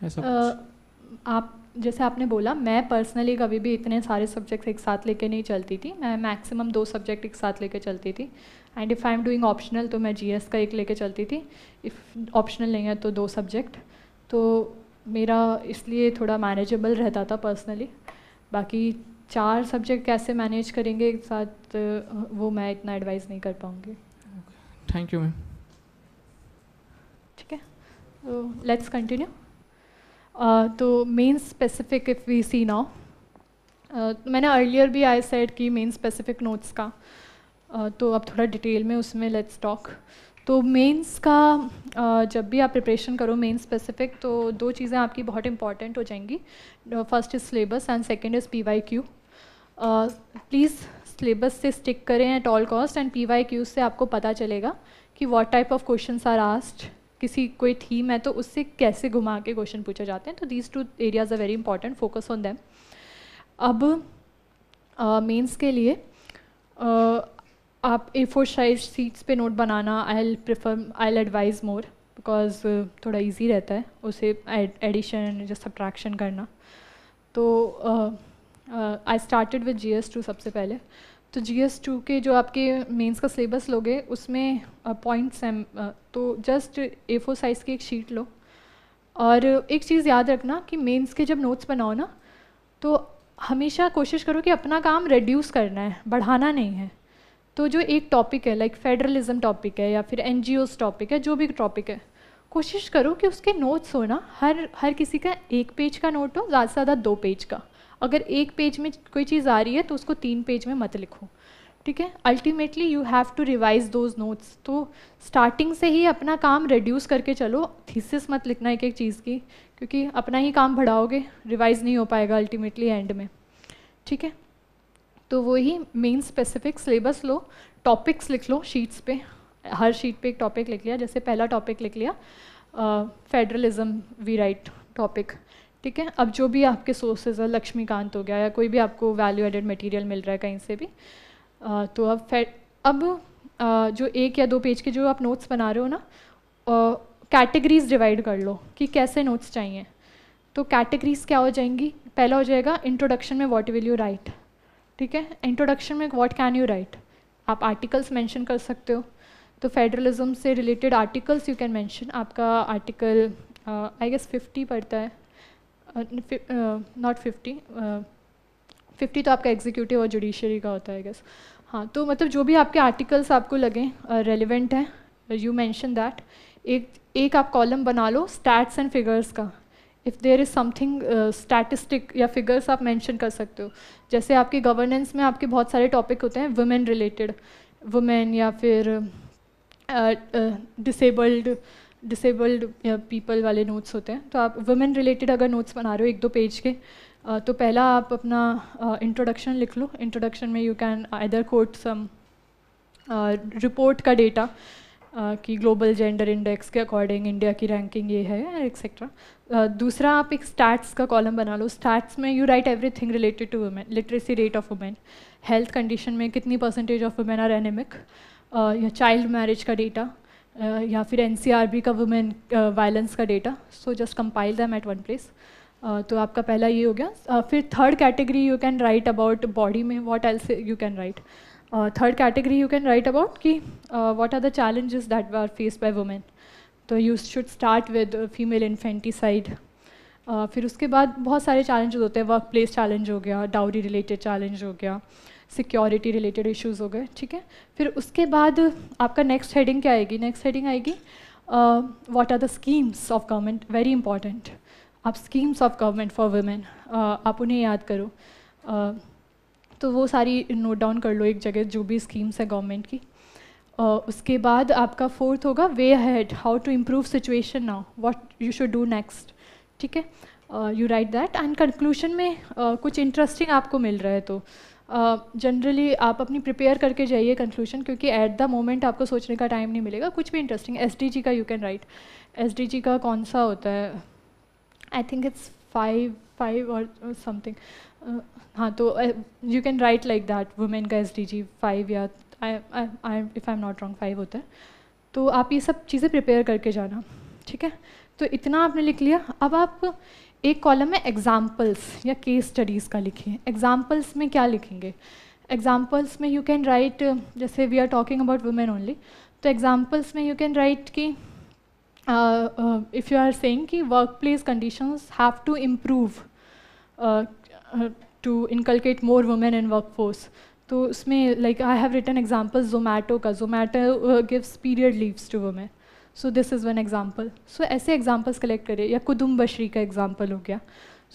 ऐसा uh, आप जैसे आपने बोला मैं पर्सनली कभी भी इतने सारे सब्जेक्ट्स एक साथ लेके नहीं चलती थी मैं मैक्सिमम दो सब्जेक्ट एक साथ लेके चलती थी and if I am doing optional तो मैं जीएस का एक लेके चलती थी इफ़ ऑप्शनल नहीं है तो दो सब्जेक्ट तो मेरा इसलिए थोड़ा मैनेजेबल रहता था पर्सनली बाकी चार सब्जेक्ट कैसे मैनेज करेंगे एक साथ वो मैं इतना एडवाइस नहीं कर पाऊँगी थैंक यू मैम ठीक है तो लेट्स कंटिन्यू uh, तो main specific if we see now मैंने अर्लियर भी आई सेड की मेन स्पेसिफिक नोट्स का तो अब थोड़ा डिटेल में उसमें लेट्स टॉक तो मेंस का जब भी आप प्रिपरेशन करो मेन स्पेसिफिक तो दो चीज़ें आपकी बहुत इंपॉर्टेंट हो जाएंगी first is syllabus and second is P Y Q please syllabus से स्टिक करें at all cost and P Y Q से आपको पता चलेगा कि what type of question are asked किसी कोई थीम है तो उससे कैसे घुमा के क्वेश्चन पूछे जाते हैं तो these two areas are very important focus on them अब मेंस uh, के लिए uh, आप ए फोर साइज सीट्स पे नोट बनाना I prefer I advise more because थोड़ा इजी रहता है उसे एडिशन या सब्ट्रैक्शन करना तो I started with G S two सबसे पहले तो जी एस टू के जो आपके मेंस का सिलेबस लोगे उसमें पॉइंट्स uh, हैं uh, तो जस्ट ए फोर साइज़ की एक शीट लो और एक चीज़ याद रखना कि मेंस के जब नोट्स बनाओ ना तो हमेशा कोशिश करो कि अपना काम रिड्यूस करना है बढ़ाना नहीं है तो जो एक टॉपिक है लाइक फेडरलिज्म टॉपिक है या फिर एन टॉपिक है जो भी टॉपिक है कोशिश करो कि उसके नोट्स हो ना हर हर किसी का एक पेज का नोट हो ज़्यादा से ज़्यादा दो पेज का अगर एक पेज में कोई चीज़ आ रही है तो उसको तीन पेज में मत लिखो ठीक है ultimately you have to revise those notes तो स्टार्टिंग से ही अपना काम रिड्यूस करके चलो थीसिस मत लिखना एक एक चीज़ की क्योंकि अपना ही काम बढ़ाओगे रिवाइज नहीं हो पाएगा अल्टीमेटली एंड में ठीक है तो वही मेन स्पेसिफिक सिलेबस लो टॉपिक्स लिख लो शीट्स पे हर शीट पे एक टॉपिक लिख लिया जैसे पहला टॉपिक लिख लिया फेडरलिज्म वी राइट टॉपिक ठीक है अब जो भी आपके सोर्सेज है लक्ष्मीकांत हो गया या कोई भी आपको वैल्यू एडेड मटेरियल मिल रहा है कहीं से भी आ, तो अब फे अब आ, जो एक या दो पेज के जो आप नोट्स बना रहे हो ना कैटेगरीज डिवाइड कर लो कि कैसे नोट्स चाहिए तो कैटेगरीज क्या हो जाएंगी पहला हो जाएगा इंट्रोडक्शन में वॉट विल यू राइट ठीक है इंट्रोडक्शन में व्हाट कैन यू राइट आप आर्टिकल्स मेंशन कर सकते हो तो फेडरलिज्म से related articles you can mention आपका आर्टिकल आई गेस फिफ्टी पड़ता है नॉट फिफ्टी फिफ्टी तो आपका एग्जीक्यूटिव और जुडिशरी का होता है आई गेस हाँ तो मतलब जो भी आपके आर्टिकल्स आपको लगें रेलिवेंट uh, हैं यू मैंशन दैट एक एक आप कॉलम बना लो स्टैट्स एंड फिगर्स का if there is something statistic या फिगर्स आप मेंशन कर सकते हो जैसे आपके गवर्नेंस में आपके बहुत सारे टॉपिक होते हैं वुमेन रिलेटेड वुमेन या फिर डिसेबल्ड डिसेबल्ड पीपल वाले नोट्स होते हैं तो आप वुमेन रिलेटेड अगर नोट्स बना रहे हो एक दो पेज के uh, तो पहला आप अपना इंट्रोडक्शन uh, लिख लो इंट्रोडक्शन में you can either quote some report का डेटा कि ग्लोबल जेंडर इंडेक्स के अकॉर्डिंग इंडिया की रैंकिंग ये है एक्सेट्रा दूसरा आप एक स्टैट्स का कॉलम बना लो स्टैट्स में you write everything related to women literacy rate of women health condition में कितनी percentage of women are anaemic या चाइल्ड मैरिज का डेटा या फिर एन का वुमेन वायलेंस का data so just compile them at one place तो आपका पहला ये हो गया फिर third category you can write about body में what else you can write third category you can write about कि what are the challenges that are face by women तो you should start with female infanticide फिर उसके बाद बहुत सारे challenges होते हैं वर्क प्लेस चैलेंज हो गया डाउरी रिलेटेड चैलेंज हो गया सिक्योरिटी रिलेटेड इश्यूज हो गए ठीक है फिर उसके बाद आपका नेक्स्ट हेडिंग क्या आएगी नेक्स्ट हेडिंग आएगी what are the schemes of government very important आप schemes of government for women आप उन्हें याद करो uh, तो वो सारी नोट डाउन कर लो एक जगह जो भी स्कीम्स है गवर्नमेंट की Uh, उसके बाद आपका फोर्थ होगा way ahead how to improve situation now what you should do next ठीक है you write that and conclusion में uh, कुछ इंटरेस्टिंग आपको मिल रहा है तो जनरली uh, आप अपनी प्रिपेयर करके जाइए कंक्लूशन क्योंकि एट द मोमेंट आपको सोचने का टाइम नहीं मिलेगा कुछ भी इंटरेस्टिंग एस का यू कैन राइट एस का कौन सा होता है I think it's five five और समथिंग Uh, हाँ तो you can write like that women का एस डी जी फाइव या if I am not wrong five होता है तो आप ये सब चीज़ें प्रिपेयर करके जाना ठीक है तो इतना आपने लिख लिया अब आप एक कॉलम में एग्जाम्पल्स या केस स्टडीज़ का लिखिए एग्जाम्पल्स में क्या लिखेंगे एग्जाम्पल्स में यू कैन राइट जैसे we are talking about women only तो एग्जाम्पल्स में यू कैन राइट कि इफ़ यू आर सेंग कि work place conditions have to improve Uh, to more women in work force तो उसमें like I have written example Zomato का Zomato gives period leaves to women so this is one example सो ऐसे examples collect करें या कुदुम बशरी का example हो गया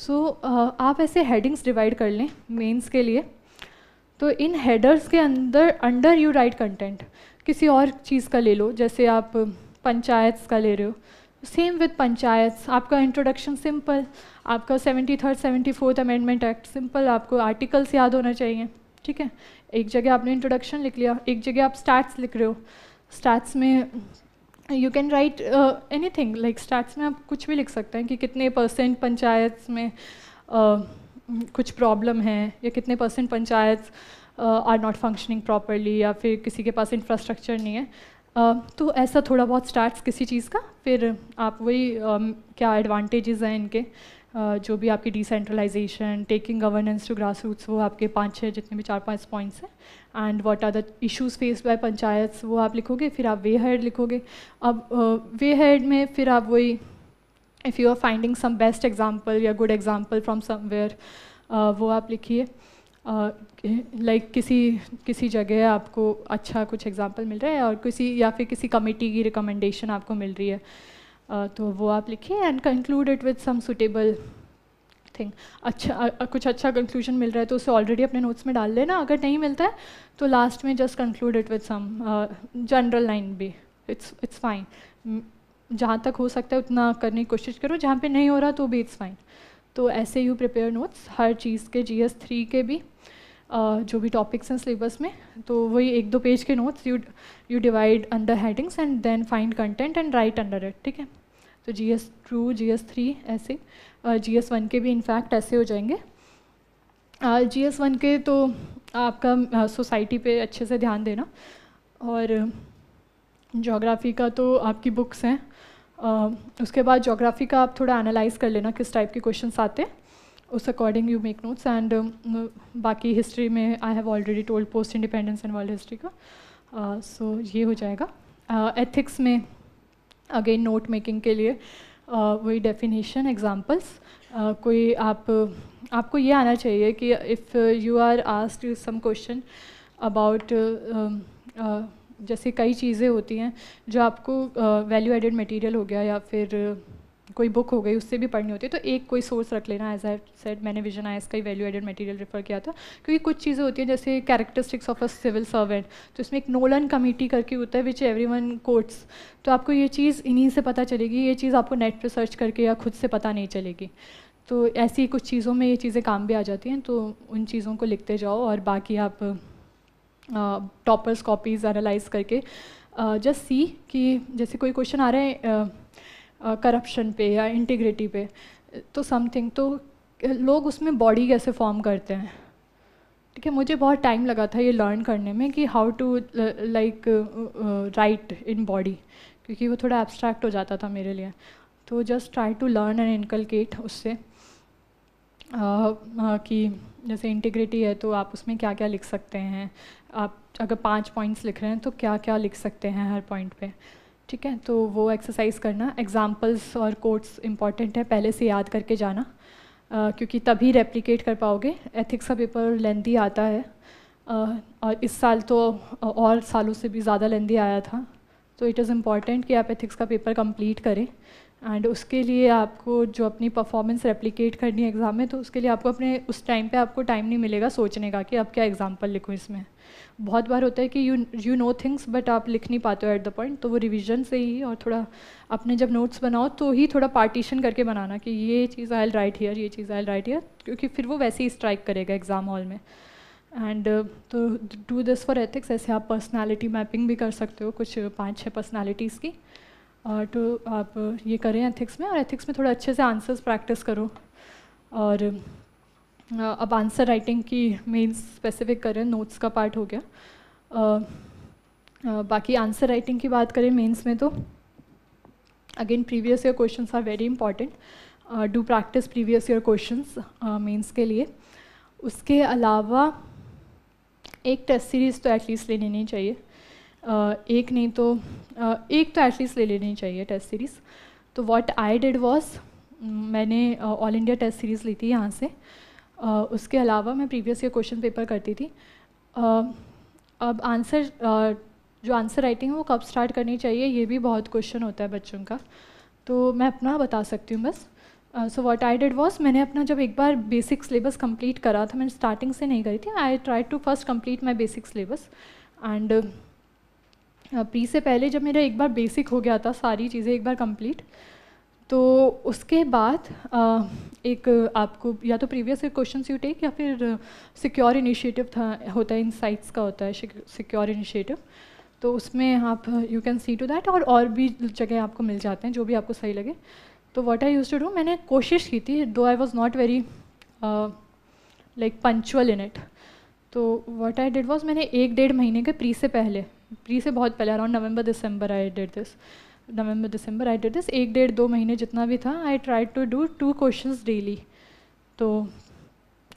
सो so, uh, आप ऐसे हेडिंग्स डिवाइड कर लें मेन्स के लिए तो इन हेडर्स के अंदर अंडर यू राइट कंटेंट किसी और चीज़ का ले लो जैसे आप uh, पंचायत का ले रहे हो सेम विद पंचायत आपका इंट्रोडक्शन सिंपल आपका seventy third seventy fourth amendment act simple आपको आर्टिकल्स याद होना चाहिए ठीक है एक जगह आपने इंट्रोडक्शन लिख लिया एक जगह आप स्टैट्स लिख रहे हो स्टैट्स में you can write anything like stats में आप कुछ भी लिख सकते हैं कि कितने परसेंट पंचायत में uh, कुछ प्रॉब्लम है या कितने percent panchayat are not functioning properly या फिर किसी के पास इंफ्रास्ट्रक्चर नहीं है तो ऐसा थोड़ा बहुत स्टार्ट्स किसी चीज़ का फिर आप वही क्या एडवांटेजेस हैं इनके जो भी आपकी decentralisation taking governance to grass roots वो आपके पाँच छः जितने भी चार पाँच पॉइंट्स हैं and what are the issues face by panchayat वो आप लिखोगे फिर आप वे हेड लिखोगे अब वे हेड में फिर आप वही if you are finding some best example या गुड एग्जाम्पल फ्रॉम समवेयर वो आप लिखिए लाइक uh, किसी किसी जगह आपको अच्छा कुछ एग्जाम्पल मिल रहा है और किसी या फिर किसी कमेटी की रिकमेंडेशन आपको मिल रही है uh, तो वो आप लिखिए and conclude it with some suitable thing अच्छा uh, कुछ अच्छा कंक्लूजन मिल रहा है तो उसे ऑलरेडी अपने नोट्स में डाल लेना अगर नहीं मिलता है तो लास्ट में just conclude it with some general line भी इट्स इट्स फाइन जहाँ तक हो सकता है उतना करने की कोशिश करो जहाँ पे नहीं हो रहा तो भी इट्स फाइन तो ऐसे यू प्रिपेयर नोट्स हर चीज़ के जी एस थ्री के भी जो भी टॉपिक्स हैं सिलेबस में तो वही एक दो पेज के notes you you divide under headings and then find content and write under it ठीक है तो G S two G S three ऐसे जी एस वन के भी इनफैक्ट ऐसे हो जाएंगे जी एस वन के तो आपका सोसाइटी पे अच्छे से ध्यान देना और जोग्राफ़ी का तो आपकी बुक्स हैं उसके बाद जोग्राफ़ी का आप थोड़ा एनालाइज कर लेना किस टाइप के क्वेश्चन आते हैं उस according you make notes and बाकी हिस्ट्री में I have already told post independence and world history का सो uh, ये हो जाएगा एथिक्स uh, में अगेन नोट मेकिंग के लिए uh, वही डेफिनेशन एग्जांपल्स कोई आप आपको ये आना चाहिए कि if you are asked some question about जैसे कई चीज़ें होती हैं जो आपको वैल्यू एडेड मटेरियल हो गया या फिर कोई बुक हो गई उससे भी पढ़नी होती है तो एक कोई सोर्स रख लेना एज आई सेड मैंने विजन आई का ही वैल्यू एडेड मटेरियल रेफर किया था क्योंकि कुछ चीज़ें होती हैं जैसे characteristics of a civil servant तो इसमें एक नोलन कमेटी करके होता है विच एवरी वन कोर्ट्स तो आपको ये चीज़ इन्हीं से पता चलेगी ये चीज़ आपको नेट पर सर्च करके या खुद से पता नहीं चलेगी तो ऐसी कुछ चीज़ों में ये चीज़ें काम भी आ जाती हैं तो उन चीज़ों को लिखते जाओ और बाकी आप टॉपर्स कॉपीज़ एनालाइज करके जस्ट सी कि जैसे कोई क्वेश्चन आ रहा है करप्शन पे या इंटीग्रिटी पे तो समथिंग तो लोग उसमें बॉडी कैसे फॉर्म करते हैं ठीक है मुझे बहुत टाइम लगा था ये लर्न करने में कि how to like write in body क्योंकि वो थोड़ा एब्स्ट्रैक्ट हो जाता था मेरे लिए तो just try to learn and inculcate उससे uh, uh, कि जैसे इंटीग्रिटी है तो आप उसमें क्या क्या लिख सकते हैं आप अगर पाँच पॉइंट्स लिख रहे हैं तो क्या क्या लिख सकते हैं हर पॉइंट पर ठीक है तो वो एक्सरसाइज करना एग्जाम्पल्स और कोट्स इंपॉर्टेंट है पहले से याद करके जाना आ, क्योंकि तभी रेप्लिकेट कर पाओगे एथिक्स का पेपर लेंदी आता है आ, और इस साल तो और सालों से भी ज़्यादा लेंदी आया था तो इट इज़ इम्पॉर्टेंट कि आप एथिक्स का पेपर कंप्लीट करें एंड उसके लिए आपको जो अपनी परफॉर्मेंस रेप्लिकेट करनी है एग्ज़ाम में तो उसके लिए आपको अपने उस टाइम पे आपको टाइम नहीं मिलेगा सोचने का कि अब क्या एग्ज़ाम्पल लिखूँ इसमें बहुत बार होता है कि you you know things but आप लिख नहीं पाते हो एट द पॉइंट तो वो रिविजन से ही और थोड़ा अपने जब नोट्स बनाओ तो ही थोड़ा पार्टीशन करके बनाना कि ये चीज़ आई राइट हेयर ये चीज़ आई राइट हेयर क्योंकि फिर वो वैसे ही स्ट्राइक करेगा एग्ज़ाम हॉल में एंड uh, तो डू दिस फॉर एथिक्स ऐसे आप पर्सनैलिटी मैपिंग भी कर सकते हो कुछ पाँच छः पर्सनैलिटीज़ की और तो आप ये करें एथिक्स में और एथिक्स में थोड़ा अच्छे से आंसर्स प्रैक्टिस करो और अब आंसर राइटिंग की मेन स्पेसिफिक करें नोट्स का पार्ट हो गया आ, आ, बाकी आंसर राइटिंग की बात करें मेंस में तो again previous year questions are very important do practice previous year questions mains के लिए उसके अलावा एक टेस्ट सीरीज़ तो एटलीस्ट लेनी नहीं चाहिए एक नहीं तो एक तो एटलीस्ट ले लेनी चाहिए टेस्ट सीरीज़ तो व्हाट आई डिड वॉस मैंने ऑल इंडिया टेस्ट सीरीज़ ली थी यहाँ से उसके अलावा मैं प्रीवियस ईयर क्वेश्चन पेपर करती थी अब आंसर जो आंसर राइटिंग है वो कब स्टार्ट करनी चाहिए ये भी बहुत क्वेश्चन होता है बच्चों का तो मैं अपना बता सकती हूँ बस so what I did was मैंने अपना जब एक बार बेसिक सिलेबस कम्प्लीट करा था मैंने स्टार्टिंग से नहीं करी थी I try to first complete my basic syllabus and pre से पहले जब मेरा एक बार बेसिक हो गया था सारी चीज़ें एक बार कंप्लीट तो उसके बाद एक आपको या तो प्रीवियस क्वेश्चन यू टेक या फिर सिक्योर इनिशिएटिव था होता है इन साइट्स का होता है सिक्योर इनिशिएटिव तो उसमें आप you can see to that और और भी जगह आपको मिल जाते हैं जो भी आपको सही लगे तो what I use to do मैंने कोशिश की थी दो I was not very like punctual in it तो व्हाट आई डिड वाज मैंने एक डेढ़ महीने के प्री से पहले प्री से बहुत पहले around November December I did this November December I did this एक डेढ़ दो महीने जितना भी था I try to do two question daily तो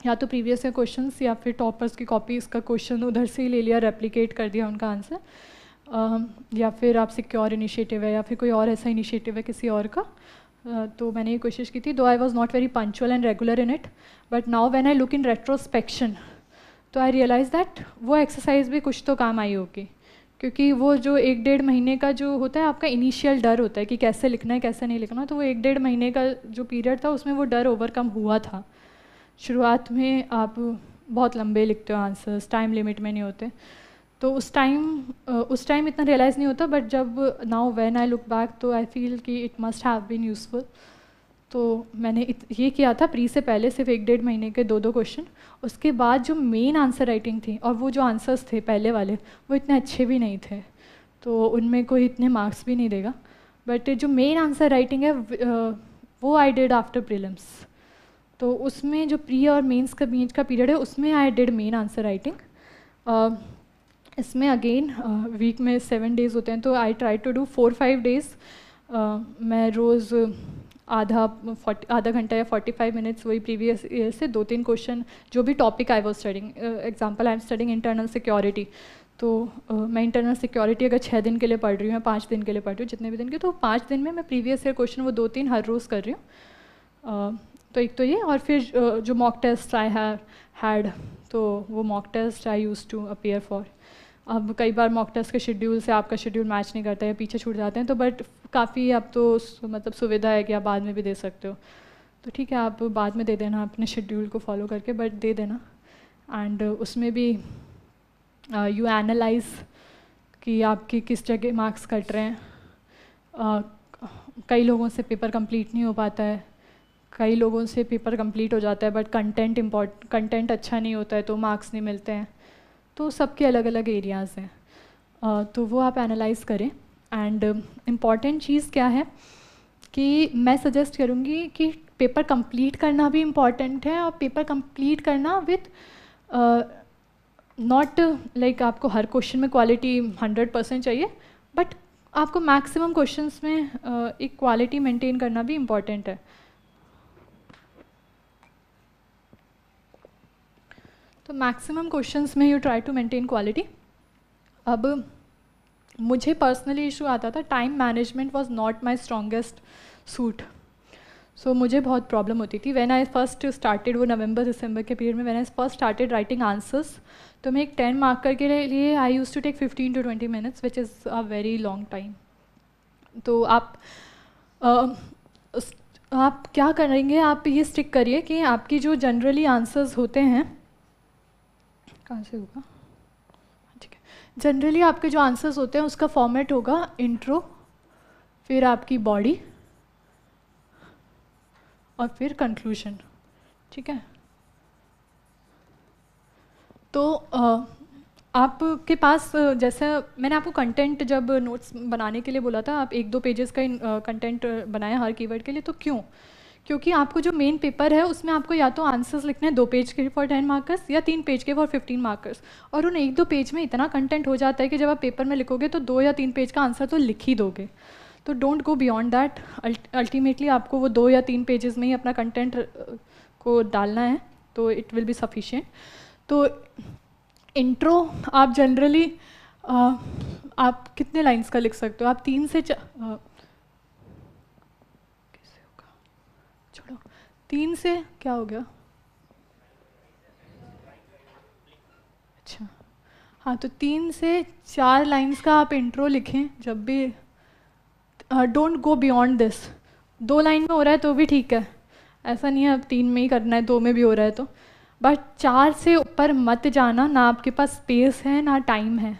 या तो प्रीवियस ईयर क्वेश्चन या फिर टॉपर्स की कॉपीज़ का क्वेश्चन उधर से ही ले लिया रेप्लीकेट कर दिया उनका आंसर uh, या फिर आप सिक्योर इनिशिएटिव है या फिर कोई और ऐसा इनिशिएटिव है किसी और का uh, तो मैंने ये कोशिश की थी दो I was not very punctual and regular in it but now when I look in retrospection तो आई रियलाइज़ दैट वो एक्सरसाइज भी कुछ तो काम आई होगी क्योंकि वो जो एक डेढ़ महीने का जो होता है आपका इनिशियल डर होता है कि कैसे लिखना है कैसे नहीं लिखना तो वो एक डेढ़ महीने का जो पीरियड था उसमें वो डर ओवरकम हुआ था शुरुआत में आप बहुत लंबे लिखते हो आंसर्स टाइम लिमिट में नहीं होते तो उस टाइम उस टाइम इतना रियलाइज़ नहीं होता बट जब now when I look back तो आई फील कि it must have been useful तो मैंने ये किया था प्री से पहले सिर्फ एक डेढ़ महीने के दो दो क्वेश्चन उसके बाद जो मेन आंसर राइटिंग थी और वो जो आंसर्स थे पहले वाले वो इतने अच्छे भी नहीं थे तो उनमें कोई इतने मार्क्स भी नहीं देगा बट जो मेन आंसर राइटिंग है वो आई डेड आफ्टर प्रिलम्स तो उसमें जो प्री और मेन्स का बीच का पीरियड है उसमें I did main answer writing इसमें अगेन वीक में सेवन डेज़ होते हैं तो I try to do four five days मैं रोज़ आधा आधा घंटा या 45 मिनट्स वही प्रीवियस ईयर से दो तीन क्वेश्चन जो भी topic I was studying example I am studying internal security तो uh, मैं इंटरनल सिक्योरिटी अगर छः दिन के लिए पढ़ रही हूँ या पाँच दिन के लिए पढ़ रही हूँ जितने भी दिन के तो पाँच दिन में मैं प्रीवियस ईयर क्वेश्चन वो दो तीन हर रोज़ कर रही हूँ uh, तो एक तो ये और फिर uh, जो मॉक टेस्ट आई हैड तो वो mock test I use to appear for अब कई बार मॉक टेस्ट के शेड्यूल से आपका शेड्यूल मैच नहीं करता है पीछे छूट जाते हैं तो बट काफ़ी आप तो मतलब सुविधा है कि आप बाद में भी दे सकते हो तो ठीक है आप बाद में दे देना अपने शेड्यूल को फॉलो करके बट दे देना एंड उसमें भी यू एनालाइज कि आपकी किस जगह मार्क्स कट रहे हैं uh, कई लोगों से पेपर कंप्लीट नहीं हो पाता है कई लोगों से पेपर कंप्लीट हो जाता है बट कंटेंट इम्पॉर्ट कंटेंट अच्छा नहीं होता है तो मार्क्स नहीं मिलते हैं तो सबके अलग अलग एरियाज़ हैं तो वो आप एनालाइज़ करें एंड इम्पॉर्टेंट चीज़ क्या है कि मैं सजेस्ट करूँगी कि पेपर कंप्लीट करना भी इम्पॉर्टेंट है और पेपर कंप्लीट करना विथ नॉट लाइक आपको हर क्वेश्चन में क्वालिटी हंड्रेड परसेंट चाहिए बट आपको मैक्सिमम क्वेश्चंस में uh, एक क्वालिटी मेंटेन करना भी इम्पॉर्टेंट है तो मैक्सिमम क्वेश्चंस में you try to maintain quality अब मुझे पर्सनली इशू आता था time management was not my strongest suit so मुझे बहुत प्रॉब्लम होती थी वैन आई फर्स्ट स्टार्टेड वो नवंबर दिसंबर के पीरियड में when I first started writing answers तो मैं एक टेन मार्क करके लिए I use to take fifteen to twenty minutes which is a very long time तो आप आप क्या करेंगे आप ये स्टिक करिए कि आपकी जो जनरली आंसर्स होते हैं कहाँ से होगा ठीक है जनरली आपके जो आंसर्स होते हैं उसका फॉर्मेट होगा इंट्रो फिर आपकी बॉडी और फिर कंक्लूजन ठीक है तो आ, आपके पास जैसे मैंने आपको कंटेंट जब नोट्स बनाने के लिए बोला था आप एक दो पेजेस का कंटेंट बनाया हर कीवर्ड के लिए तो क्यों क्योंकि आपको जो मेन पेपर है उसमें आपको या तो आंसर्स लिखने हैं दो पेज के फॉर टेन मार्कर्स या तीन पेज के फॉर फिफ्टीन मार्कर्स और उन एक दो पेज में इतना कंटेंट हो जाता है कि जब आप पेपर में लिखोगे तो दो या तीन पेज का आंसर तो लिख ही दोगे तो don't go beyond that ultimately आपको वो दो या तीन पेजेस में ही अपना कंटेंट को डालना है तो इट विल बी सफिशियंट तो इंट्रो आप जनरली आप कितने लाइंस का लिख सकते हो आप तीन से तीन से क्या हो गया अच्छा हाँ तो तीन से चार लाइंस का आप इंट्रो लिखें जब भी डोंट गो बियॉन्ड दिस दो लाइन में हो रहा है तो भी ठीक है ऐसा नहीं है अब तीन में ही करना है दो में भी हो रहा है तो बट चार से ऊपर मत जाना ना आपके पास स्पेस है ना टाइम है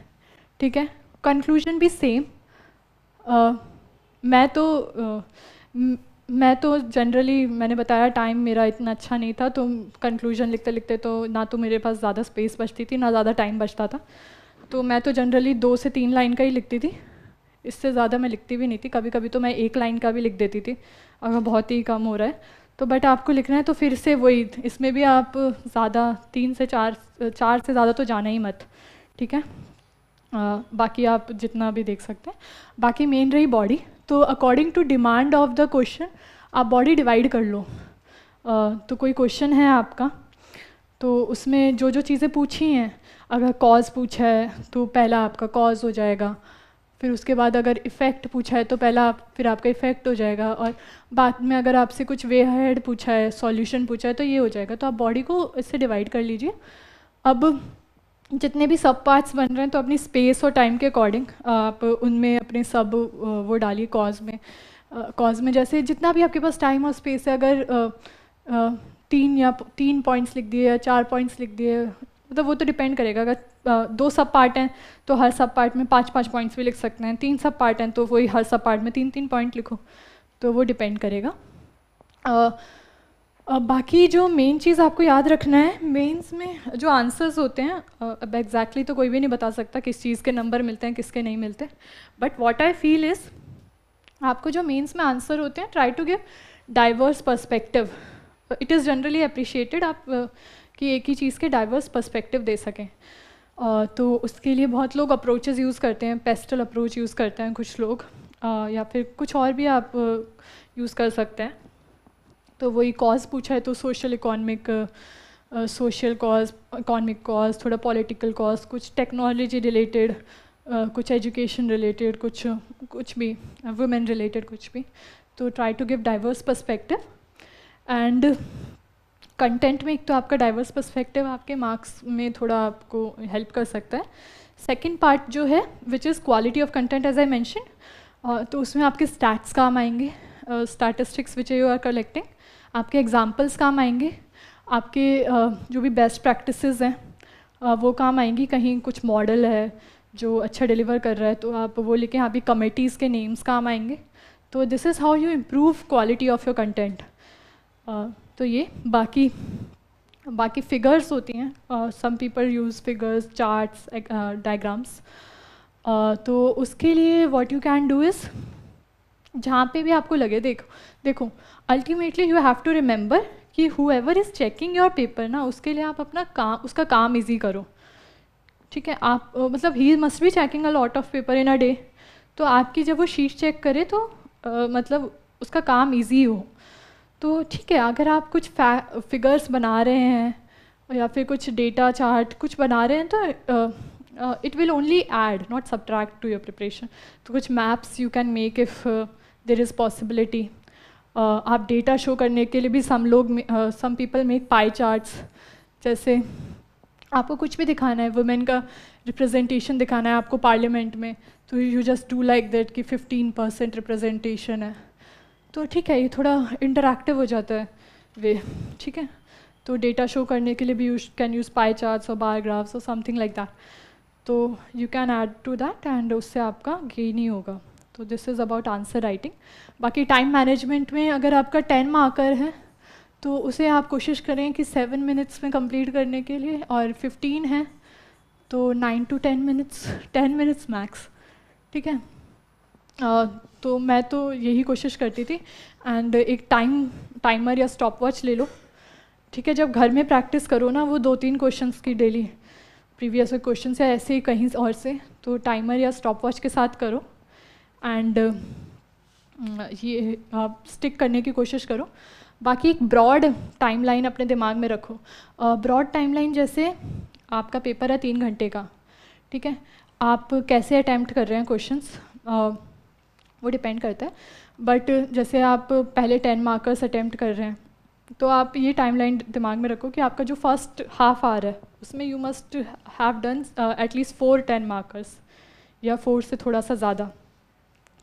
ठीक है कंक्लूजन भी सेम uh, मैं तो uh, मैं तो जनरली मैंने बताया टाइम मेरा इतना अच्छा नहीं था तो कंक्लूजन लिखते लिखते तो ना तो मेरे पास ज़्यादा स्पेस बचती थी ना ज़्यादा टाइम बचता था तो मैं तो जनरली दो से तीन लाइन का ही लिखती थी इससे ज़्यादा मैं लिखती भी नहीं थी कभी कभी तो मैं एक लाइन का भी लिख देती थी अगर बहुत ही कम हो रहा है तो बट आपको लिखना है तो फिर से वही इसमें भी आप ज़्यादा तीन से चार चार से ज़्यादा तो जाना ही मत ठीक है आ, बाकी आप जितना भी देख सकते हैं बाकी मेन रही बॉडी तो according to demand of the question आप बॉडी डिवाइड कर लो uh, तो कोई क्वेश्चन है आपका तो उसमें जो जो चीज़ें पूछी हैं अगर कॉज पूछा है तो पहला आपका कॉज हो जाएगा फिर उसके बाद अगर इफ़ेक्ट पूछा है तो पहला आप फिर आपका इफ़ेक्ट हो जाएगा और बाद में अगर आपसे कुछ वे हेड पूछा है सॉल्यूशन पूछा है तो ये हो जाएगा तो आप बॉडी को इससे डिवाइड कर लीजिए अब जितने भी सब पार्ट्स बन रहे हैं तो अपनी स्पेस और टाइम के अकॉर्डिंग आप उनमें अपने सब वो डालिए कॉज में कॉज में जैसे जितना भी आपके पास टाइम और स्पेस है अगर आ, आ, तीन या तीन पॉइंट्स लिख दिए या चार पॉइंट्स लिख दिए मतलब तो वो तो डिपेंड करेगा अगर दो सब पार्ट हैं तो हर सब पार्ट में पाँच पाँच पॉइंट्स भी लिख सकते हैं तीन सब पार्ट हैं तो वही हर सब पार्ट में तीन तीन पॉइंट लिखो तो वो डिपेंड करेगा बाकी जो मेन चीज़ आपको याद रखना है मेंस में जो आंसर्स होते हैं अब एग्जैक्टली exactly तो कोई भी नहीं बता सकता किस चीज़ के नंबर मिलते हैं किसके नहीं मिलते but what I feel is आपको जो मेंस में आंसर होते हैं try to give diverse perspective it is generally appreciated आप कि एक ही चीज़ के डाइवर्स पर्सपेक्टिव दे सकें तो उसके लिए बहुत लोग अप्रोचेज़ यूज़ करते हैं पेस्टल अप्रोच यूज़ करते हैं कुछ लोग या फिर कुछ और भी आप यूज़ कर सकते हैं तो वही कॉज पूछा है तो social economic social cause economic cause थोड़ा पॉलिटिकल कॉज कुछ टेक्नोलॉजी रिलेटेड कुछ एजुकेशन रिलेटेड कुछ कुछ भी वुमेन रिलेटेड कुछ भी तो try to give diverse perspective and content में एक तो आपका डाइवर्स पर्सपेक्टिव आपके मार्क्स में थोड़ा आपको हेल्प कर सकता है सेकेंड पार्ट जो है which is quality of content as I mention तो उसमें आपके स्टैट्स काम आएंगे statistics which you are collecting आपके एग्ज़ाम्पल्स काम आएंगे आपके जो भी बेस्ट प्रैक्टिसेस हैं वो काम आएंगी कहीं कुछ मॉडल है जो अच्छा डिलीवर कर रहा है तो आप वो यहाँ आपकी कमेटीज़ के नेम्स काम आएंगे तो this is how you improve quality of your content तो ये बाकी बाकी फिगर्स होती हैं some people use figures charts diagrams तो उसके लिए what you can do is जहाँ पे भी आपको लगे देखो देखो ultimately you have to remember कि whoever is checking your paper ना उसके लिए आप अपना काम उसका काम ईजी करो ठीक है आप मतलब ही मस्ट भी checking a lot of paper in a day तो आपकी जब वो शीट चेक करे तो आ, मतलब उसका काम ईजी हो तो ठीक है अगर आप कुछ फिगर्स बना रहे हैं या फिर कुछ डेटा चार्ट कुछ बना रहे हैं तो it will only add not subtract to your preparation तो कुछ maps you can make if there is possibility आप डेटा शो करने के लिए भी सम लोग some people make pie charts जैसे आपको कुछ भी दिखाना है वुमेन का रिप्रेजेंटेशन दिखाना है आपको पार्लियामेंट में तो you just do like that कि 15 परसेंट रिप्रेजेंटेशन है तो ठीक है ये थोड़ा इंटरेक्टिव हो जाता है वे ठीक है तो डेटा शो करने के लिए भी you can use pie charts और बायोग्राफ्स और समथिंग लाइक दैट तो you can add to that and उससे आपका गेन ही होगा तो this is about answer writing बाकी टाइम मैनेजमेंट में अगर आपका टेन मार्कर है तो उसे आप कोशिश करें कि सेवन मिनट्स में कंप्लीट करने के लिए और फिफ्टीन है तो nine to ten minutes ten minutes max ठीक है uh, तो मैं तो यही कोशिश करती थी एंड एक टाइम टाइमर या स्टॉपवॉच ले लो ठीक है जब घर में प्रैक्टिस करो ना वो दो तीन क्वेश्चंस की डेली प्रीवियस क्वेश्चन या ऐसे ही कहीं और से तो टाइमर या स्टॉपवॉच के साथ करो एंड uh, mm, ये आप स्टिक करने की कोशिश करो बाकी एक ब्रॉड टाइमलाइन अपने दिमाग में रखो ब्रॉड टाइमलाइन जैसे आपका पेपर है तीन घंटे का ठीक है आप कैसे अटैम्प्ट कर रहे हैं क्वेश्चंस वो डिपेंड करता है बट जैसे आप पहले टेन मार्कर्स अटैम्प्ट कर रहे हैं तो आप ये टाइमलाइन दिमाग में रखो कि आपका जो फर्स्ट हाफ आर है उसमें you must have done at least four ten markers या फोर से थोड़ा सा ज़्यादा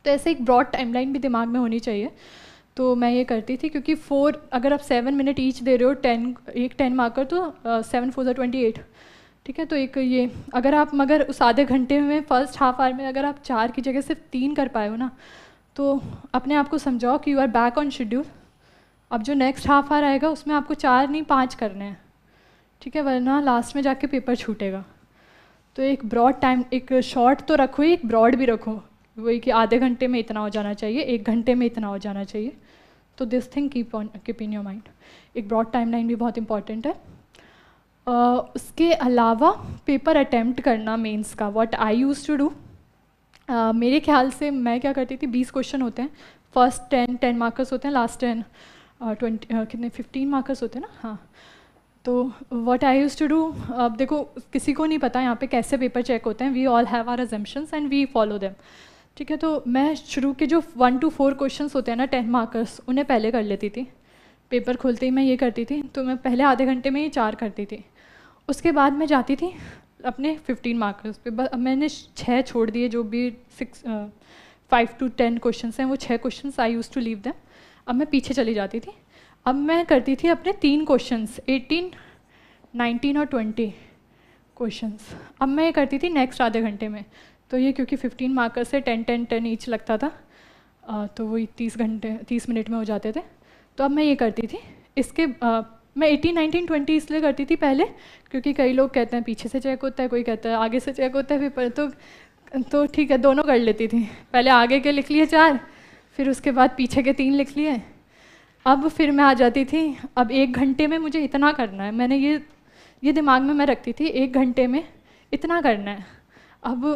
तो ऐसे एक ब्रॉड टाइमलाइन भी दिमाग में होनी चाहिए तो मैं ये करती थी क्योंकि फोर अगर आप सेवन मिनट ईच दे रहे हो टेन एक टेन मार्कर तो सेवन फोर ट्वेंटी एट ठीक है तो एक ये अगर आप मगर उस आधे घंटे में फर्स्ट हाफ आवर में अगर आप चार की जगह सिर्फ तीन कर पाए हो ना तो अपने आप को समझाओ कि you are back on schedule अब जो नेक्स्ट हाफ आवर आएगा उसमें आपको चार नहीं पाँच करने हैं ठीक है वरना लास्ट में जाके पेपर छूटेगा तो एक ब्रॉड टाइम एक शॉर्ट तो रखो एक ब्रॉड भी रखो वही कि आधे घंटे में इतना हो जाना चाहिए एक घंटे में इतना हो जाना चाहिए तो this thing keep on keep in your mind एक ब्रॉड लाइन भी बहुत इंपॉर्टेंट है uh, उसके अलावा पेपर अटैम्प्ट करना मेन्स का what I use to do मेरे ख्याल से मैं क्या करती थी बीस क्वेश्चन होते हैं फर्स्ट टेन टेन मार्कर्स होते हैं लास्ट टेन ट्वेंटी कितने फिफ्टीन मार्कर्स होते हैं ना हाँ तो what I use to do अब देखो किसी को नहीं पता यहाँ पे कैसे पेपर चेक होते हैं we all have our assumptions and we follow them ठीक है तो मैं शुरू के जो वन टू फोर क्वेश्चंस होते हैं ना टेन मार्कर्स उन्हें पहले कर लेती थी पेपर खुलते ही मैं ये करती थी तो मैं पहले आधे घंटे में ही चार करती थी उसके बाद मैं जाती थी अपने फिफ्टीन मार्कर्स पे बस मैंने छः छोड़ दिए जो भी six five two ten question हैं वो छः question I use to leave them अब मैं पीछे चली जाती थी अब मैं करती थी अपने तीन क्वेश्चन एटीन नाइनटीन और ट्वेंटी क्वेश्चन अब मैं ये करती थी नेक्स्ट आधे घंटे में तो ये क्योंकि 15 मार्कर से 10 10 10 ईच लगता था आ, तो वही 30 घंटे 30 मिनट में हो जाते थे तो अब मैं ये करती थी इसके आ, मैं 18, 19, 20 इसलिए करती थी पहले क्योंकि कई लोग कहते हैं पीछे से चेक होता है कोई कहता है आगे से चेक होता है पेपर तो तो ठीक है दोनों कर लेती थी पहले आगे के लिख लिए चार फिर उसके बाद पीछे के तीन लिख लिए अब फिर मैं आ जाती थी अब एक घंटे में मुझे इतना करना है मैंने ये ये दिमाग में मैं रखती थी एक घंटे में इतना करना है अब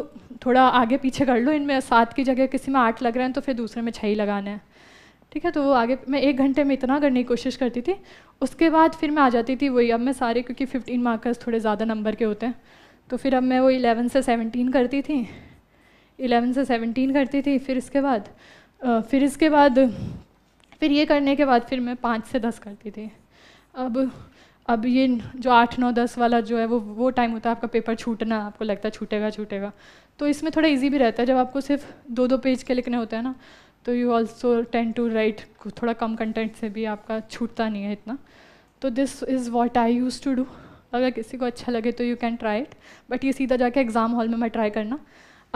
थोड़ा आगे पीछे कर लो इनमें सात की जगह किसी में आठ लग रहे हैं तो फिर दूसरे में छः ही लगाना है ठीक है तो वो आगे मैं एक घंटे में इतना करने की कोशिश करती थी उसके बाद फिर मैं आ जाती थी वही अब मैं सारे क्योंकि फिफ्टीन मार्कर्स थोड़े ज़्यादा नंबर के होते हैं तो फिर अब मैं वो इलेवन से सेवनटीन करती थी इलेवन से सेवनटीन करती थी फिर इसके बाद फिर इसके बाद फिर ये करने के बाद फिर मैं पाँच से दस करती थी अब अब ये जो आठ नौ दस वाला जो है वो वो टाइम होता है आपका पेपर छूटना आपको लगता है छूटेगा छूटेगा तो इसमें थोड़ा इजी भी रहता है जब आपको सिर्फ दो दो पेज के लिखने होते हैं ना तो you also tend to write थोड़ा कम कंटेंट से भी आपका छूटता नहीं है इतना तो this is what I use to do अगर किसी को अच्छा लगे तो you can try it but ये सीधा जाके एग्ज़ाम हॉल में मैं ट्राई करना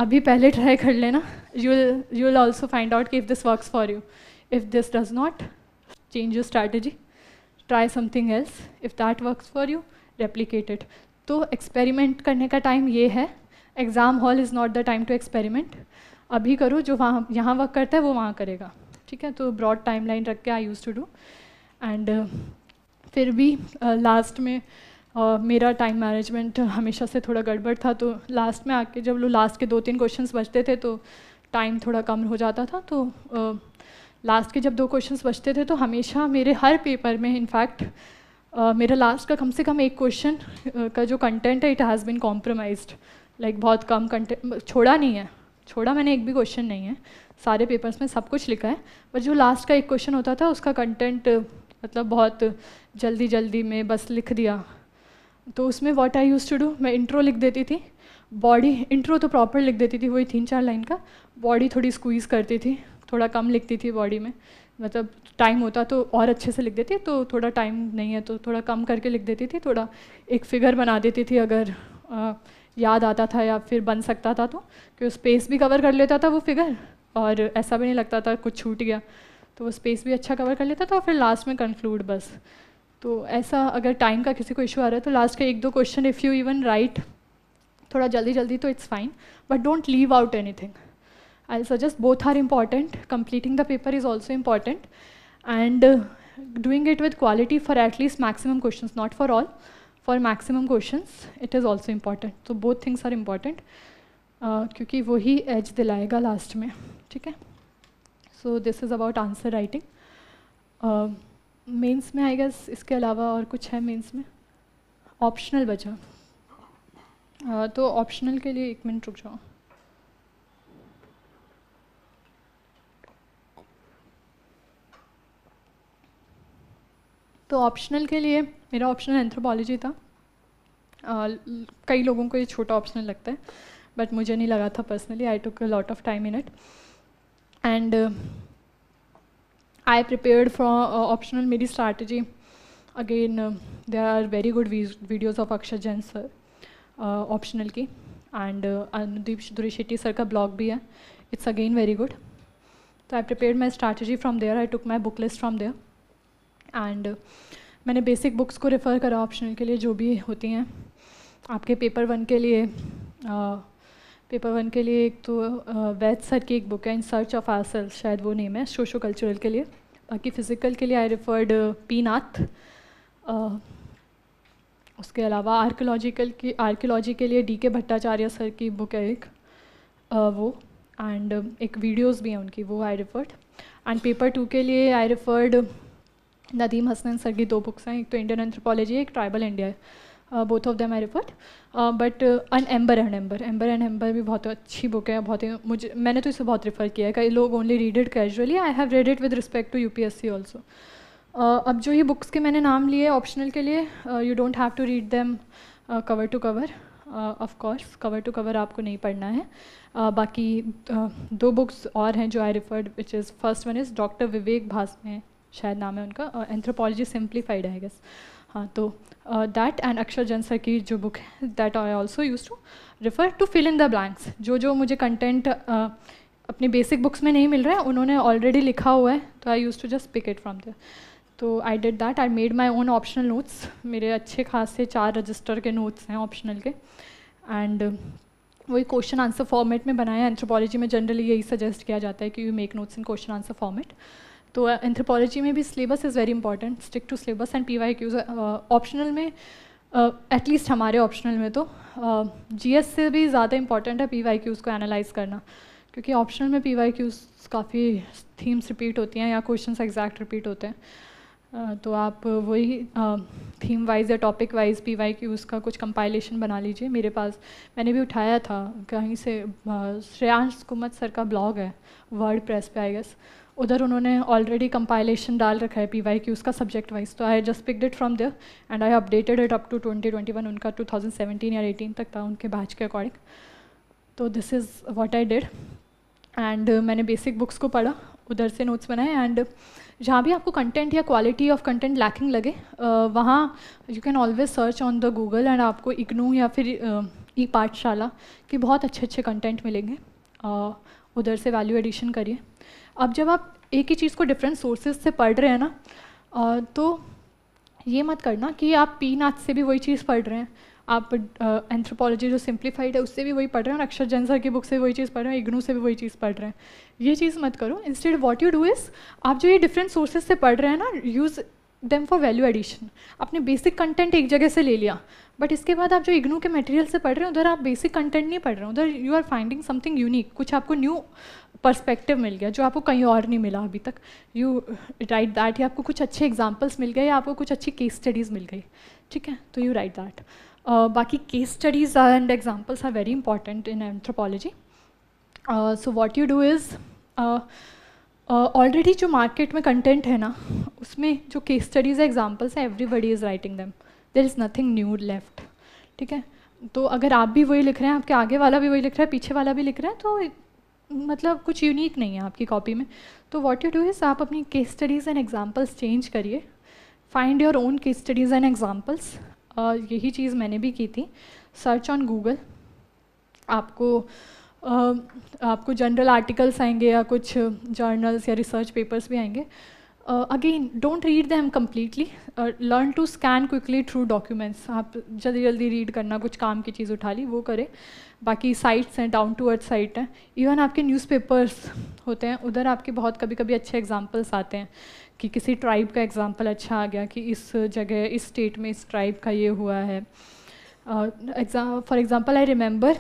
अभी पहले ट्राई कर लेना you you will also find out कि if this works for you if this does not change your strategy try something else if that work for you replicated तो experiment करने का टाइम ये है exam hall is not the time to experiment अभी करो जो वहाँ यहाँ वर्क करता है वो वहाँ करेगा ठीक है तो ब्रॉड टाइम लाइन रख के I use to do and फिर भी लास्ट uh, में uh, मेरा टाइम मैनेजमेंट हमेशा से थोड़ा गड़बड़ था तो लास्ट में आके जब लोग लास्ट के दो तीन क्वेश्चंस बचते थे तो टाइम थोड़ा कम हो जाता था तो uh, लास्ट के जब दो क्वेश्चंस बचते थे तो हमेशा मेरे हर पेपर में इनफैक्ट uh, मेरा लास्ट का कम से कम एक क्वेश्चन uh, का जो कंटेंट है it has been compromise like बहुत कम कंटेंट छोड़ा नहीं है छोड़ा मैंने एक भी क्वेश्चन नहीं है सारे पेपर्स में सब कुछ लिखा है पर जो लास्ट का एक क्वेश्चन होता था उसका कंटेंट मतलब बहुत जल्दी जल्दी में बस लिख दिया तो उसमें what I use to do मैं इंट्रो लिख देती थी बॉडी इंट्रो तो प्रॉपर लिख देती थी वही तीन चार लाइन का बॉडी थोड़ी स्क्वीज़ करती थी थोड़ा कम लिखती थी बॉडी में मतलब टाइम होता तो और अच्छे से लिख देती तो थोड़ा टाइम नहीं है तो थोड़ा कम करके लिख देती थी थोड़ा एक फिगर बना देती थी अगर आ, याद आता था या फिर बन सकता था तो कि स्पेस भी कवर कर लेता था वो फिगर और ऐसा भी नहीं लगता था कुछ छूट गया तो वो स्पेस भी अच्छा कवर कर लेता था और फिर लास्ट में कंक्लूड बस तो ऐसा अगर टाइम का किसी को इशू आ रहा है तो लास्ट का एक दो question if you even write थोड़ा जल्दी जल्दी तो it's fine but don't leave out anything I'll suggest both are important. Completing the paper is also important. And uh, doing it with quality for at least maximum questions, not for all. For maximum questions, it is also important. So both things are important. क्योंकि वही as दिलाएगा last में ठीक So this is about answer writing. Uh, mains, mein, I guess, iske alawa aur kuch hai mains mein? optional. बचा uh, to optional ke liye ek minute ruk जाओ तो optional के लिए मेरा ऑप्शनल एंथ्रोपोलॉजी था कई लोगों को ये छोटा ऑप्शनल लगता है बट मुझे नहीं लगा था personally I took lot of time in it and I prepared for optional मेरी strategy again they are very good videos of Akshar Jain sir optional की and Anudeep Durishetty sir का ब्लॉग भी है इट्स अगेन वेरी गुड तो I prepare my strategy from there I took my book list from there and uh, मैंने basic books को refer करा optional के लिए जो भी होती हैं आपके पेपर वन के लिए आ, पेपर वन के लिए एक तो वैद uh, सर की एक बुक है इन सर्च ऑफ आसल शायद वो नेम है सोशो कल्चरल के लिए बाकी फ़िज़िकल के लिए आई रेफर्ड पी नाथ उसके अलावा आर्कोलॉजिकल की आर्कोलॉजी के लिए डी के भट्टाचार्य सर की बुक है एक आ, uh, वो एंड एक वीडियोज़ भी हैं उनकी वो I referred and paper two के लिए I referred Nadeem Hasnain sir की दो बुक्स हैं एक तो इंडियन एंथ्रोपोलॉजी एक ट्राइबल इंडिया है both of them I refer but an Ember and Ember Ember and Ember भी बहुत अच्छी बुक है बहुत ही मुझे मैंने तो इसे बहुत रिफ़र किया है कई लोग only read it casually I have read it with respect to U P S C also अब जो ये बुक्स के मैंने नाम लिए ऑप्शनल के लिए you don't have to read them cover to cover of course cover to cover आपको नहीं पढ़ना है uh, बाकी uh, दो बुक्स और हैं जो I referred which is first one is doctor Vivek Bhasme शायद नाम है उनका एंथ्रोपोलॉजी सिंप्लीफाइड है आई गेस हाँ तो दैट एंड अक्षर जन सर की जो बुक है that I also use to refer to fill in the blanks जो जो मुझे कंटेंट अपने बेसिक बुक्स में नहीं मिल रहा है उन्होंने ऑलरेडी लिखा हुआ है तो I use to just pick it from there तो I did that I made my own optional notes मेरे अच्छे खास से चार रजिस्टर के नोट्स हैं ऑप्शनल के एंड वही क्वेश्चन आंसर फॉर्मेट में बनाया एंथ्रोपोलॉजी में जनरली यही सजेस्ट किया जाता है कि you make notes in question answer format तो एंथ्रोपोलॉजी uh, में भी syllabus is very important stick to syllabus and P Y Qs optional में एटलीस्ट uh, हमारे ऑप्शनल में तो जी uh, से भी ज़्यादा इंपॉर्टेंट है पी वाई क्यूज़ को एनालाइज करना क्योंकि ऑप्शनल में पी वाई क्यूज़ काफ़ी थीम्स रिपीट होती हैं या क्वेश्चन एग्जैक्ट रिपीट होते हैं uh, तो आप वही थीम uh, वाइज या topic wise P Y Qs का कुछ कंपाइलेशन बना लीजिए मेरे पास मैंने भी उठाया था कहीं से श्रेयांश कुमत सर का ब्लॉग है वर्ल्ड प्रेस पे आई गेस उधर उन्होंने ऑलरेडी कंपाइलेशन डाल रखा है पी वाई क्यूज़ उसका सब्जेक्ट वाइज तो I just pick it from there and I updated it up to twenty twenty one उनका टू थाउजेंड सेवेंटीन या एटीन तक था उनके बैच के अकॉर्डिंग तो this is what I did and मैंने बेसिक बुक्स को पढ़ा उधर से नोट्स बनाए एंड जहाँ भी आपको कंटेंट या क्वालिटी ऑफ कंटेंट लैकिंग लगे वहाँ you can always search on the Google and आपको इग्नू या फिर ई पाठशाला के बहुत अच्छे अच्छे कंटेंट मिलेंगे uh, उधर से वैल्यू एडिशन करिए अब जब आप एक ही चीज़ को डिफरेंट सोर्सेज से पढ़ रहे हैं ना तो ये मत करना कि आप पी नाथ से भी वही चीज़ पढ़ रहे हैं आप एंथ्रोपोलॉजी जो सिंप्लीफाइड है उससे भी वही पढ़ रहे हैं और अक्षर जंसर की बुक से वही चीज़ पढ़ रहे हैं इग्नू से भी वही चीज़ पढ़ रहे हैं ये चीज़ मत करो instead what you do is आप जो ये डिफरेंट सोर्सेज से पढ़ रहे हैं ना use them for value addition आपने बेसिक कंटेंट एक जगह से ले लिया बट इसके बाद आप जो इग्नू के मटेरियल से पढ़ रहे हैं उधर आप बेसिक कंटेंट नहीं पढ़ रहे हैं उधर you are finding something unique कुछ आपको न्यू पर्सपेक्टिव मिल गया जो आपको कहीं और नहीं मिला अभी तक यू राइट दैट या आपको कुछ अच्छे एग्जाम्पल्स मिल गए या आपको कुछ अच्छी केस स्टडीज़ मिल गई ठीक है तो यू राइट दैट बाकी case studies and examples are very important in anthropology so what you do is already uh, जो मार्केट में कंटेंट है ना उसमें जो केस स्टडीज़ एग्जाम्पल्स हैं everybody is writing them there is nothing new left ठीक है तो अगर आप भी वही लिख रहे हैं आपके आगे वाला भी वही लिख रहा है पीछे वाला भी लिख रहा है तो मतलब कुछ यूनिक नहीं है आपकी कॉपी में तो वॉट यू डू इज़ आप अपनी case studies and examples change करिए find your own case studies and examples यही चीज़ मैंने भी की थी सर्च ऑन गूगल आपको आपको जनरल आर्टिकल्स आएंगे या कुछ जर्नल्स या रिसर्च पेपर्स भी आएंगे again don't read them completely learn to scan quickly through documents आप जल्दी जल्दी रीड करना कुछ काम की चीज़ उठा ली वो करें बाकी साइट्स हैं डाउन टू अर्थ साइट हैं इवन आपके न्यूज़पेपर्स होते हैं उधर आपके बहुत कभी कभी अच्छे एग्जाम्पल्स आते हैं कि किसी ट्राइब का एग्ज़ाम्पल अच्छा आ गया कि इस जगह इस स्टेट में इस ट्राइब का ये हुआ है for example I remember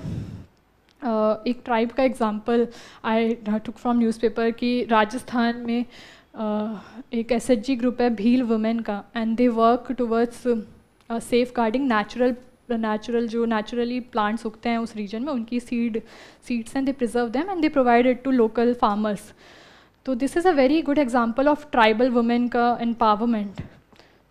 Uh, एक ट्राइब का example I took from newspaper कि राजस्थान में uh, एक एस ग्रुप है भील वुमेन का and they work towards safeguarding natural natural जो नेचुरली प्लांट्स उगते हैं उस रीजन में उनकी seed seeds and they preserve them and they provide it to local farmers तो this is a very good example of tribal women का empowerment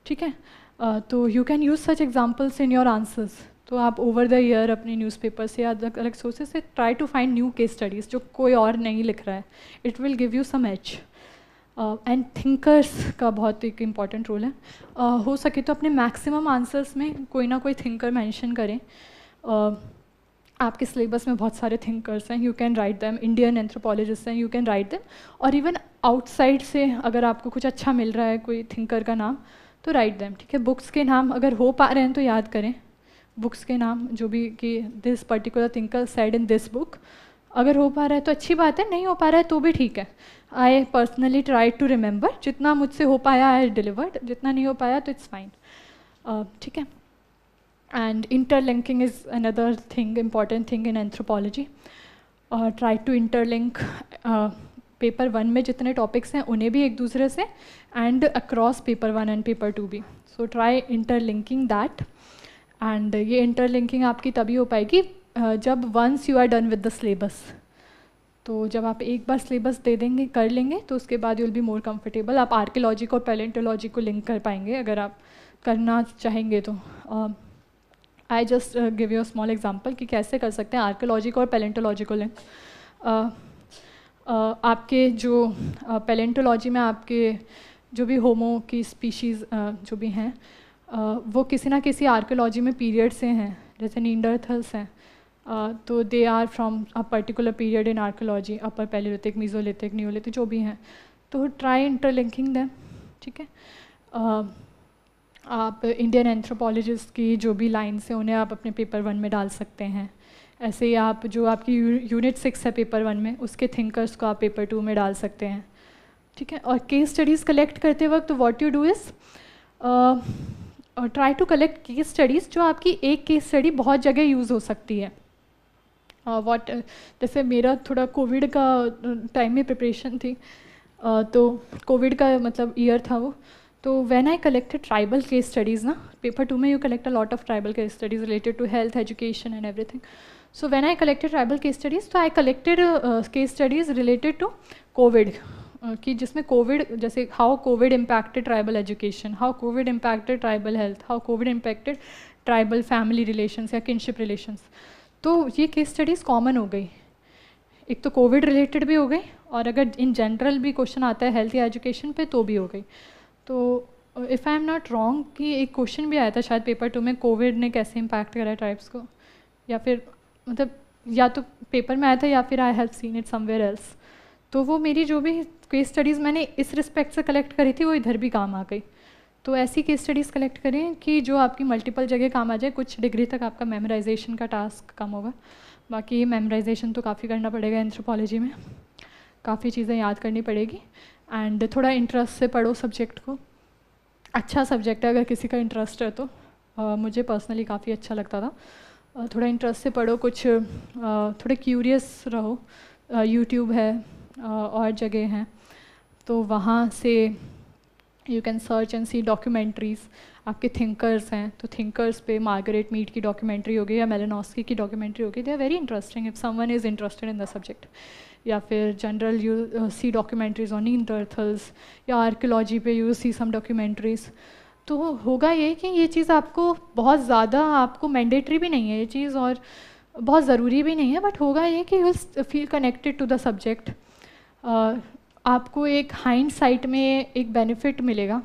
ठीक है uh, तो you can use such examples in your answers तो आप over the year अपने newspaper से या अलग अलग सोर्सेज से try to find new case studies जो कोई और नहीं लिख रहा है it will give you some edge and thinkers का बहुत एक इम्पॉर्टेंट रोल है uh, हो सके तो अपने मैक्सिमम आंसर्स में कोई ना कोई थिंकर मैंशन करें uh, आपके सिलेबस में बहुत सारे थिंकर्स हैं you can write them Indian anthropologist हैं यू कैन राइट दैम और इवन आउटसाइड से अगर आपको कुछ अच्छा मिल रहा है कोई थिंकर का नाम तो राइट दैम ठीक है बुक्स के नाम अगर हो पा रहे हैं तो याद करें बुक्स के नाम जो भी कि this particular thinker said in this book अगर हो पा रहा है तो अच्छी बात है नहीं हो पा रहा है तो भी ठीक है I personally try to remember जितना मुझसे हो पाया आई डिलीवर्ड जितना नहीं हो पाया तो इट्स फाइन ठीक है and interlinking is another thing important thing in anthropology और try to interlink paper one में जितने टॉपिक्स हैं उन्हें भी एक दूसरे से and across paper one and paper two भी so try interlinking that and ये इंटरलिंकिंग आपकी तभी हो पाएगी जब once you are done with the syllabus तो जब आप एक बार सिलेबस दे देंगे कर लेंगे तो उसके बाद you will be more comfortable आप आर्कियोलॉजी को और पैलेंटोलॉजी को लिंक कर पाएंगे अगर आप करना चाहेंगे तो I just give you small example कि कैसे कर सकते हैं आर्कियोलॉजी को और पैलेंटोलॉजी को लिंक uh, Uh, आपके जो पेलेंटोलॉजी uh, में आपके जो भी होमो की स्पीशीज़ uh, जो भी हैं वो किसी ना किसी आर्कोलॉजी में पीरियड से हैं जैसे नींडर्थल्स हैं तो they are from a particular period in archaeology upper palaeolithic mesolithic neolithic जो भी हैं तो ट्राई इंटरलिंकिंग दैम ठीक है आप इंडियन एंथ्रोपोलॉजिस्ट की जो भी लाइन्स हैं उन्हें आप अपने पेपर वन में डाल सकते हैं ऐसे ही आप जो आपकी यूनिट सिक्स है पेपर वन में उसके थिंकर्स को आप पेपर टू में डाल सकते हैं ठीक है और केस स्टडीज़ कलेक्ट करते वक्त what you do is try to collect case studies जो आपकी एक केस स्टडी बहुत जगह यूज़ हो सकती है वॉट जैसे मेरा थोड़ा कोविड का टाइम में प्रिपरेशन थी तो कोविड का मतलब ईयर था वो तो when I collected tribal case studies ना पेपर टू में यू कलेक्ट तो a lot of tribal case studies related to health education and everything so when I collected tribal case studies तो I collected case studies related to COVID कि जिसमें COVID जैसे how COVID impacted tribal education how COVID impacted tribal health how COVID impacted tribal family relations या kinship relations तो ये case studies common हो गई एक तो कोविड रिलेटेड भी हो गई और अगर इन जनरल भी क्वेश्चन आता है हेल्थ या एजुकेशन पे तो भी हो गई तो if I am not wrong कि एक क्वेश्चन भी आया था शायद पेपर टू में कोविड ने कैसे इम्पैक्ट करा ट्राइब्स को या फिर मतलब या तो पेपर में आया था या फिर I have seen it somewhere else तो वो मेरी जो भी केस स्टडीज़ मैंने इस रिस्पेक्ट से कलेक्ट करी थी वो इधर भी काम आ गई तो ऐसी केस स्टडीज़ कलेक्ट करें कि जो आपकी मल्टीपल जगह काम आ जाए कुछ डिग्री तक आपका मेमोराइजेशन का टास्क कम होगा बाकी मेमोराइजेशन तो काफ़ी करना पड़ेगा एंथ्रोपोलॉजी में काफ़ी चीज़ें याद करनी पड़ेगी एंड थोड़ा इंटरेस्ट से पढ़ो सब्जेक्ट को अच्छा सब्जेक्ट है अगर किसी का इंटरेस्ट है तो आ, मुझे पर्सनली काफ़ी अच्छा लगता था थोड़ा इंटरेस्ट से पढ़ो कुछ थोड़े क्यूरियस रहो यूट्यूब है और जगह हैं तो वहाँ से you can search and see documentaries आपके थिंकर्स हैं तो थिंकर्स पे मार्गरेट मीट की डॉक्यूमेंट्री होगी या मेलेनॉस्की की डॉक्यूमेंट्री होगी they are very interesting if someone is interested in the subject या फिर general you see documentaries on Neanderthals या आर्कोलॉजी पे यू सी सम डॉक्यूमेंट्रीज़ तो होगा ये कि ये चीज़ आपको बहुत ज़्यादा आपको मैंडेटरी भी नहीं है ये चीज़ और बहुत ज़रूरी भी नहीं है बट होगा ये कि you feel connected to the subject आपको एक हाइंड साइट में एक बेनिफिट मिलेगा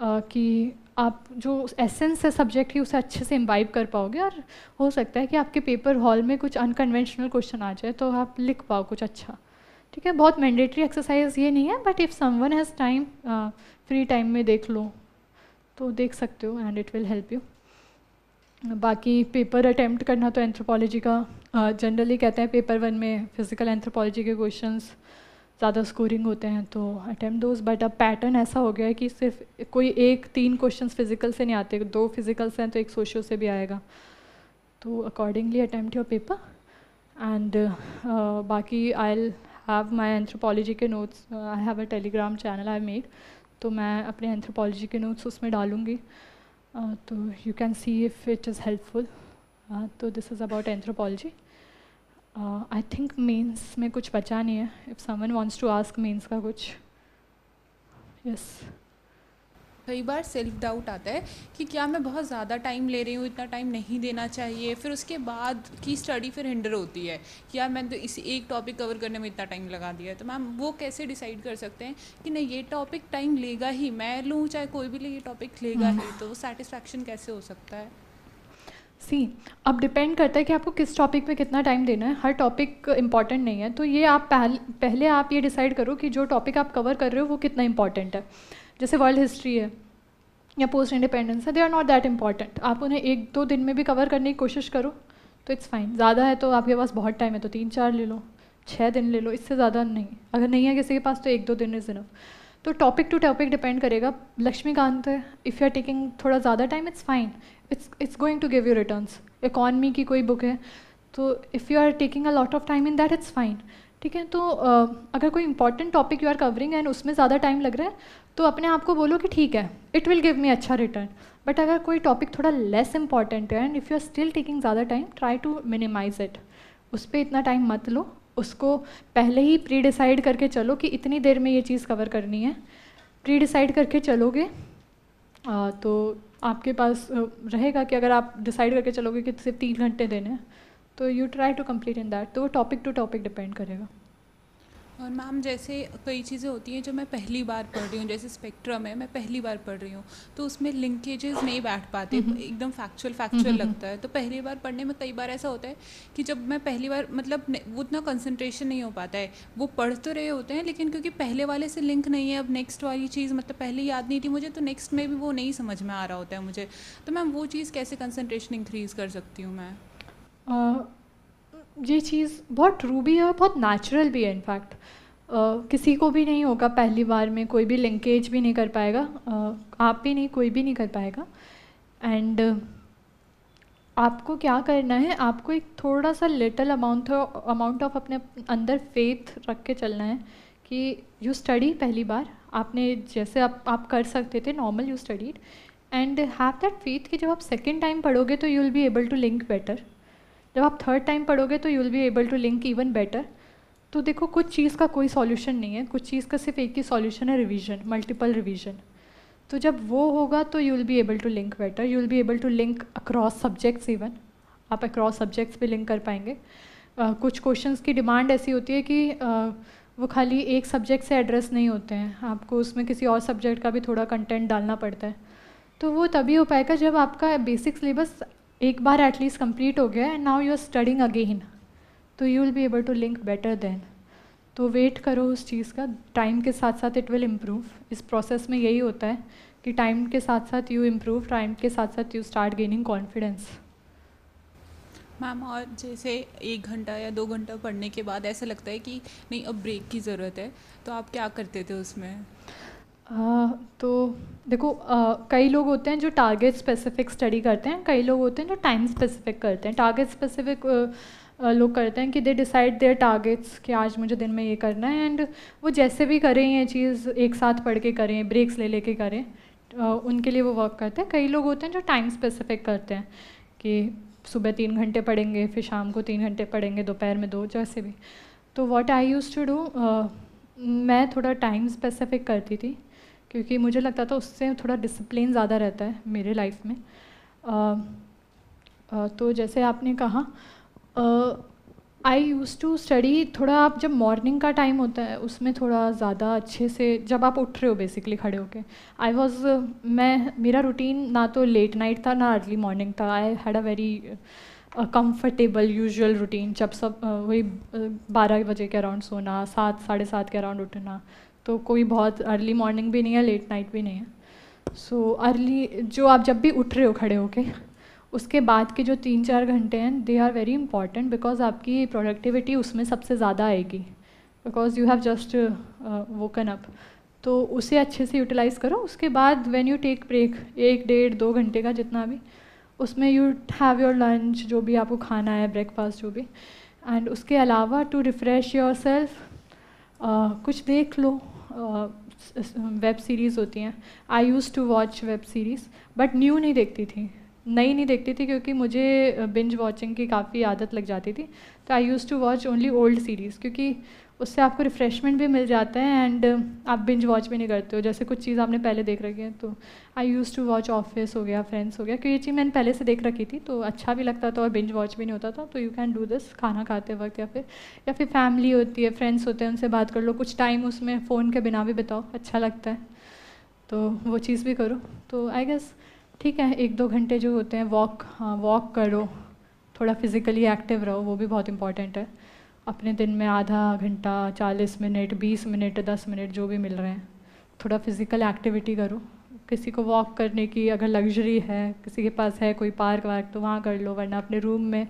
आ, कि आप जो एसेंस है सब्जेक्ट की उसे अच्छे से इम्बाइब कर पाओगे और हो सकता है कि आपके पेपर हॉल में कुछ अनकन्वेंशनल क्वेश्चन आ जाए तो आप लिख पाओ कुछ अच्छा ठीक है बहुत मैंडेटरी एक्सरसाइज ये नहीं है but if someone has time free time में देख लो तो देख सकते हो and it will help you बाकी पेपर अटैम्प्ट करना तो एंथ्रोपोलॉजी का जनरली uh, कहते हैं पेपर वन में फिज़िकल एंथ्रोपोलॉजी के क्वेश्चंस ज़्यादा स्कोरिंग होते हैं तो अटैम्प्ट दोज बट अब पैटर्न ऐसा हो गया है कि सिर्फ कोई एक तीन क्वेश्चंस फिजिकल से नहीं आते दो फिजिकल से हैं तो एक सोशियो से भी आएगा तो accordingly attempt your paper and बाकी आई हैव माई एंथ्रोपोलॉजी के notes I have a Telegram channel I made तो मैं अपने एंथ्रोपोलॉजी के नोट्स उसमें डालूंगी uh, तो you can see if it is helpful तो this is about anthropology I think mains में कुछ बचा नहीं है if someone wants to ask mains का कुछ यस
कई बार सेल्फ डाउट आता है कि क्या मैं बहुत ज़्यादा टाइम ले रही हूँ इतना टाइम नहीं देना चाहिए फिर उसके बाद की स्टडी फिर हिंडर होती है कि यार मैंने तो इस एक टॉपिक कवर करने में इतना टाइम लगा दिया है तो मैम वो कैसे डिसाइड कर सकते हैं कि नहीं ये टॉपिक टाइम लेगा ही मैं लूँ चाहे कोई भी ले ये टॉपिक लेगा hmm. ही तो सेटिस्फैक्शन कैसे हो सकता है
सी अब डिपेंड करता है कि आपको किस टॉपिक पे कितना टाइम देना है हर टॉपिक इंपॉर्टेंट नहीं है तो ये आप पहल, पहले आप ये डिसाइड करो कि जो टॉपिक आप कवर कर रहे हो वो कितना इंपॉर्टेंट है जैसे वर्ल्ड हिस्ट्री है या पोस्ट इंडिपेंडेंस है they are not that important आप उन्हें एक दो दिन में भी कवर करने की कोशिश करो तो इट्स फाइन ज़्यादा है तो आपके पास बहुत टाइम है तो तीन चार ले लो छः दिन ले लो इससे ज़्यादा नहीं अगर नहीं है किसी के पास तो एक दो दिन इज़ इनफ तो टॉपिक टू टॉपिक डिपेंड करेगा लक्ष्मीकांत है इफ़ यू आर टेकिंग थोड़ा ज़्यादा time it's fine it's it's going to give you returns economy की कोई बुक है तो if you are taking a lot of time in that it's fine ठीक है तो uh, अगर कोई important topic you are covering and उसमें ज़्यादा टाइम लग रहा है तो अपने आप को बोलो कि ठीक है इट विल गिव मी अच्छा रिटर्न बट अगर कोई टॉपिक थोड़ा लेस इंपॉर्टेंट है and if you are still taking ज़्यादा time try to minimize it उस पर इतना टाइम मत लो उसको पहले ही प्री डिसाइड करके चलो कि इतनी देर में ये चीज़ कवर करनी है प्री डिसाइड करके चलोगे तो आपके पास रहेगा कि अगर आप डिसाइड करके चलोगे कि सिर्फ तीन घंटे देने हैं तो you try to complete in that तो वो टॉपिक टू टॉपिक डिपेंड करेगा
और मैम जैसे कई चीज़ें होती हैं जो मैं पहली बार पढ़ रही हूँ जैसे स्पेक्ट्रम है मैं पहली बार पढ़ रही हूँ तो उसमें लिंकेजेस नहीं बैठ पाते हम्म, हम्म। एकदम फैक्चुअल हम्म, फैक्चुअल लगता है तो पहली बार पढ़ने में कई बार ऐसा होता है कि जब मैं पहली बार मतलब वो उतना कंसंट्रेशन नहीं हो पाता है वो पढ़ तो रहे होते हैं लेकिन क्योंकि पहले वाले से लिंक नहीं है अब नेक्स्ट वाली चीज़ मतलब पहले याद नहीं थी मुझे तो नेक्स्ट में भी वो नहीं समझ में आ रहा होता है मुझे तो मैम वो चीज़ कैसे कंसनट्रेशन इंक्रीज़ कर सकती हूँ मैं
ये चीज़ बहुत ट्रू भी है और बहुत नेचुरल भी है इनफैक्ट uh, किसी को भी नहीं होगा पहली बार में कोई भी लिंकेज भी नहीं कर पाएगा uh, आप भी नहीं कोई भी नहीं कर पाएगा एंड uh, आपको क्या करना है आपको एक थोड़ा सा लिटल अमाउंट अमाउंट ऑफ अपने अंदर फेथ रख के चलना है कि यू स्टडी पहली बार आपने जैसे आप आप कर सकते थे normal you studied and have that faith कि जब आप सेकेंड टाइम पढ़ोगे तो you will be able to link better जब आप थर्ड टाइम पढ़ोगे तो you will be able to link even better तो देखो कुछ चीज़ का कोई सॉल्यूशन नहीं है कुछ चीज़ का सिर्फ एक ही सॉल्यूशन है रिवीजन मल्टीपल रिवीजन तो जब वो होगा तो you will be able to link better you will be able to link across subjects even आप अक्रॉस सब्जेक्ट्स भी लिंक कर पाएंगे uh, कुछ क्वेश्चंस की डिमांड ऐसी होती है कि uh, वो खाली एक सब्जेक्ट से एड्रेस नहीं होते हैं आपको उसमें किसी और सब्जेक्ट का भी थोड़ा कंटेंट डालना पड़ता है तो वो तभी हो पाएगा जब आपका बेसिक सिलेबस एक बार एटलीस्ट कंप्लीट हो गया and now you are studying again तो you will be able to link better then तो वेट करो उस चीज़ का टाइम के साथ साथ इट विल इम्प्रूव इस प्रोसेस में यही होता है कि टाइम के साथ साथ यू इम्प्रूव टाइम के साथ साथ you start gaining confidence
ma'am और जैसे एक घंटा या दो घंटा पढ़ने के बाद ऐसा लगता है कि नहीं अब ब्रेक की ज़रूरत है तो आप क्या करते थे उसमें
आ, तो देखो आ, कई लोग होते हैं जो टारगेट स्पेसिफिक स्टडी करते हैं कई लोग होते हैं जो टाइम स्पेसिफिक करते हैं टारगेट स्पेसिफिक लोग करते हैं कि दे डिसाइड देयर टारगेट्स कि आज मुझे दिन में ये करना है एंड वो जैसे भी करें ये चीज़ एक साथ पढ़ के करें ब्रेक्स ले लेके करें आ, उनके लिए वो वर्क करते हैं कई लोग होते हैं जो टाइम स्पेसिफिक करते हैं कि सुबह तीन घंटे पढ़ेंगे फिर शाम को तीन घंटे पढ़ेंगे दोपहर में दो जैसे भी तो what I use to do मैं थोड़ा टाइम स्पेसिफिक करती थी क्योंकि मुझे लगता था उससे थोड़ा डिसिप्लिन ज़्यादा रहता है मेरे लाइफ में तो जैसे आपने कहा आई यूज़ टू स्टडी थोड़ा आप जब मॉर्निंग का टाइम होता है उसमें थोड़ा ज़्यादा अच्छे से जब आप उठ रहे हो बेसिकली खड़े होके आई वॉज मैं मेरा रूटीन ना तो लेट नाइट था ना अर्ली मॉर्निंग था I had a very comfortable usual routine जब सब वही बारह बजे के अराउंड सोना सात साढ़े सात के अराउंड उठना तो कोई बहुत अर्ली मॉर्निंग भी नहीं है लेट नाइट भी नहीं है सो so, अर्ली जो आप जब भी उठ रहे हो खड़े होके उसके बाद के जो तीन चार घंटे हैं they are very important because आपकी प्रोडक्टिविटी उसमें सबसे ज़्यादा आएगी because you have just woken up तो उसे अच्छे से यूटिलाइज़ करो उसके बाद वैन यू टेक ब्रेक एक डेढ़ दो घंटे का जितना भी उसमें यू हैव योर लंच जो भी आपको खाना है ब्रेकफास्ट जो भी एंड उसके अलावा टू रिफ़्रेश योर सेल्फ कुछ देख लो वेब सीरीज़ होती हैं I use to watch web series but new नहीं देखती थी नई नहीं देखती थी क्योंकि मुझे बिंज वॉचिंग की काफ़ी आदत लग जाती थी तो I use to watch only old series क्योंकि उससे आपको रिफ़्रेशमेंट भी मिल जाता है एंड uh, आप बिंज वॉच भी नहीं करते हो जैसे कुछ चीज़ आपने पहले देख रखी है तो I use to watch Office हो गया फ्रेंड्स हो गया क्योंकि तो ये चीज़ मैंने पहले से देख रखी थी तो अच्छा भी लगता था और बिंज वॉच भी नहीं होता था तो यू कैन डू दिस खाना खाते वक्त या फिर या फिर फैमिली होती है फ्रेंड्स होते हैं उनसे बात कर लो कुछ टाइम उसमें फ़ोन के बिना भी बिताओ अच्छा लगता है तो वो चीज़ भी करो तो आई गेस ठीक है एक दो घंटे जो होते हैं वॉक वॉक हाँ, करो थोड़ा फिज़िकली एक्टिव रहो वो भी बहुत इंपॉर्टेंट है अपने दिन में आधा घंटा चालीस मिनट बीस मिनट दस मिनट जो भी मिल रहे हैं थोड़ा फिज़िकल एक्टिविटी करो किसी को वॉक करने की अगर लग्जरी है किसी के पास है कोई पार्क वार्क तो वहाँ कर लो वरना अपने रूम में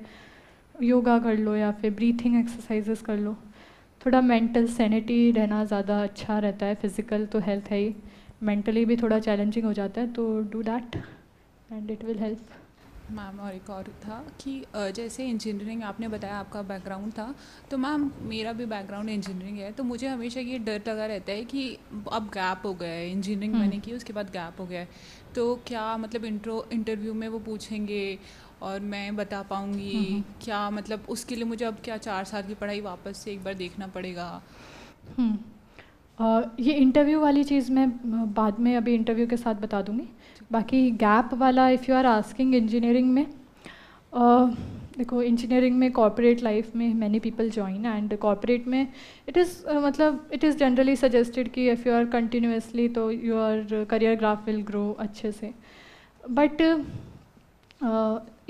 योगा कर लो या फिर ब्रीथिंग एक्सरसाइजेस कर लो थोड़ा मेंटल सैनिटी रहना ज़्यादा अच्छा रहता है फिज़िकल तो हेल्थ है ही मेंटली भी थोड़ा चैलेंजिंग हो जाता है तो do that
and it will help ma'am और एक और था कि जैसे इंजीनियरिंग आपने बताया आपका बैकग्राउंड था तो मैम मेरा भी बैकग्राउंड इंजीनियरिंग है तो मुझे हमेशा ये डर लगा रहता है कि अब गैप हो गया है इंजीनियरिंग हम्म। मैंने की उसके बाद गैप हो गया है तो क्या मतलब इंट्रो इंटरव्यू में वो पूछेंगे और मैं बता पाऊँगी हम्म, हम्म। क्या मतलब उसके लिए मुझे अब क्या चार साल की पढ़ाई वापस से एक बार देखना पड़ेगा
ये इंटरव्यू वाली चीज़ मैं बाद में अभी इंटरव्यू के साथ बता दूँगी बाकी गैप वाला if you are asking engineering में देखो इंजीनियरिंग में कॉर्पोरेट लाइफ में many people join and corporate में इट इज़ मतलब इट इज़ जनरली सजेस्टेड कि इफ़ यू आर कंटिन्यूसली तो your career graph will grow अच्छे से but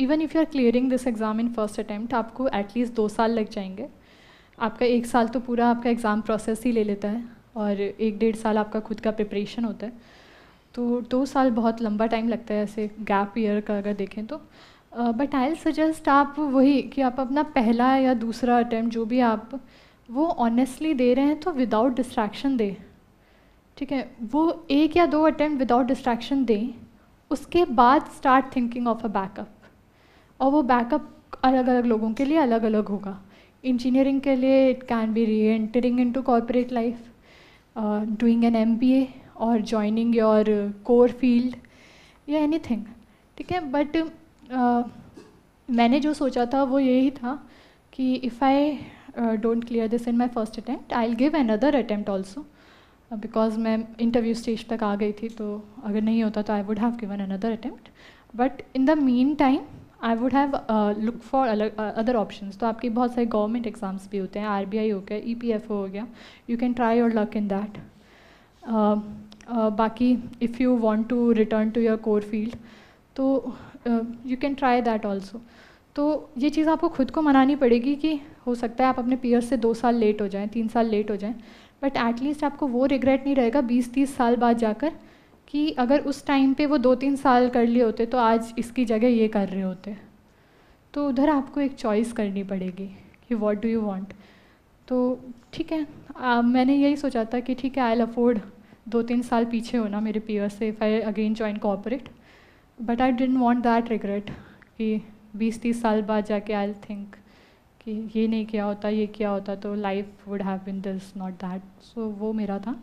even if you are clearing this exam in first attempt आपको at least दो साल लग जाएंगे आपका एक साल तो पूरा आपका एग्ज़ाम प्रोसेस ही ले लेता है और एक डेढ़ साल आपका खुद का प्रिपरेशन होता है तो दो साल बहुत लंबा टाइम लगता है ऐसे गैप ईयर का अगर देखें तो बट आई सजेस्ट आप वही कि आप अपना पहला या दूसरा अटैम्प्ट जो भी आप वो ऑनेस्टली दे रहे हैं तो विदाउट डिस्ट्रैक्शन दें ठीक है वो एक या दो अटैम्प्ट विदाउट डिस्ट्रैक्शन दें उसके बाद start thinking of a backup और वो बैकअप अलग अलग लोगों के लिए अलग अलग होगा इंजीनियरिंग के लिए it can be reentering into corporate life doing an M B A और जॉइनिंग योर कोर फील्ड या एनी थिंग ठीक है बट uh, मैंने जो सोचा था वो यही था कि if I don't clear this in my first attempt I give other attempt also because मैं इंटरव्यू स्टेज तक आ गई थी तो अगर नहीं होता तो I would have given another attempt but in the meantime I would have look for other option तो आपके बहुत सारे गवर्नमेंट एग्जाम्स भी होते हैं आर बी आई हो गया ई पी एफ हो गया you can try your luck in that बाकी if you want to return to your core field तो you can try that also तो ये चीज़ आपको खुद को मनानी पड़ेगी कि हो सकता है आप अपने पीयर्स से दो साल लेट हो जाएं तीन साल लेट हो जाएं बट एटलीस्ट आपको वो रिग्रेट नहीं रहेगा बीस तीस साल बाद जाकर कि अगर उस टाइम पे वो दो तीन साल कर लिए होते तो आज इसकी जगह ये कर रहे होते तो उधर आपको एक चॉइस करनी पड़ेगी कि वॉट डू यू वॉन्ट तो ठीक है आ, मैंने यही सोचा था कि ठीक है आई एल अफोर्ड दो तीन साल पीछे होना मेरे पीयर से if I again join corporate but I dent want that regret कि बीस तीस साल बाद जाके आई थिंक कि ये नहीं किया होता ये किया होता तो life would have been this not that so वो मेरा था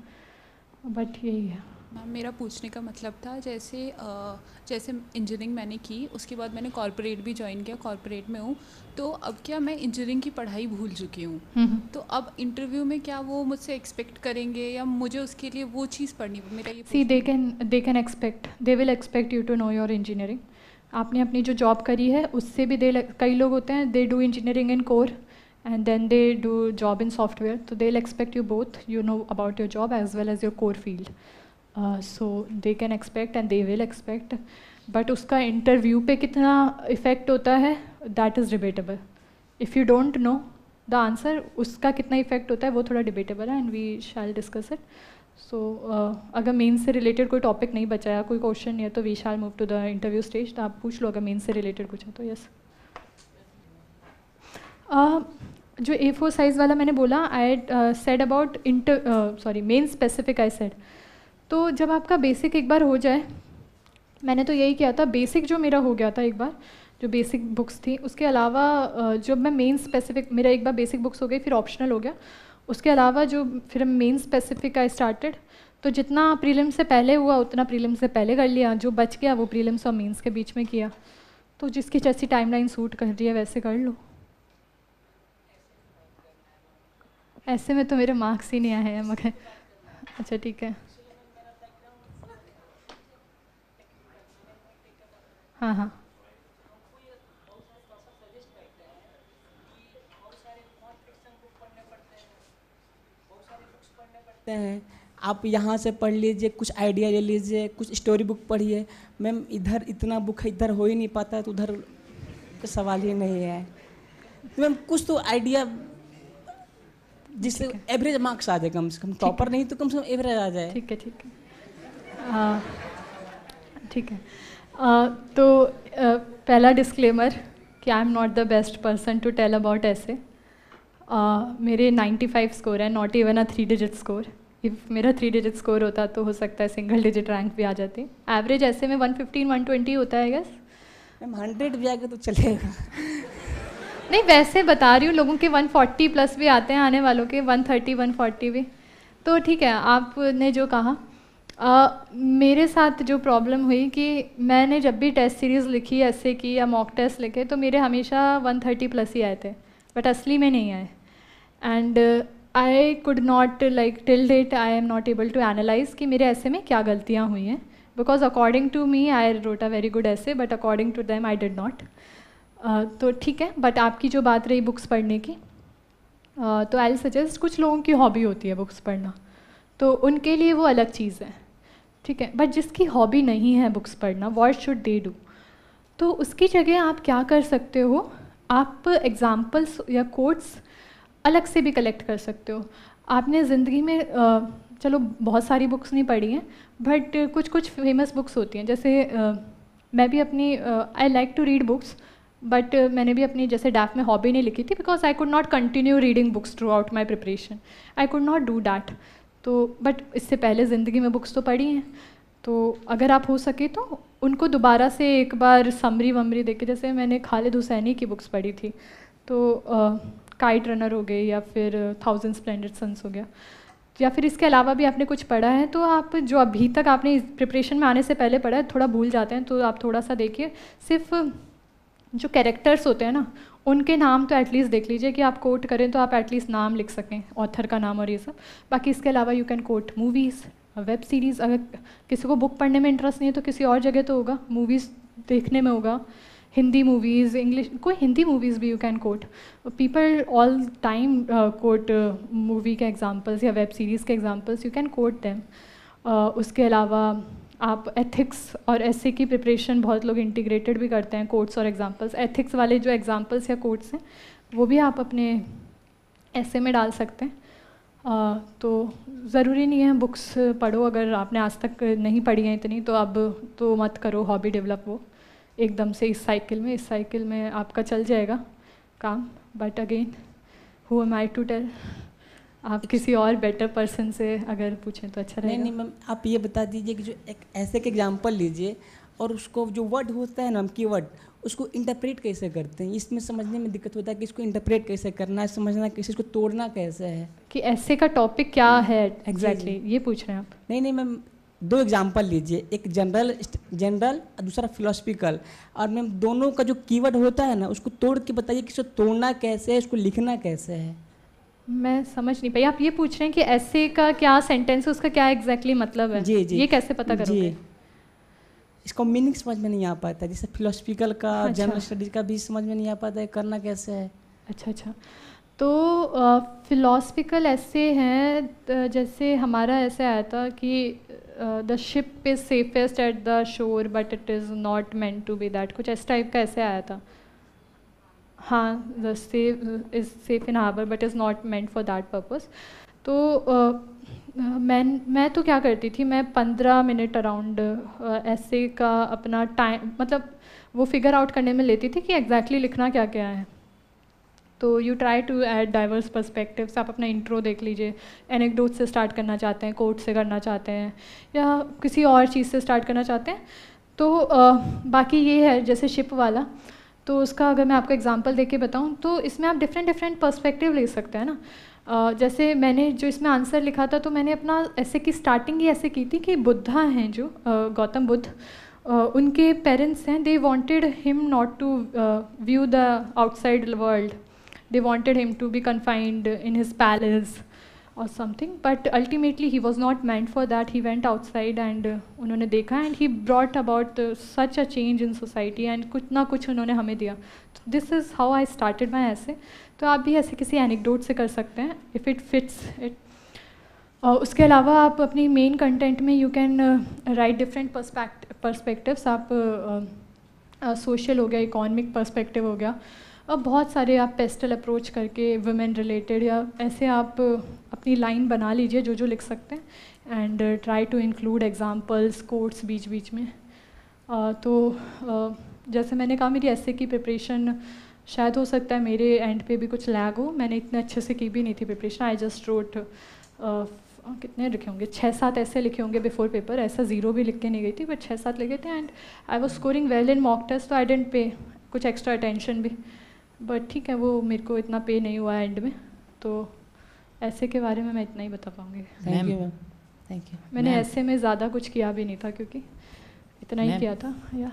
बट यही है
मैम मेरा पूछने का मतलब था जैसे जैसे इंजीनियरिंग मैंने की उसके बाद मैंने कॉरपोरेट भी ज्वाइन किया कॉरपोरेट में हूँ तो अब क्या मैं इंजीनियरिंग की पढ़ाई भूल चुकी हूँ हम्म, हम्म। तो अब इंटरव्यू में क्या वो मुझसे एक्सपेक्ट करेंगे या मुझे उसके लिए वो चीज़ पढ़नी मेरा ये
see they can they can expect they will expect you to know your engineering आपने अपनी जो जॉब करी है उससे भी दे कई लोग होते हैं they do engineering in core then they do job in software तो they will expect you both you know about your job as well as your core field so they can expect and they will expect but उसका interview पे कितना effect होता है that is debatable if you don't know the answer उसका कितना effect होता है वो थोड़ा डिबेटेबल है and we shall discuss it so अगर मेन से रिलेटेड कोई टॉपिक नहीं बचा है कोई क्वेश्चन नहीं है तो we shall move to the interview stage तो आप पूछ लो अगर मेन से रिलेटेड कुछ है तो यस uh, जो ए फोर साइज़ वाला मैंने बोला I said about inter sorry main specific I said तो जब आपका बेसिक एक बार हो जाए मैंने तो यही किया था बेसिक जो मेरा हो गया था एक बार जो बेसिक बुक्स थी उसके अलावा जब मैं मेन स्पेसिफिक मेरा एक बार बेसिक बुक्स हो गई फिर ऑप्शनल हो गया उसके अलावा जो फिर मेन स्पेसिफिक आई स्टार्टेड तो जितना प्रीलिम से पहले हुआ उतना प्रीलिम से पहले कर लिया जो बच गया वो प्रीलिम्स और मेंस के बीच में किया तो जिसकी जैसी टाइमलाइन सूट कर रही है वैसे कर लो ऐसे में तो मेरे मार्क्स ही नहीं आए हैं मगर अच्छा ठीक है
हाँ हाँ हैं आप यहाँ से पढ़ लीजिए कुछ आइडिया ले लीजिए कुछ स्टोरी बुक पढ़िए मैम इधर इतना बुक है इधर हो ही नहीं पाता तो उधर सवाल ही नहीं है तो मैम कुछ तो आइडिया जिससे एवरेज मार्क्स आ जाए कम से कम टॉपर नहीं तो कम से कम एवरेज आ जाए ठीक है ठीक है
हाँ, ठीक है Uh, तो uh, पहला डिस्क्लेमर कि I am not the best person to tell about essay मेरे 95 स्कोर है not even a three digit score if मेरा थ्री डिजिट स्कोर होता तो हो सकता है सिंगल डिजिट रैंक भी आ जाती एवरेज ऐसे में 115 120 होता है गैस मैम हंड्रेड भी आगे तो चलेगा नहीं वैसे बता रही हूँ लोगों के 140 प्लस भी आते हैं आने वालों के 130 140 भी तो ठीक है आपने जो कहा Uh, मेरे साथ जो प्रॉब्लम हुई कि मैंने जब भी टेस्ट सीरीज़ लिखी ऐसे की या मॉक टेस्ट लिखे तो मेरे हमेशा 130 प्लस ही आए थे बट असली में नहीं आए and I could not like till date I am not able to analyse कि मेरे ऐसे में क्या गलतियाँ हुई हैं because according to me I wrote a very good essay but according to them I did not तो ठीक है बट आपकी जो बात रही बुक्स पढ़ने की uh, तो आई सजेस्ट कुछ लोगों की हॉबी होती है बुक्स पढ़ना तो उनके लिए वो अलग चीज़ है ठीक है बट जिसकी हॉबी नहीं है बुक्स पढ़ना वॉट शुड दे डू तो उसकी जगह आप क्या कर सकते हो आप एग्ज़ाम्पल्स या कोट्स अलग से भी कलेक्ट कर सकते हो आपने ज़िंदगी में चलो बहुत सारी बुक्स नहीं पढ़ी हैं बट कुछ कुछ फेमस बुक्स होती हैं जैसे मैं भी अपनी I like to read books but मैंने भी अपनी जैसे डैफ में हॉबी नहीं लिखी थी because I could not continue reading books throughout my preparation I could not do that तो बट इससे पहले ज़िंदगी में बुक्स तो पढ़ी हैं तो अगर आप हो सके तो उनको दोबारा से एक बार समरी वमरी देखे जैसे मैंने खालिद हुसैनी की बुक्स पढ़ी थी तो काइट रनर हो गई या फिर थाउजेंड स्प्लेंडेड सन्स हो गया या फिर इसके अलावा भी आपने कुछ पढ़ा है तो आप जो अभी तक आपने प्रिपरेशन में आने से पहले पढ़ा है थोड़ा भूल जाते हैं तो आप थोड़ा सा देखिए सिर्फ जो कैरेक्टर्स होते हैं ना उनके नाम तो एटलीस्ट देख लीजिए कि आप कोट करें तो आप एटलीस्ट नाम लिख सकें ऑथर का नाम और ये सब बाकी इसके अलावा you can quote movies web series अगर किसी को बुक पढ़ने में इंटरेस्ट नहीं है तो किसी और जगह तो होगा मूवीज़ देखने में होगा हिंदी मूवीज़ इंग्लिश कोई हिंदी मूवीज़ भी you can quote people all time quote movie के एग्जांपल्स या वेब सीरीज़ के examples you can quote them उसके अलावा आप एथिक्स और ऐसे की प्रिपरेशन बहुत लोग इंटीग्रेटेड भी करते हैं कोर्ट्स और एग्जाम्पल्स एथिक्स वाले जो एग्जाम्पल्स या कोर्ट्स हैं वो भी आप अपने ऐसे में डाल सकते हैं आ, तो ज़रूरी नहीं है बुक्स पढ़ो अगर आपने आज तक नहीं पढ़ी हैं इतनी तो अब तो मत करो हॉबी डेवलप वो एकदम से इस साइकिल में इस साइकिल में आपका चल जाएगा काम but again who am I to tell आप किसी और बेटर पर्सन से अगर पूछें तो अच्छा नहीं नहीं मैम आप ये बता दीजिए कि जो एक
ऐसे एक एग्जाम्पल लीजिए और उसको जो वर्ड होता है ना की वर्ड उसको इंटरप्रेट कैसे करते हैं इसमें समझने में दिक्कत होता है कि इसको इंटरप्रेट कैसे करना है समझना कैसे इसको तोड़ना कैसे है
कि ऐसे का टॉपिक क्या है एग्जैक्टली exactly, ये पूछ रहे हैं आप नहीं नहीं मैम दो एग्जाम्पल
लीजिए एक जनरल जनरल और दूसरा फिलोसफिकल और मैम दोनों का जो कीवर्ड होता है ना उसको तोड़ के बताइए कि इसको तोड़ना कैसे है इसको लिखना कैसे है
मैं समझ नहीं पाई आप ये पूछ रहे हैं कि ऐसे का क्या सेंटेंस है उसका क्या एग्जैक्टली exactly मतलब है जी जी ये कैसे पता करोगे जी
इसको मीनिंग समझ में नहीं आ पाता जैसे फिलोसफिकल का अच्छा। जनरल स्टडीज का भी
समझ में नहीं आ पाता है करना कैसे है अच्छा अच्छा तो फिलोसफिकल ऐसे हैं जैसे हमारा ऐसे आया था कि the ship is safest at the shore but it is not meant to be that कुछ इस टाइप का ऐसे आया था हाँ the safe is safe in harbour but is not meant for that purpose तो मैं मैं तो क्या करती थी मैं पंद्रह मिनट अराउंड ऐसे का अपना टाइम मतलब वो फिगर आउट करने में लेती थी कि एग्जैक्टली exactly लिखना क्या क्या है तो you try to add diverse perspectives आप अपना इंट्रो देख लीजिए एनेक्डोट से स्टार्ट करना चाहते हैं कोर्ट से करना चाहते हैं या किसी और चीज़ से स्टार्ट करना चाहते हैं तो बाकी ये है जैसे शिप वाला तो उसका अगर मैं आपको एग्जांपल देके बताऊं तो इसमें आप डिफरेंट डिफरेंट पर्सपेक्टिव ले सकते हैं ना uh, जैसे मैंने जो इसमें आंसर लिखा था तो मैंने अपना ऐसे की स्टार्टिंग ही ऐसे की थी कि बुद्धा हैं जो uh, गौतम बुद्ध uh, उनके पेरेंट्स हैं they wanted him not to view the outside world they wanted him to be confined in his palace और something but ultimately he was not meant for that he went outside and उन्होंने देखा and he brought about such a change in society and कुछ ना कुछ उन्होंने हमें दिया this is how I started my ऐसे तो आप भी ऐसे किसी एनिकडोट से कर सकते हैं इफ़ इट फिट्स इट और उसके अलावा आप अपनी मेन कंटेंट में you can write different perspective perspectives आप सोशल uh, uh, हो गया इकोनॉमिक पर्सपेक्टिव हो गया अब बहुत सारे आप पेस्टल अप्रोच करके वुमेन रिलेटेड या ऐसे आप अपनी लाइन बना लीजिए जो जो लिख सकते हैं and try to include examples quotes बीच बीच में uh, तो uh, जैसे मैंने कहा मेरी ऐसे की प्रिपरेशन शायद हो सकता है मेरे एंड पे भी कुछ लैग हो मैंने इतने अच्छे से की भी नहीं थी प्रिपरेशन आई जस्ट रोट कितने लिखे होंगे छः सात ऐसे लिखे होंगे बिफोर पेपर ऐसा जीरो भी लिख के नहीं गई थी बट छः सात लिखे थे and I was scoring well in mock test तो आई डेंट पे कुछ एक्स्ट्रा अटेंशन भी बट ठीक है वो मेरे को इतना पे नहीं हुआ एंड में तो ऐसे के बारे में मैं इतना ही बता पाऊँगी थैंक यू
थैंक यू मैंने ऐसे
में ज़्यादा कुछ किया भी नहीं था क्योंकि इतना ही किया था या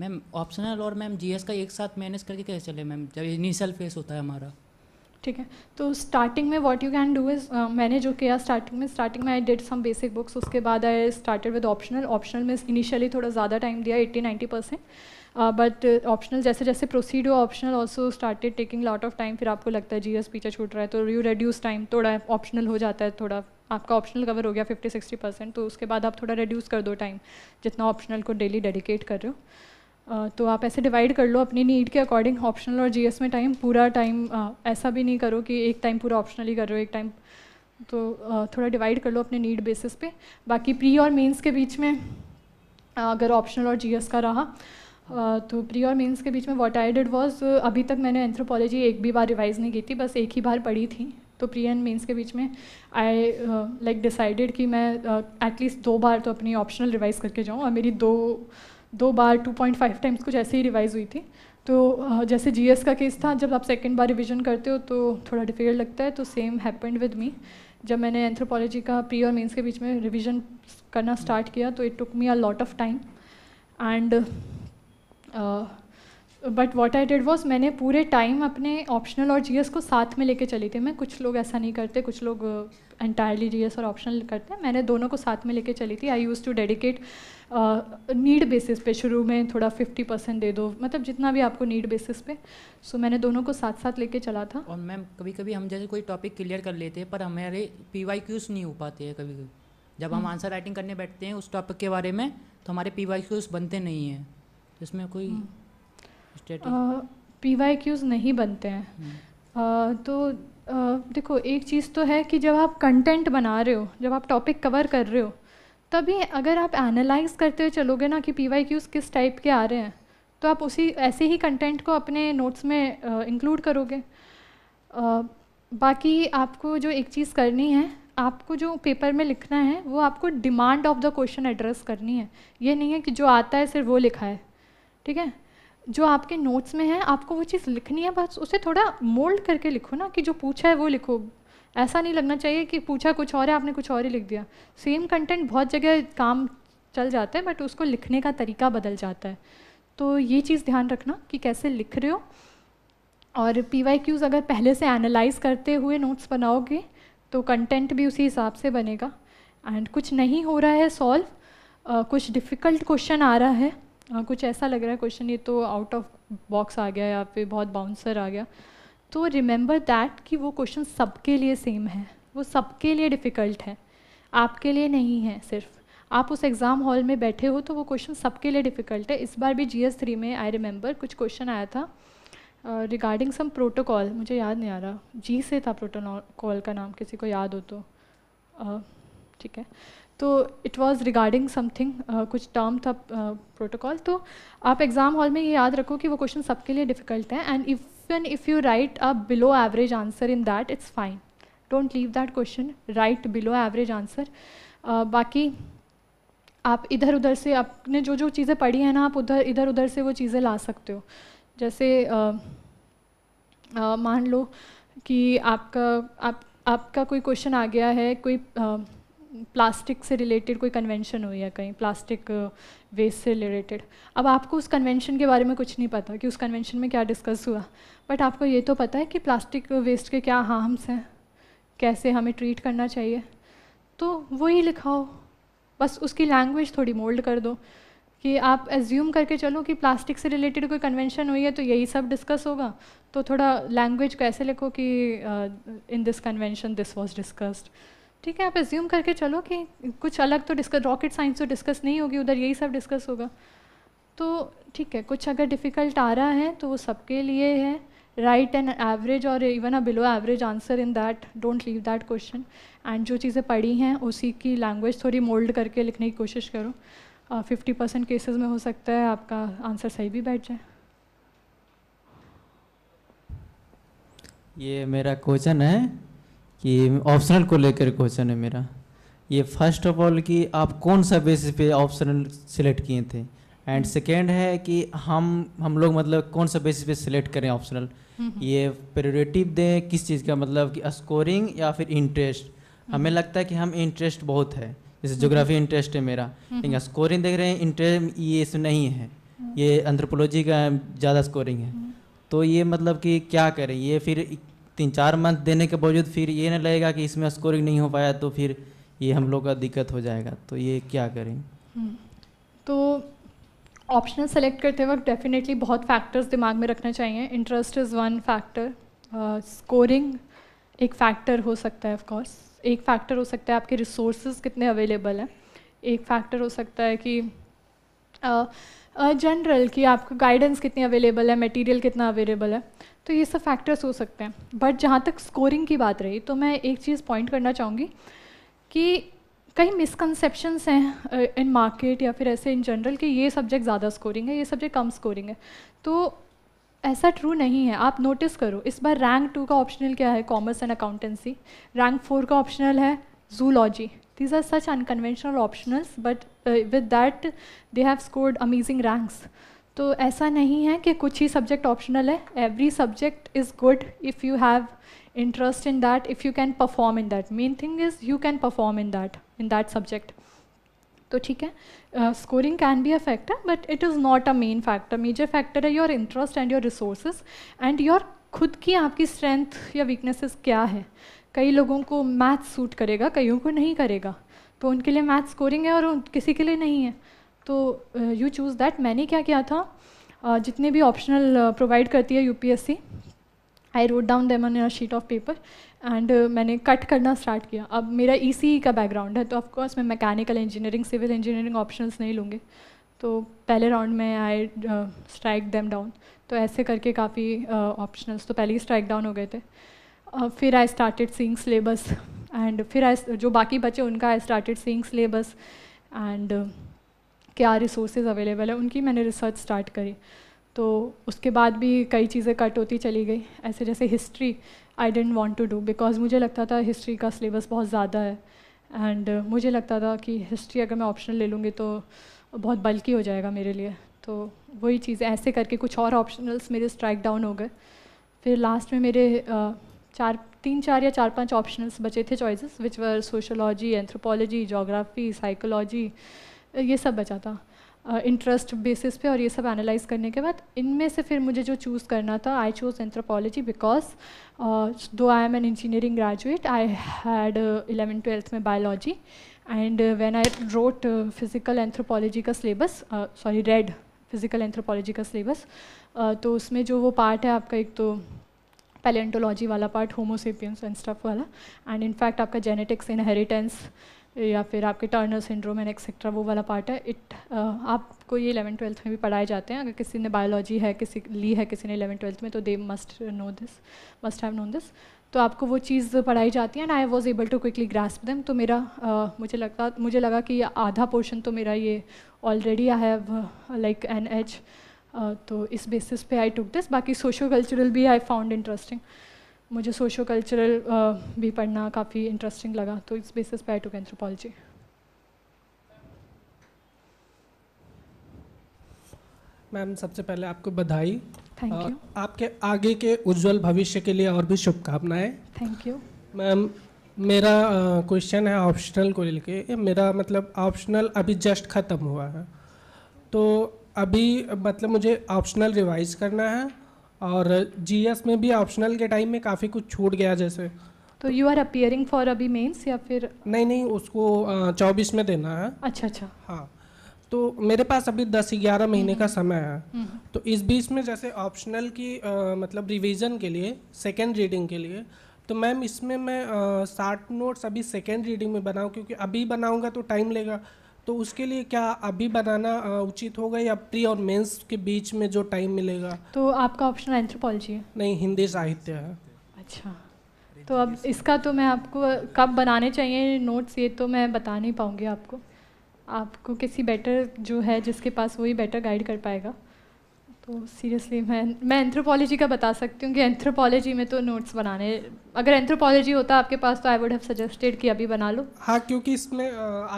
मैम ऑप्शनल और मैम जीएस का एक साथ मैनेज करके कैसे चले मैम जब इनिशियल फेस होता है हमारा
ठीक है तो स्टार्टिंग में what you can do is मैंने जो किया स्टार्टिंग में स्टार्टिंग में I did some basic books उसके बाद I started with optional optional में इनिशियली थोड़ा ज़्यादा टाइम दिया eighty ninety percent but uh, optional uh, जैसे जैसे प्रोसीड हुआ optional also started taking lot of time फिर आपको लगता है जी एस पीछे छूट रहा है तो यू रेड्यूस टाइम थोड़ा ऑप्शनल हो जाता है थोड़ा आपका ऑप्शनल कवर हो गया फिफ्टी सिक्सटी परसेंट तो उसके बाद आप थोड़ा रिड्यूस कर दो टाइम जितना ऑप्शनल को डेली डेडिकेट कर रहे हो Uh, तो आप ऐसे डिवाइड कर लो अपनी नीड के अकॉर्डिंग ऑप्शनल और जीएस में टाइम पूरा टाइम uh, ऐसा भी नहीं करो कि एक टाइम पूरा ऑप्शनल ही कर रहे हो एक टाइम तो uh, थोड़ा डिवाइड कर लो अपने नीड बेसिस पे बाकी प्री और मेंस के बीच में uh, अगर ऑप्शनल और जीएस का रहा तो प्री और मेंस के बीच में व्हाट आई डिड वाज अभी तक मैंने एंथ्रोपोलॉजी एक भी बार रिवाइज़ नहीं की थी बस एक ही बार पढ़ी थी तो प्री एंड मेंस के बीच में आई लाइक डिसाइडेड कि मैं एटलीस्ट uh, दो बार तो अपनी ऑप्शनल रिवाइज़ करके जाऊँ और मेरी दो दो बार 2.5 टाइम्स कुछ ऐसे ही रिवाइज़ हुई थी तो जैसे एस का केस था जब आप सेकेंड बार रिविज़न करते हो तो थोड़ा डिफ़िकल्ट लगता है तो सेम हैपेंड विद मी जब मैंने एंथ्रोपोलॉजी का प्री और मेन्स के बीच में रिविज़न करना स्टार्ट किया तो it took me a lot of time and but what I did was मैंने पूरे टाइम अपने ऑप्शनल और जी को साथ में लेके चली थी मैं कुछ लोग ऐसा नहीं करते कुछ लोग एंटायरली uh, जी और ऑप्शनल करते हैं मैंने दोनों को साथ में लेके चली थी I use to dedicate need basis पे शुरू में थोड़ा फिफ्टी परसेंट दे दो मतलब जितना भी आपको नीड बेसिस पे सो so, मैंने दोनों को साथ साथ लेके चला था और मैम कभी कभी
हम जैसे कोई टॉपिक क्लियर कर लेते हैं पर हमारे पी वाई क्यूज़ नहीं हो पाते हैं कभी कभी जब हम आंसर हम्म। राइटिंग करने बैठते हैं उस टॉपिक के बारे में तो हमारे पी वाई क्यूज़ बनते नहीं हैं इसमें कोई
पी वाई क्यूज़ नहीं बनते हैं आ, हम्म। तो आ, देखो एक चीज़ तो है कि जब आप कंटेंट बना रहे हो जब आप टॉपिक कवर कर रहे हो तभी अगर आप एनालाइज करते हुए चलोगे ना कि पी वाई क्यूज़ किस टाइप के आ रहे हैं तो आप उसी ऐसे ही कंटेंट को अपने नोट्स में इंक्लूड करोगे आ, बाकी आपको जो एक चीज़ करनी है आपको जो पेपर में लिखना है वो आपको demand of the question address करनी है ये नहीं है कि जो आता है सिर्फ वो लिखा है ठीक है जो आपके नोट्स में है आपको वो चीज़ लिखनी है बस उसे थोड़ा मोल्ड करके लिखो ना कि जो पूछा है वो लिखो ऐसा नहीं लगना चाहिए कि पूछा कुछ और है आपने कुछ और ही लिख दिया सेम कंटेंट बहुत जगह काम चल जाता है बट उसको लिखने का तरीका बदल जाता है तो ये चीज़ ध्यान रखना कि कैसे लिख रहे हो और पी वाई क्यूज़ अगर पहले से एनालाइज करते हुए नोट्स बनाओगे तो कंटेंट भी उसी हिसाब से बनेगा एंड कुछ नहीं हो रहा है सॉल्व uh, कुछ डिफ़िकल्ट क्वेश्चन आ रहा है आ, हाँ, कुछ ऐसा लग रहा है क्वेश्चन ये तो आउट ऑफ बॉक्स आ गया या फिर बहुत बाउंसर आ गया तो रिमेंबर दैट कि वो क्वेश्चन सबके लिए सेम है वो सबके लिए डिफ़िकल्ट है आपके लिए नहीं है सिर्फ आप उस एग्ज़ाम हॉल में बैठे हो तो वो क्वेश्चन सबके लिए डिफ़िकल्ट है इस बार भी जी एस थ्री में आई रिमेंबर कुछ क्वेश्चन आया था रिगार्डिंग सम प्रोटोकॉल मुझे याद नहीं आ रहा जी से था प्रोटोकॉल का नाम किसी को याद हो तो ठीक है तो इट वाज रिगार्डिंग समथिंग कुछ टर्म था प्रोटोकॉल uh, तो आप एग्ज़ाम हॉल में ये याद रखो कि वो क्वेश्चन सबके लिए डिफ़िकल्ट है and even if you write a below average answer in that it's fine don't leave that question write below average answer बाकी आप इधर उधर से आपने जो जो चीज़ें पढ़ी हैं ना आप उधर इधर उधर से वो चीज़ें ला सकते हो जैसे uh, uh, मान लो कि आपका आप आपका कोई क्वेश्चन आ गया है कोई आ, प्लास्टिक से रिलेटेड कोई कन्वेंशन हुई है कहीं प्लास्टिक वेस्ट से रिलेटेड अब आपको उस कन्वेंशन के बारे में कुछ नहीं पता कि उस कन्वेंशन में क्या डिस्कस हुआ बट आपको ये तो पता है कि प्लास्टिक वेस्ट के क्या हार्म्स हैं कैसे हमें ट्रीट करना चाहिए तो वही लिखाओ बस उसकी लैंग्वेज थोड़ी मोल्ड कर दो कि आप एज्यूम करके चलो कि प्लास्टिक से रिलेटेड कोई कन्वेंशन हुई है तो यही सब डिस्कस होगा तो थोड़ा लैंग्वेज कैसे लिखो कि in this convention this was discussed ठीक है आप एज्यूम करके चलो कि कुछ अलग तो डिस्कस रॉकेट साइंस तो डिस्कस नहीं होगी उधर यही सब डिस्कस होगा तो ठीक है कुछ अगर डिफ़िकल्ट आ रहा है तो वो सबके लिए है राइट एंड एवरेज और even a below average answer in that don't leave that question and जो चीज़ें पढ़ी हैं उसी की लैंग्वेज थोड़ी मोल्ड करके लिखने की कोशिश करो फिफ्टी परसेंट केसेज में हो सकता है आपका आंसर सही भी बैठ जाए
ये मेरा क्वेश्चन है कि ऑप्शनल को लेकर क्वेश्चन है मेरा ये फर्स्ट ऑफ ऑल कि आप कौन सा बेसिस पे ऑप्शनल सिलेक्ट किए थे एंड सेकेंड है कि हम हम लोग मतलब कौन सा बेसिस पे सिलेक्ट करें ऑप्शनल ये प्रियोरिटिव दें किस चीज़ का मतलब कि स्कोरिंग या फिर इंटरेस्ट हम्म। हमें लगता है कि हम इंटरेस्ट बहुत है जैसे जोग्राफी इंटरेस्ट है मेरा लेकिन स्कोरिंग देख रहे हैं इंटरेस्ट ये इसमें नहीं है हम्म। ये एंथ्रोपोलॉजी का ज़्यादा स्कोरिंग है हम्म। तो ये मतलब कि क्या करें ये फिर तीन चार मंथ देने के बावजूद फिर ये नहीं लगेगा कि इसमें स्कोरिंग नहीं हो पाया तो फिर ये हम लोग का दिक्कत हो जाएगा तो ये क्या करें हम्म।
तो ऑप्शनल सेलेक्ट करते वक्त डेफिनेटली बहुत फैक्टर्स दिमाग में रखना चाहिए interest is one factor scoring एक फैक्टर हो सकता है ऑफकोर्स एक फैक्टर हो सकता है आपके रिसोर्सेज कितने अवेलेबल हैं एक फैक्टर हो सकता है कि uh, जनरल कि आपका गाइडेंस कितनी अवेलेबल है मटेरियल कितना अवेलेबल है तो ये सब फैक्टर्स हो सकते हैं बट जहाँ तक स्कोरिंग की बात रही तो मैं एक चीज़ पॉइंट करना चाहूँगी कि कई मिसकनसेप्शंस हैं इन मार्केट या फिर ऐसे इन जनरल कि ये सब्जेक्ट ज़्यादा स्कोरिंग है ये सब्जेक्ट कम स्कोरिंग है तो ऐसा ट्रू नहीं है आप नोटिस करो इस बार रैंक टू का ऑप्शनल क्या है commerce and accountancy rank four का ऑप्शनल है zoology These are such unconventional optionals, but uh, with that they have scored amazing ranks. तो ऐसा नहीं है कि कुछ ही सब्जेक्ट ऑप्शनल है every subject is good if you have interest in that if you can perform in that main thing is you can perform in that in that subject तो ठीक है scoring can be a factor but it is not a main factor major factor है your interest and your resources and your खुद की आपकी strength या weaknesses क्या है कई लोगों को मैथ सूट करेगा कईयों को नहीं करेगा तो उनके लिए मैथ स्कोरिंग है और किसी के लिए नहीं है तो यू चूज़ दैट मैंने क्या किया था uh, जितने भी ऑप्शनल प्रोवाइड uh, करती है UPSC I wrote down them on sheet of paper and मैंने कट करना स्टार्ट किया अब मेरा ई e e का बैकग्राउंड है तो ऑफकोर्स मैं mechanical engineering civil engineering option नहीं लूँगी तो पहले राउंड में आई स्ट्राइक देम डाउन तो ऐसे करके काफ़ी ऑप्शनल्स uh, तो पहले ही स्ट्राइक डाउन हो गए थे Uh, फिर I started seeing syllabus and फिर आई जो बाकी बचे उनका I started seeing syllabus and क्या रिसोर्सेज अवेलेबल है उनकी मैंने रिसर्च स्टार्ट करी तो उसके बाद भी कई चीज़ें कट होती चली गई ऐसे जैसे history I dent want to do because मुझे लगता था हिस्ट्री का सिलेबस बहुत ज़्यादा है एंड uh, मुझे लगता था कि हिस्ट्री अगर मैं ऑप्शनल ले लूँगी तो बहुत बल्कि हो जाएगा मेरे लिए तो वही चीज़ें ऐसे करके कुछ और ऑप्शनल्स मेरे स्ट्राइक डाउन हो गए फिर लास्ट में मेरे uh, चार तीन चार या चार पांच ऑप्शनल्स बचे थे choices which were sociology anthropology geography psychology ये सब बचा था इंटरेस्ट uh, बेसिस पे और ये सब एनालाइज करने के बाद इनमें से फिर मुझे जो चूज़ करना था I choose anthropology because though I am an engineering graduate I had eleven twelfth में biology and when I wrote physical anthropology का syllabus sorry read physical anthropology का सिलेबस तो उसमें जो वो पार्ट है आपका एक तो पैलेंटोलॉजी वाला पार्ट होमोसेपियंस एंड स्टफ वाला एंड इनफैक्ट आपका जेनेटिक्स इनहेरिटेंस या फिर आपके टर्नर सिंड्रोम एंड एक्सेट्रा वो वाला पार्ट है इट आपको ये इलेवन ट्वेल्थ में भी पढ़ाए जाते हैं अगर किसी ने बायोलॉजी है किसी ली है किसी ने इलेवन ट्वेल्थ में तो they must know this must have known this तो आपको वो चीज़ पढ़ाई जाती है and I was able to quickly grasp them तो मेरा uh, मुझे लगता मुझे लगा कि आधा पोर्शन तो मेरा ये already I have like N H तो इस बेसिस पे आई टुक दिस बाकी सोशो कल्चरल भी आई फाउंड इंटरेस्टिंग मुझे सोशो कल्चरल भी पढ़ना काफ़ी इंटरेस्टिंग लगा तो इस बेसिस पे आई टुक एंथ्रोपोलॉजी
मैम सबसे पहले आपको बधाई थैंक यू आपके आगे के उज्जवल भविष्य के लिए और भी शुभकामनाएं थैंक यू मैम मेरा क्वेश्चन है ऑप्शनल को लेके मेरा मतलब ऑप्शनल अभी जस्ट ख़त्म हुआ है तो अभी मतलब मुझे ऑप्शनल रिवाइज करना है और जीएस में भी ऑप्शनल के टाइम में काफ़ी कुछ छूट गया जैसे
तो यू आर अपियरिंग फॉर अभी मेंस या फिर
नहीं नहीं उसको चौबीस में देना है अच्छा अच्छा हाँ तो मेरे पास अभी दस ग्यारह महीने का हम्म। समय है हम्म। तो इस बीच में जैसे ऑप्शनल की आ, मतलब रिवीजन के लिए सेकेंड रीडिंग के लिए तो मैम इसमें मैं साठ नोट्स अभी सेकेंड रीडिंग में बनाऊँ क्योंकि अभी बनाऊँगा तो टाइम लेगा तो उसके लिए क्या अभी बनाना उचित होगा या प्री और मेंस के बीच में जो टाइम मिलेगा
तो आपका ऑप्शन एंथ्रोपोलॉजी है
नहीं हिंदी साहित्य है
अच्छा तो अब इसका तो मैं आपको कब बनाने चाहिए नोट्स ये तो मैं बता नहीं पाऊँगी आपको आपको किसी बेटर जो है जिसके पास वही बेटर गाइड कर पाएगा तो सीरियसली मैं मैं एंथ्रोपोलॉजी का बता सकती हूँ कि एंथ्रोपोलॉजी में तो नोट्स बनाने अगर एंथ्रोपोलॉजी होता आपके पास तो आई वुड हैव सजेस्टेड कि अभी बना लो
हाँ क्योंकि इसमें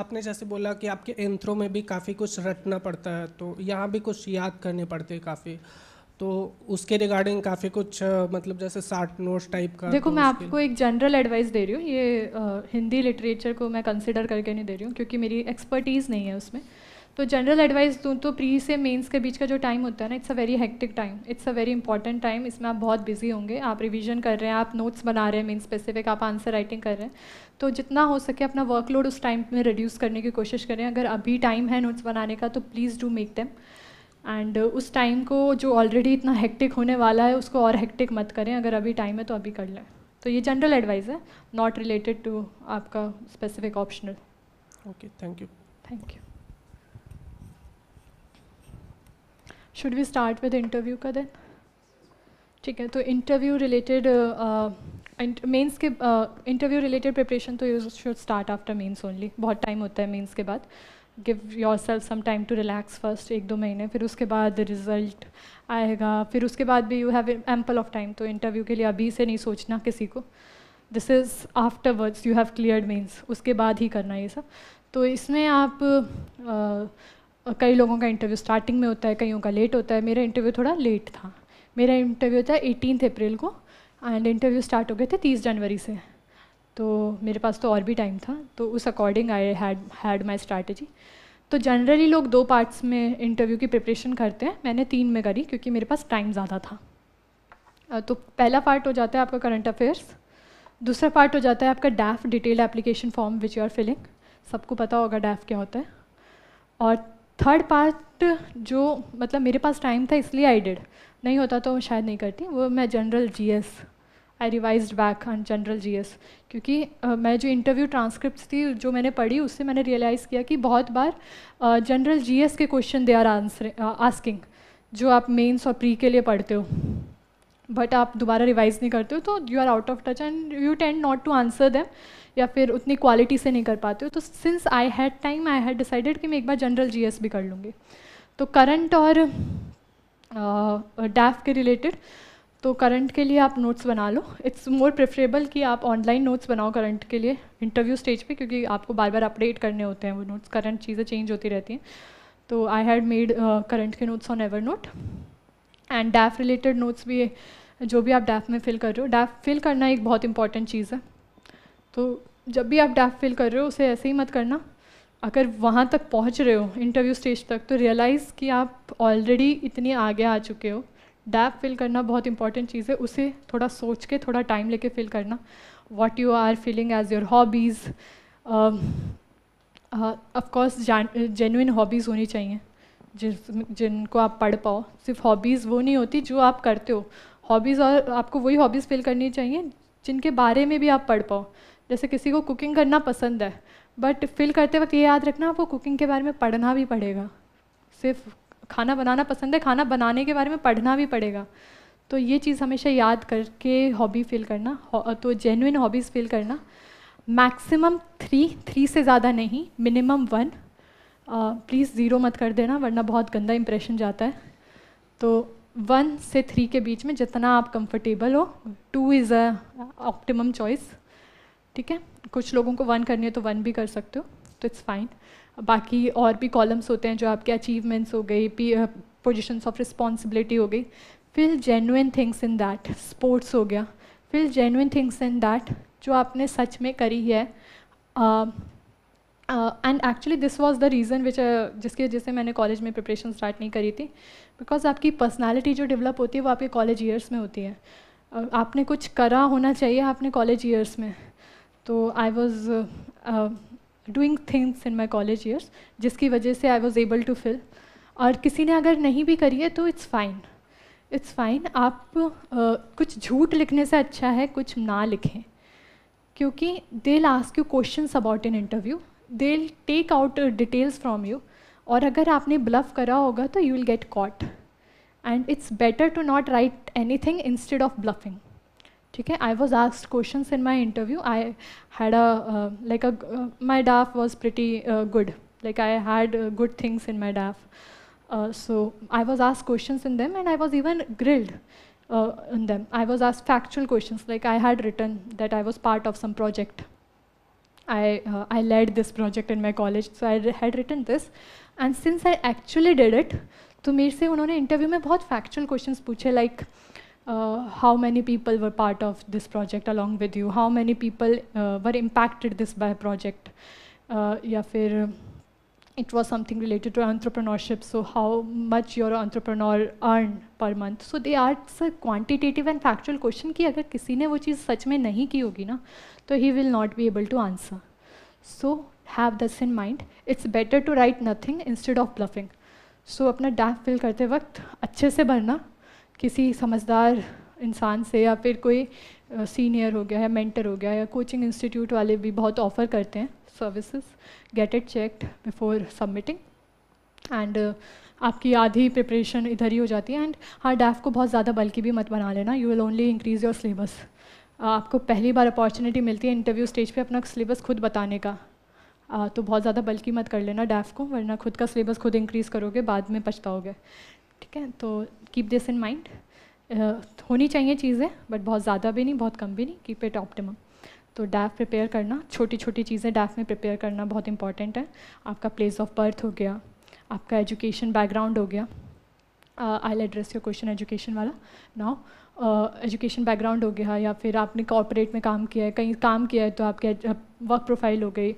आपने जैसे बोला कि आपके एंथ्रो में भी काफ़ी कुछ रटना पड़ता है तो यहाँ भी कुछ याद करने पड़ते हैं काफ़ी तो उसके रिगार्डिंग काफ़ी कुछ मतलब जैसे साठ नोट्स टाइप का देखो तो मैं आपको
एक जनरल एडवाइस दे रही हूँ ये आ, हिंदी लिटरेचर को मैं कंसिडर करके नहीं दे रही हूँ क्योंकि मेरी एक्सपर्टीज़ नहीं है उसमें तो जनरल एडवाइस दूँ तो प्री से मेंस के बीच का जो टाइम होता है ना it's a very hectic time it's a very important time इसमें आप बहुत बिजी होंगे आप रिवीजन कर रहे हैं आप नोट्स बना रहे हैं मेंस स्पेसिफिक आप आंसर राइटिंग कर रहे हैं तो जितना हो सके अपना वर्कलोड उस टाइम में रिड्यूस करने की कोशिश करें अगर अभी टाइम है नोट्स बनाने का तो please do make them and उस टाइम को जो ऑलरेडी इतना हेक्टिक होने वाला है उसको और हेक्टिक मत करें अगर अभी टाइम है तो अभी कर लें तो ये जनरल एडवाइस है नॉट रिलेटेड टू आपका specific optional okay thank you thank you should we start with interview का देन ठीक है तो इंटरव्यू रिलेटेड मेंस के इंटरव्यू रिलेटेड प्रिपरेशन तो you should start after mains only बहुत टाइम होता है मेंस के बाद give yourself some time to relax first एक दो महीने फिर उसके बाद रिजल्ट आएगा फिर उसके बाद भी you have ample of time तो इंटरव्यू के लिए अभी से नहीं सोचना किसी को this is afterwards you have clear means उसके बाद ही करना ये सब तो इसमें आप uh, कई लोगों का इंटरव्यू स्टार्टिंग में होता है कईयों का लेट होता है मेरा इंटरव्यू थोड़ा लेट था मेरा इंटरव्यू था एटीन अप्रैल को एंड इंटरव्यू स्टार्ट हो गए थे तीस जनवरी से तो मेरे पास तो और भी टाइम था तो उस according I had had my strategy तो जनरली लोग दो पार्ट्स में इंटरव्यू की प्रिपरेशन करते हैं मैंने तीन में करी क्योंकि मेरे पास टाइम ज़्यादा था तो पहला पार्ट हो जाता है आपका करंट अफेयर्स दूसरा पार्ट हो जाता है आपका DAF detail application form which you are filling सबको पता होगा डैफ क्या होता है और थर्ड पार्ट जो मतलब मेरे पास टाइम था इसलिए आई डिड नहीं होता तो शायद नहीं करती वो मैं general G S I revise back on general G S क्योंकि uh, मैं जो इंटरव्यू ट्रांसक्रिप्ट थी जो मैंने पढ़ी उससे मैंने रियलाइज़ किया कि बहुत बार जनरल जी एस के question they are answer asking जो आप मेन्स और प्री के लिए पढ़ते हो बट आप दोबारा रिवाइज़ नहीं करते हो तो you are out of touch and you tend not to answer them या फिर उतनी क्वालिटी से नहीं कर पाते हो तो since I had time I had decided कि मैं एक बार जनरल जी भी कर लूँगी तो करंट और डैफ के रिलेटेड तो करंट के लिए आप नोट्स बना लो इट्स मोर प्रेफरेबल कि आप ऑनलाइन नोट्स बनाओ करंट के लिए इंटरव्यू स्टेज पे क्योंकि आपको बार बार अपडेट करने होते हैं वो नोट्स करंट चीज़ें चेंज होती रहती हैं तो आई हैड मेड करंट के notes on Evernote and DAF related notes भी जो भी आप डैफ में फिल कर रहे हो डैफ फिल करना एक बहुत इंपॉर्टेंट चीज़ है तो जब भी आप डैप फिल कर रहे हो उसे ऐसे ही मत करना अगर वहाँ तक पहुँच रहे हो इंटरव्यू स्टेज तक तो रियलाइज़ कि आप ऑलरेडी इतनी आगे आ चुके हो डैप फिल करना बहुत इंपॉर्टेंट चीज़ है उसे थोड़ा सोच के थोड़ा टाइम लेके फिल करना what you are feeling as your hobbies of course genuine hobbies होनी चाहिए जिस जिनको आप पढ़ पाओ सिर्फ हॉबीज़ वो नहीं होती जो आप करते हो हॉबीज़ और आपको वही हॉबीज़ फील करनी चाहिए जिनके बारे में भी आप पढ़ पाओ जैसे किसी को कुकिंग करना पसंद है बट फिल करते वक्त ये याद रखना आपको कुकिंग के बारे में पढ़ना भी पड़ेगा सिर्फ खाना बनाना पसंद है खाना बनाने के बारे में पढ़ना भी पड़ेगा तो ये चीज़ हमेशा याद करके हॉबी फील करना तो जेनुन हॉबीज़ फील करना मैक्सिमम थ्री थ्री से ज़्यादा नहीं मिनिमम वन प्लीज़ ज़ीरो मत कर देना वरना बहुत गंदा इम्प्रेशन जाता है तो वन से थ्री के बीच में जितना आप कंफर्टेबल हो two is a optimum choice ठीक है कुछ लोगों को वन करनी है तो वन भी कर सकते हो तो इट्स फाइन बाकी और भी कॉलम्स होते हैं जो आपके अचीवमेंट्स हो गई पोजिशंस ऑफ रिस्पॉन्सिबिलिटी हो गई fill genuine things in that sports हो गया fill genuine things in that जो आपने सच में करी है and actually this was the reason which जिसकी वजह से मैंने कॉलेज में प्रिपरेशन स्टार्ट नहीं करी थी बिकॉज आपकी पर्सनैलिटी जो डेवलप होती है वो आपके कॉलेज ईयर्स में होती है uh, आपने कुछ करा होना चाहिए आपने कॉलेज ईयर्स में तो I was doing things in my college years जिसकी वजह से I was able to fill और किसी ने अगर नहीं भी करी है तो इट्स फाइन इट्स फाइन आप uh, कुछ झूठ लिखने से अच्छा है कुछ ना लिखें क्योंकि they ask you question about in interview they take out details from you और अगर आपने ब्लफ करा होगा तो you will get caught and it's better to not write anything instead of bluffing ठीक है I was asked question in my interview I had like a my DAF was pretty good like I had good things in my DAF so I was asked question in them and I was even grilled in them I was asked factual question like I had written that I was part of some project I I led this project in my college so I had written this and since I actually did it तो मेरे से उन्होंने interview में बहुत factual question पूछे like like, uh, how many people were part of this project along with you, how many people uh, were impacted this by project, uh, या it was something related to entrepreneurship, so how much your entrepreneur earn per month. So they are a quantitative and factual question Ki agar kisi ne wo चीज़ sach mein nahi की होगी ना he will not be able to answer. So have this in mind. It's better to write nothing instead of bluffing. So apna डैफ fill karte वक्त अच्छे se bharna. किसी समझदार इंसान से या फिर कोई सीनियर हो गया या मेंटर हो गया या कोचिंग इंस्टीट्यूट वाले भी बहुत ऑफ़र करते हैं services get it checked before submitting and आपकी आधी प्रिपरेशन इधर ही हो जाती है एंड हाँ डैफ को बहुत ज़्यादा बल्कि भी मत बना लेना you will only increase your syllabus आपको पहली बार अपॉर्चुनिटी मिलती है इंटरव्यू स्टेज पे अपना सिलेबस खुद बताने का तो बहुत ज़्यादा बल्कि मत कर लेना डैफ को वरना खुद का सिलेबस खुद इंक्रीज़ करोगे बाद में पछताओगे ठीक है तो कीप दिस इन माइंड होनी चाहिए चीज़ें बट बहुत ज़्यादा भी नहीं बहुत कम भी नहीं कीप इट ऑप्टिमम तो डैफ प्रिपेयर करना छोटी छोटी चीज़ें डैफ में प्रिपेयर करना बहुत इंपॉर्टेंट है आपका प्लेस ऑफ बर्थ हो गया आपका एजुकेशन बैकग्राउंड हो गया I address your question education वाला नाउ एजुकेशन बैकग्राउंड हो गया या फिर आपने कॉर्पोरेट में काम किया है कहीं काम किया है तो आपके वर्क प्रोफाइल हो गई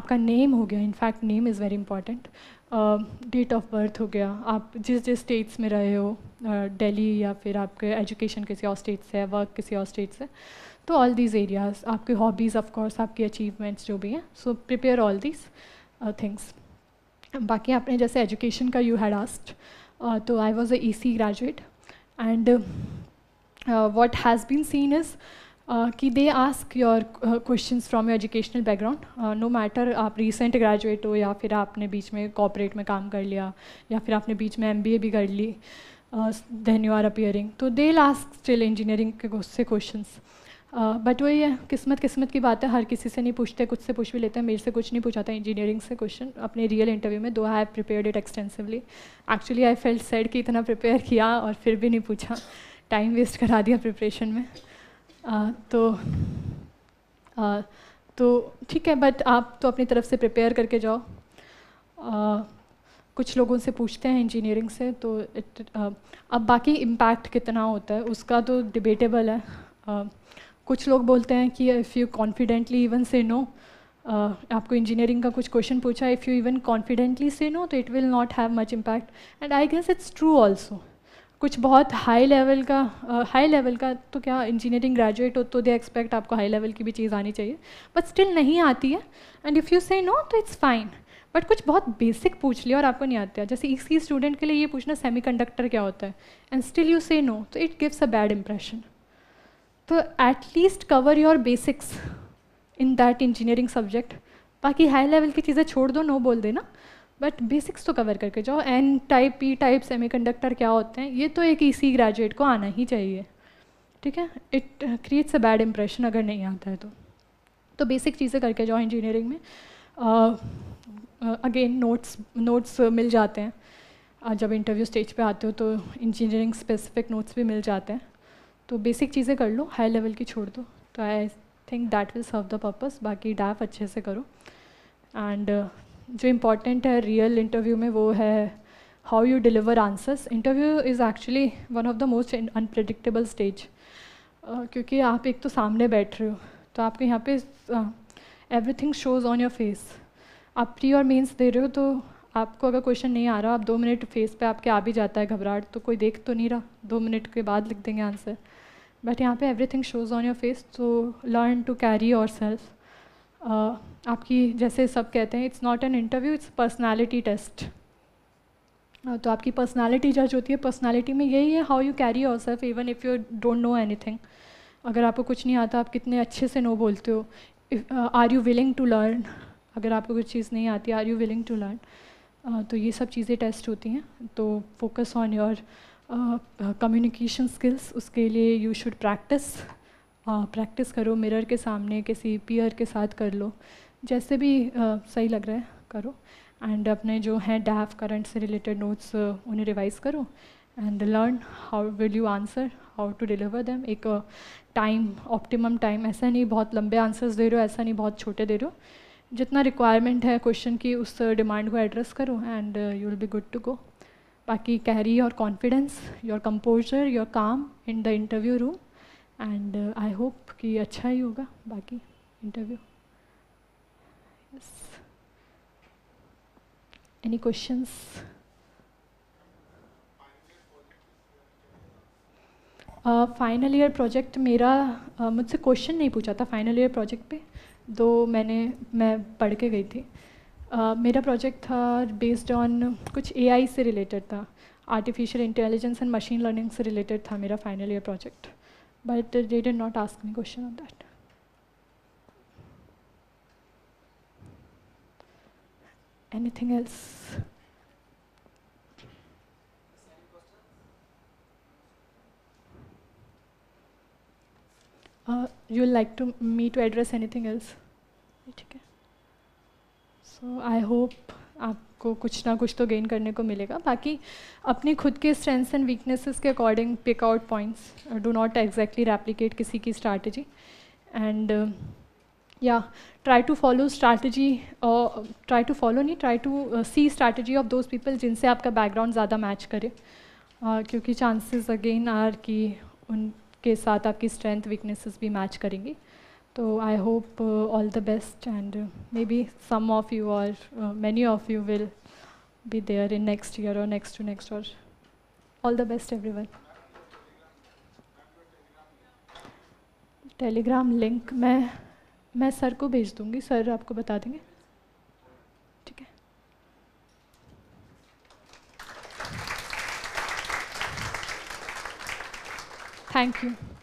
आपका नेम हो गया in fact name is very important date of birth हो गया आप जिस जिस स्टेट्स में रहे हो दिल्ली या फिर आपके एजुकेशन किसी और स्टेट से है वर्क किसी और स्टेट से तो ऑल दीज एरियाज आपके हॉबीज़ ऑफ कोर्स आपकी अचीवमेंट्स जो भी हैं so prepare all these things बाकी आपने जैसे एजुकेशन का यू हैड आस्ट तो I was e a E C graduate and what has been seen is Uh, कि they ask your question from your educational background no matter आप recent graduate हो या फिर आपने बीच में कॉपरेट में काम कर लिया या फिर आपने बीच में एम भी कर ली देन यू आर अपियरिंग तो दे लास्क स्टिल इंजीनियरिंग के से क्वेश्चन बट uh, वही है किस्मत किस्मत की बात है हर किसी से नहीं पूछते कुछ से पूछ भी लेते हैं मेरे से कुछ नहीं पूछा था इंजीनियरिंग से क्वेश्चन अपने रियल इंटरव्यू में though have prepared it extensively actually I felt sad कि इतना प्रिपेयर किया और फिर भी नहीं पूछा टाइम वेस्ट करा दिया प्रिपरेशन में तो तो ठीक है बट आप तो अपनी तरफ से प्रिपेयर करके जाओ कुछ लोगों से पूछते हैं इंजीनियरिंग से तो इट अब बाकी इम्पैक्ट कितना होता है उसका तो डिबेटेबल है कुछ लोग बोलते हैं कि if you confidently even say no आपको इंजीनियरिंग का कुछ क्वेश्चन पूछा if you even confidently say no तो it will not have much impact and I guess it's true also कुछ बहुत हाई लेवल का हाई uh, लेवल का तो क्या इंजीनियरिंग ग्रेजुएट हो तो दे एक्सपेक्ट आपको हाई लेवल की भी चीज़ आनी चाहिए बट स्टिल नहीं आती है and if you say no तो इट्स फाइन बट कुछ बहुत बेसिक पूछ लिया और आपको नहीं आते जैसे इसी स्टूडेंट के लिए ये पूछना सेमी क्या होता है and still you say no तो it gives a bad impression तो at least cover your basics in that engineering subject बाकी हाई लेवल की चीज़ें छोड़ दो नो बोल देना बट बेसिक्स तो कवर करके जाओ N type P type semiconductor क्या होते हैं ये तो एक ईसी e ग्रेजुएट को आना ही चाहिए ठीक है it creates a bad impression अगर नहीं आता है तो तो बेसिक चीज़ें करके जाओ इंजीनियरिंग में अगेन नोट्स नोट्स मिल जाते हैं uh, जब इंटरव्यू स्टेज पे आते हो तो इंजीनियरिंग स्पेसिफिक नोट्स भी मिल जाते हैं तो बेसिक चीज़ें कर लो हाई लेवल की छोड़ दो तो I think that will serve the purpose बाकी डैफ अच्छे से करो एंड जो इम्पॉर्टेंट है रियल इंटरव्यू में वो है how you deliver answers interview is actually one of the most unpredictable stage क्योंकि आप एक तो सामने बैठ रहे हो तो आपके यहाँ पे everything shows on your face आप प्री और मीन्स दे रहे हो तो आपको अगर क्वेश्चन नहीं आ रहा आप दो मिनट फेस पे आपके आ भी जाता है घबराहट तो कोई देख तो नहीं रहा दो मिनट के बाद लिख देंगे आंसर बट यहाँ पे everything shows on your face तो learn to carry yourself आपकी जैसे सब कहते हैं it's not an interview it's personality test तो आपकी पर्सनैलिटी जज होती है पर्सनैलिटी में यही है how you carry yourself even if you don't know thing अगर आपको कुछ नहीं आता आप कितने अच्छे से नो बोलते हो are you willing to learn अगर आपको कुछ चीज़ नहीं आती are you willing to learn तो ये सब चीज़ें टेस्ट होती हैं तो focus on your communication skills उसके लिए यू शुड प्रैक्टिस प्रैक्टिस करो मिरर के सामने किसी पीयर के साथ कर लो जैसे भी सही लग रहा है करो एंड अपने जो हैं डैफ करंट से रिलेटेड नोट्स उन्हें रिवाइज करो and learn how will you answer how to deliver them एक टाइम ऑप्टिमम टाइम ऐसा नहीं बहुत लंबे आंसर्स दे रहे हो ऐसा नहीं बहुत छोटे दे रहे हो जितना रिक्वायरमेंट है क्वेश्चन की उस डिमांड को एड्रेस करो and you will be good to go बाकी carry your confidence your composure your calm in the interview room and I hope कि अच्छा ही होगा बाकी interview Any questions? Final year project मेरा uh, मुझसे क्वेश्चन नहीं पूछा था फाइनल ईयर प्रोजेक्ट पे दो मैंने मैं पढ़ के गई थी uh, मेरा प्रोजेक्ट था बेस्ड ऑन कुछ एआई से रिलेटेड था artificial intelligence and machine learning से रिलेटेड था मेरा final year project but they did not ask me question on that Anything else? Uh, you like to me to address anything else? ठीक है सो I hope आपको कुछ ना कुछ तो गेन करने को मिलेगा बाकी अपनी खुद के स्ट्रेंथ्स एंड वीकनेसेस के according pick out points do not exactly replicate किसी की strategy and yeah try to follow strategy or uh, try to follow नहीं try to uh, see strategy of those people जिनसे आपका background ज़्यादा match करे uh, क्योंकि chances again are कि उनके साथ आपकी strength weaknesses भी match करेंगी तो hope uh, all the best and uh, maybe some of you or uh, many of you will be there in next year or next to next all all the best everyone Telegram link मैं मैं sir को भेज दूँगी sir आपको बता देंगे ठीक है थैंक यू